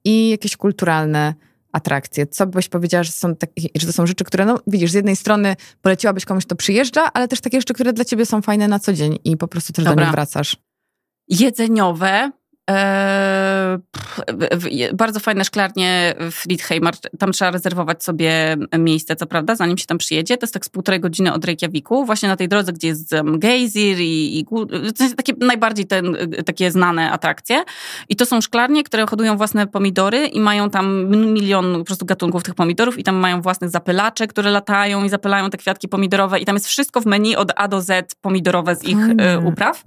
i jakieś kulturalne atrakcje. Co byś powiedziała, że, są takie, że to są rzeczy, które, no widzisz, z jednej strony poleciłabyś komuś, kto przyjeżdża, ale też takie rzeczy, które dla ciebie są fajne na co dzień i po prostu też Dobra. do nich wracasz. Jedzeniowe, Eee, bardzo fajne szklarnie w Lidheimar. Tam trzeba rezerwować sobie miejsce, co prawda, zanim się tam przyjedzie. To jest tak z półtorej godziny od Reykjaviku, właśnie na tej drodze, gdzie jest um, gejzir i, i takie najbardziej ten, y, takie znane atrakcje. I to są szklarnie, które hodują własne pomidory i mają tam milion po prostu gatunków tych pomidorów i tam mają własnych zapylacze, które latają i zapylają te kwiatki pomidorowe i tam jest wszystko w menu od A do Z pomidorowe z ich e, upraw.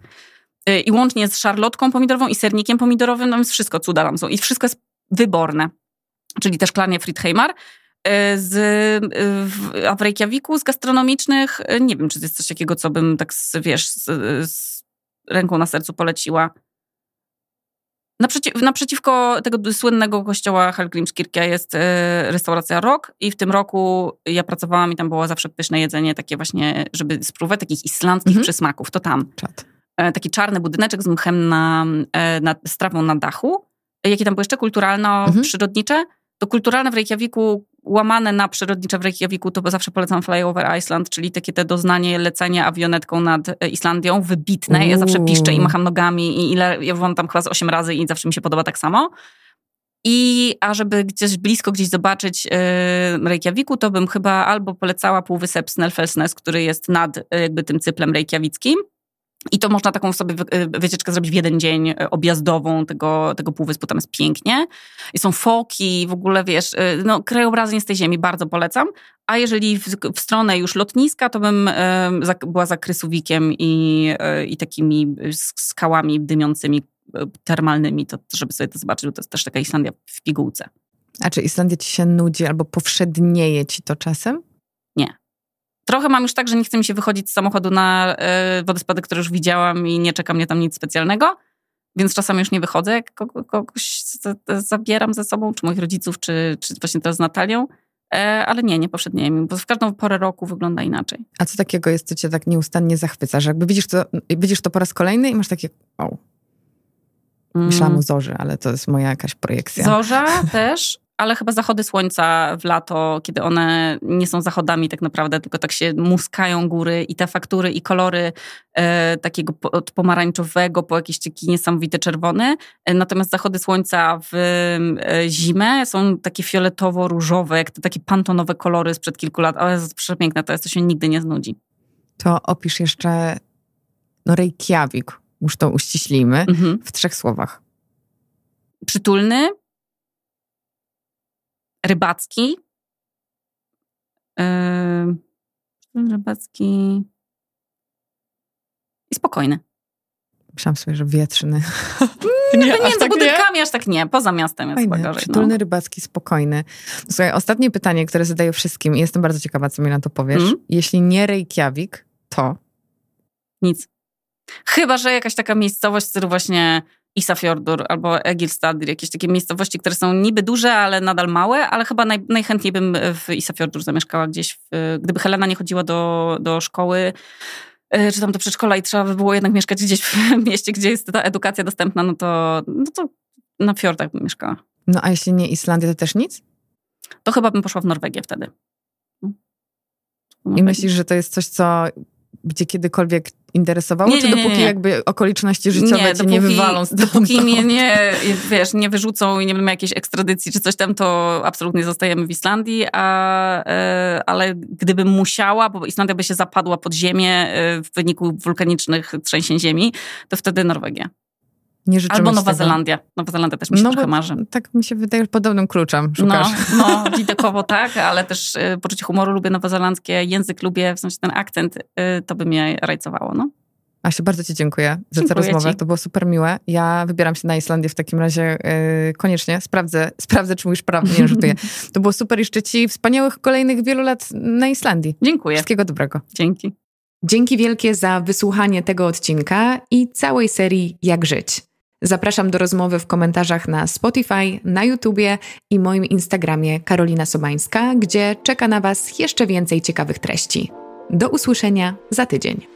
Y, I łącznie z szarlotką pomidorową i sernikiem pomidorowym, no więc wszystko cuda tam są. I wszystko jest wyborne. Czyli też klanie Friedheimer y, Z, y, w, a Reykjaviku z gastronomicznych, nie wiem, czy to jest coś takiego, co bym tak, z, wiesz, z, z ręką na sercu poleciła. Naprzeciw, naprzeciwko tego słynnego kościoła Helgrimskirkia jest restauracja Rok i w tym roku ja pracowałam i tam było zawsze pyszne jedzenie, takie właśnie, żeby spróbować takich islandzkich mm -hmm. przysmaków, to tam. Czad. E, taki czarny budyneczek z mchem na, e, na, z trawą na dachu. Jakie tam były jeszcze kulturalno-przyrodnicze? Mhm. To kulturalne w Reykjaviku łamane na przyrodnicze w Reykjaviku, to zawsze polecam Flyover Iceland, czyli takie te doznanie lecenie awionetką nad e, Islandią, wybitne. Ja zawsze piszczę i macham nogami i ile, ja byłam tam chyba z 8 razy i zawsze mi się podoba tak samo. I a żeby gdzieś blisko gdzieś zobaczyć yy, Reykjaviku, to bym chyba albo polecała półwysep Snelfelsnes, który jest nad yy, jakby tym cyplem reykjawickim, i to można taką sobie y, wycieczkę zrobić w jeden dzień y, objazdową tego, tego półwyspu. Tam jest pięknie. I są foki, w ogóle wiesz, y, no, krajobrazy nie z tej ziemi, bardzo polecam. A jeżeli w, w stronę już lotniska, to bym była za Krysuwikiem i, e, i takimi skałami dymiącymi, termalnymi, to żeby sobie to zobaczyć, bo to jest też taka Islandia w pigułce. A czy Islandia ci się nudzi albo powszednieje ci to czasem? Trochę mam już tak, że nie chcę mi się wychodzić z samochodu na y, wodospady, które już widziałam i nie czeka mnie tam nic specjalnego, więc czasami już nie wychodzę, jak kogoś zabieram ze sobą, czy moich rodziców, czy, czy właśnie teraz z Natalią e, ale nie, nie poprzednimi, bo w każdą porę roku wygląda inaczej. A co takiego jest, co cię tak nieustannie zachwyca, że jakby widzisz to, widzisz to po raz kolejny i masz takie, wow. Myślałam mm. o Zorze, ale to jest moja jakaś projekcja. Zorza też, ale chyba zachody słońca w lato, kiedy one nie są zachodami tak naprawdę, tylko tak się muskają góry i te faktury i kolory e, takiego po, od pomarańczowego po jakiś taki niesamowity czerwony. E, natomiast zachody słońca w e, zimę są takie fioletowo-różowe, jak te takie pantonowe kolory sprzed kilku lat. Ale jest przepiękne, to jest, to się nigdy nie znudzi. To opisz jeszcze no Reykjavik, już to uściślimy, mhm. w trzech słowach. Przytulny, rybacki. Yy, rybacki. I spokojny. Myślałam sobie, że wietrzny. Mm, nie, nie, aż tak budynkami nie? aż tak nie. Poza miastem jest Fajne, gorzej. No. Przytulny, no. rybacki, spokojny. Słuchaj, ostatnie pytanie, które zadaję wszystkim i jestem bardzo ciekawa, co mi na to powiesz. Mm? Jeśli nie Reykjavik, to? Nic. Chyba, że jakaś taka miejscowość, w stylu właśnie Isafjordur albo Egilstadir, jakieś takie miejscowości, które są niby duże, ale nadal małe, ale chyba naj, najchętniej bym w Isafjordur zamieszkała gdzieś, w, gdyby Helena nie chodziła do, do szkoły e, czy tam do przedszkola i trzeba by było jednak mieszkać gdzieś w mieście, gdzie jest ta edukacja dostępna, no to, no to na fiordach bym mieszkała. No a jeśli nie Islandia, to też nic? To chyba bym poszła w Norwegię wtedy. I myślisz, że to jest coś, co gdzie kiedykolwiek interesowało, nie, czy nie, dopóki nie, jakby okoliczności życiowe nie, cię dopóki, nie wywalą z Dopóki mnie nie, wiesz, nie wyrzucą i nie będą jakiejś ekstradycji czy coś tam, to absolutnie zostajemy w Islandii, a, e, ale gdybym musiała, bo Islandia by się zapadła pod ziemię e, w wyniku wulkanicznych trzęsień ziemi, to wtedy Norwegia. Nie Albo Nowa Zelandia. Nowa Zelandia też mi się no trochę marzy. Tak mi się wydaje, że podobnym kluczem no, szukasz. No, no widokowo tak, ale też y, poczucie humoru lubię nowozelandzkie, język lubię, w sensie ten akcent, y, to by mnie rajcowało, no. Asiu, bardzo Ci dziękuję za tę rozmowę. Ci. To było super miłe. Ja wybieram się na Islandię w takim razie y, koniecznie. Sprawdzę, sprawdzę, czy mówisz prawdę, nie rzutuję. To było super i życzę Ci wspaniałych kolejnych wielu lat na Islandii. Dziękuję. Wszystkiego dobrego. Dzięki. Dzięki wielkie za wysłuchanie tego odcinka i całej serii Jak Żyć. Zapraszam do rozmowy w komentarzach na Spotify, na YouTubie i moim Instagramie Karolina Sobańska, gdzie czeka na Was jeszcze więcej ciekawych treści. Do usłyszenia za tydzień.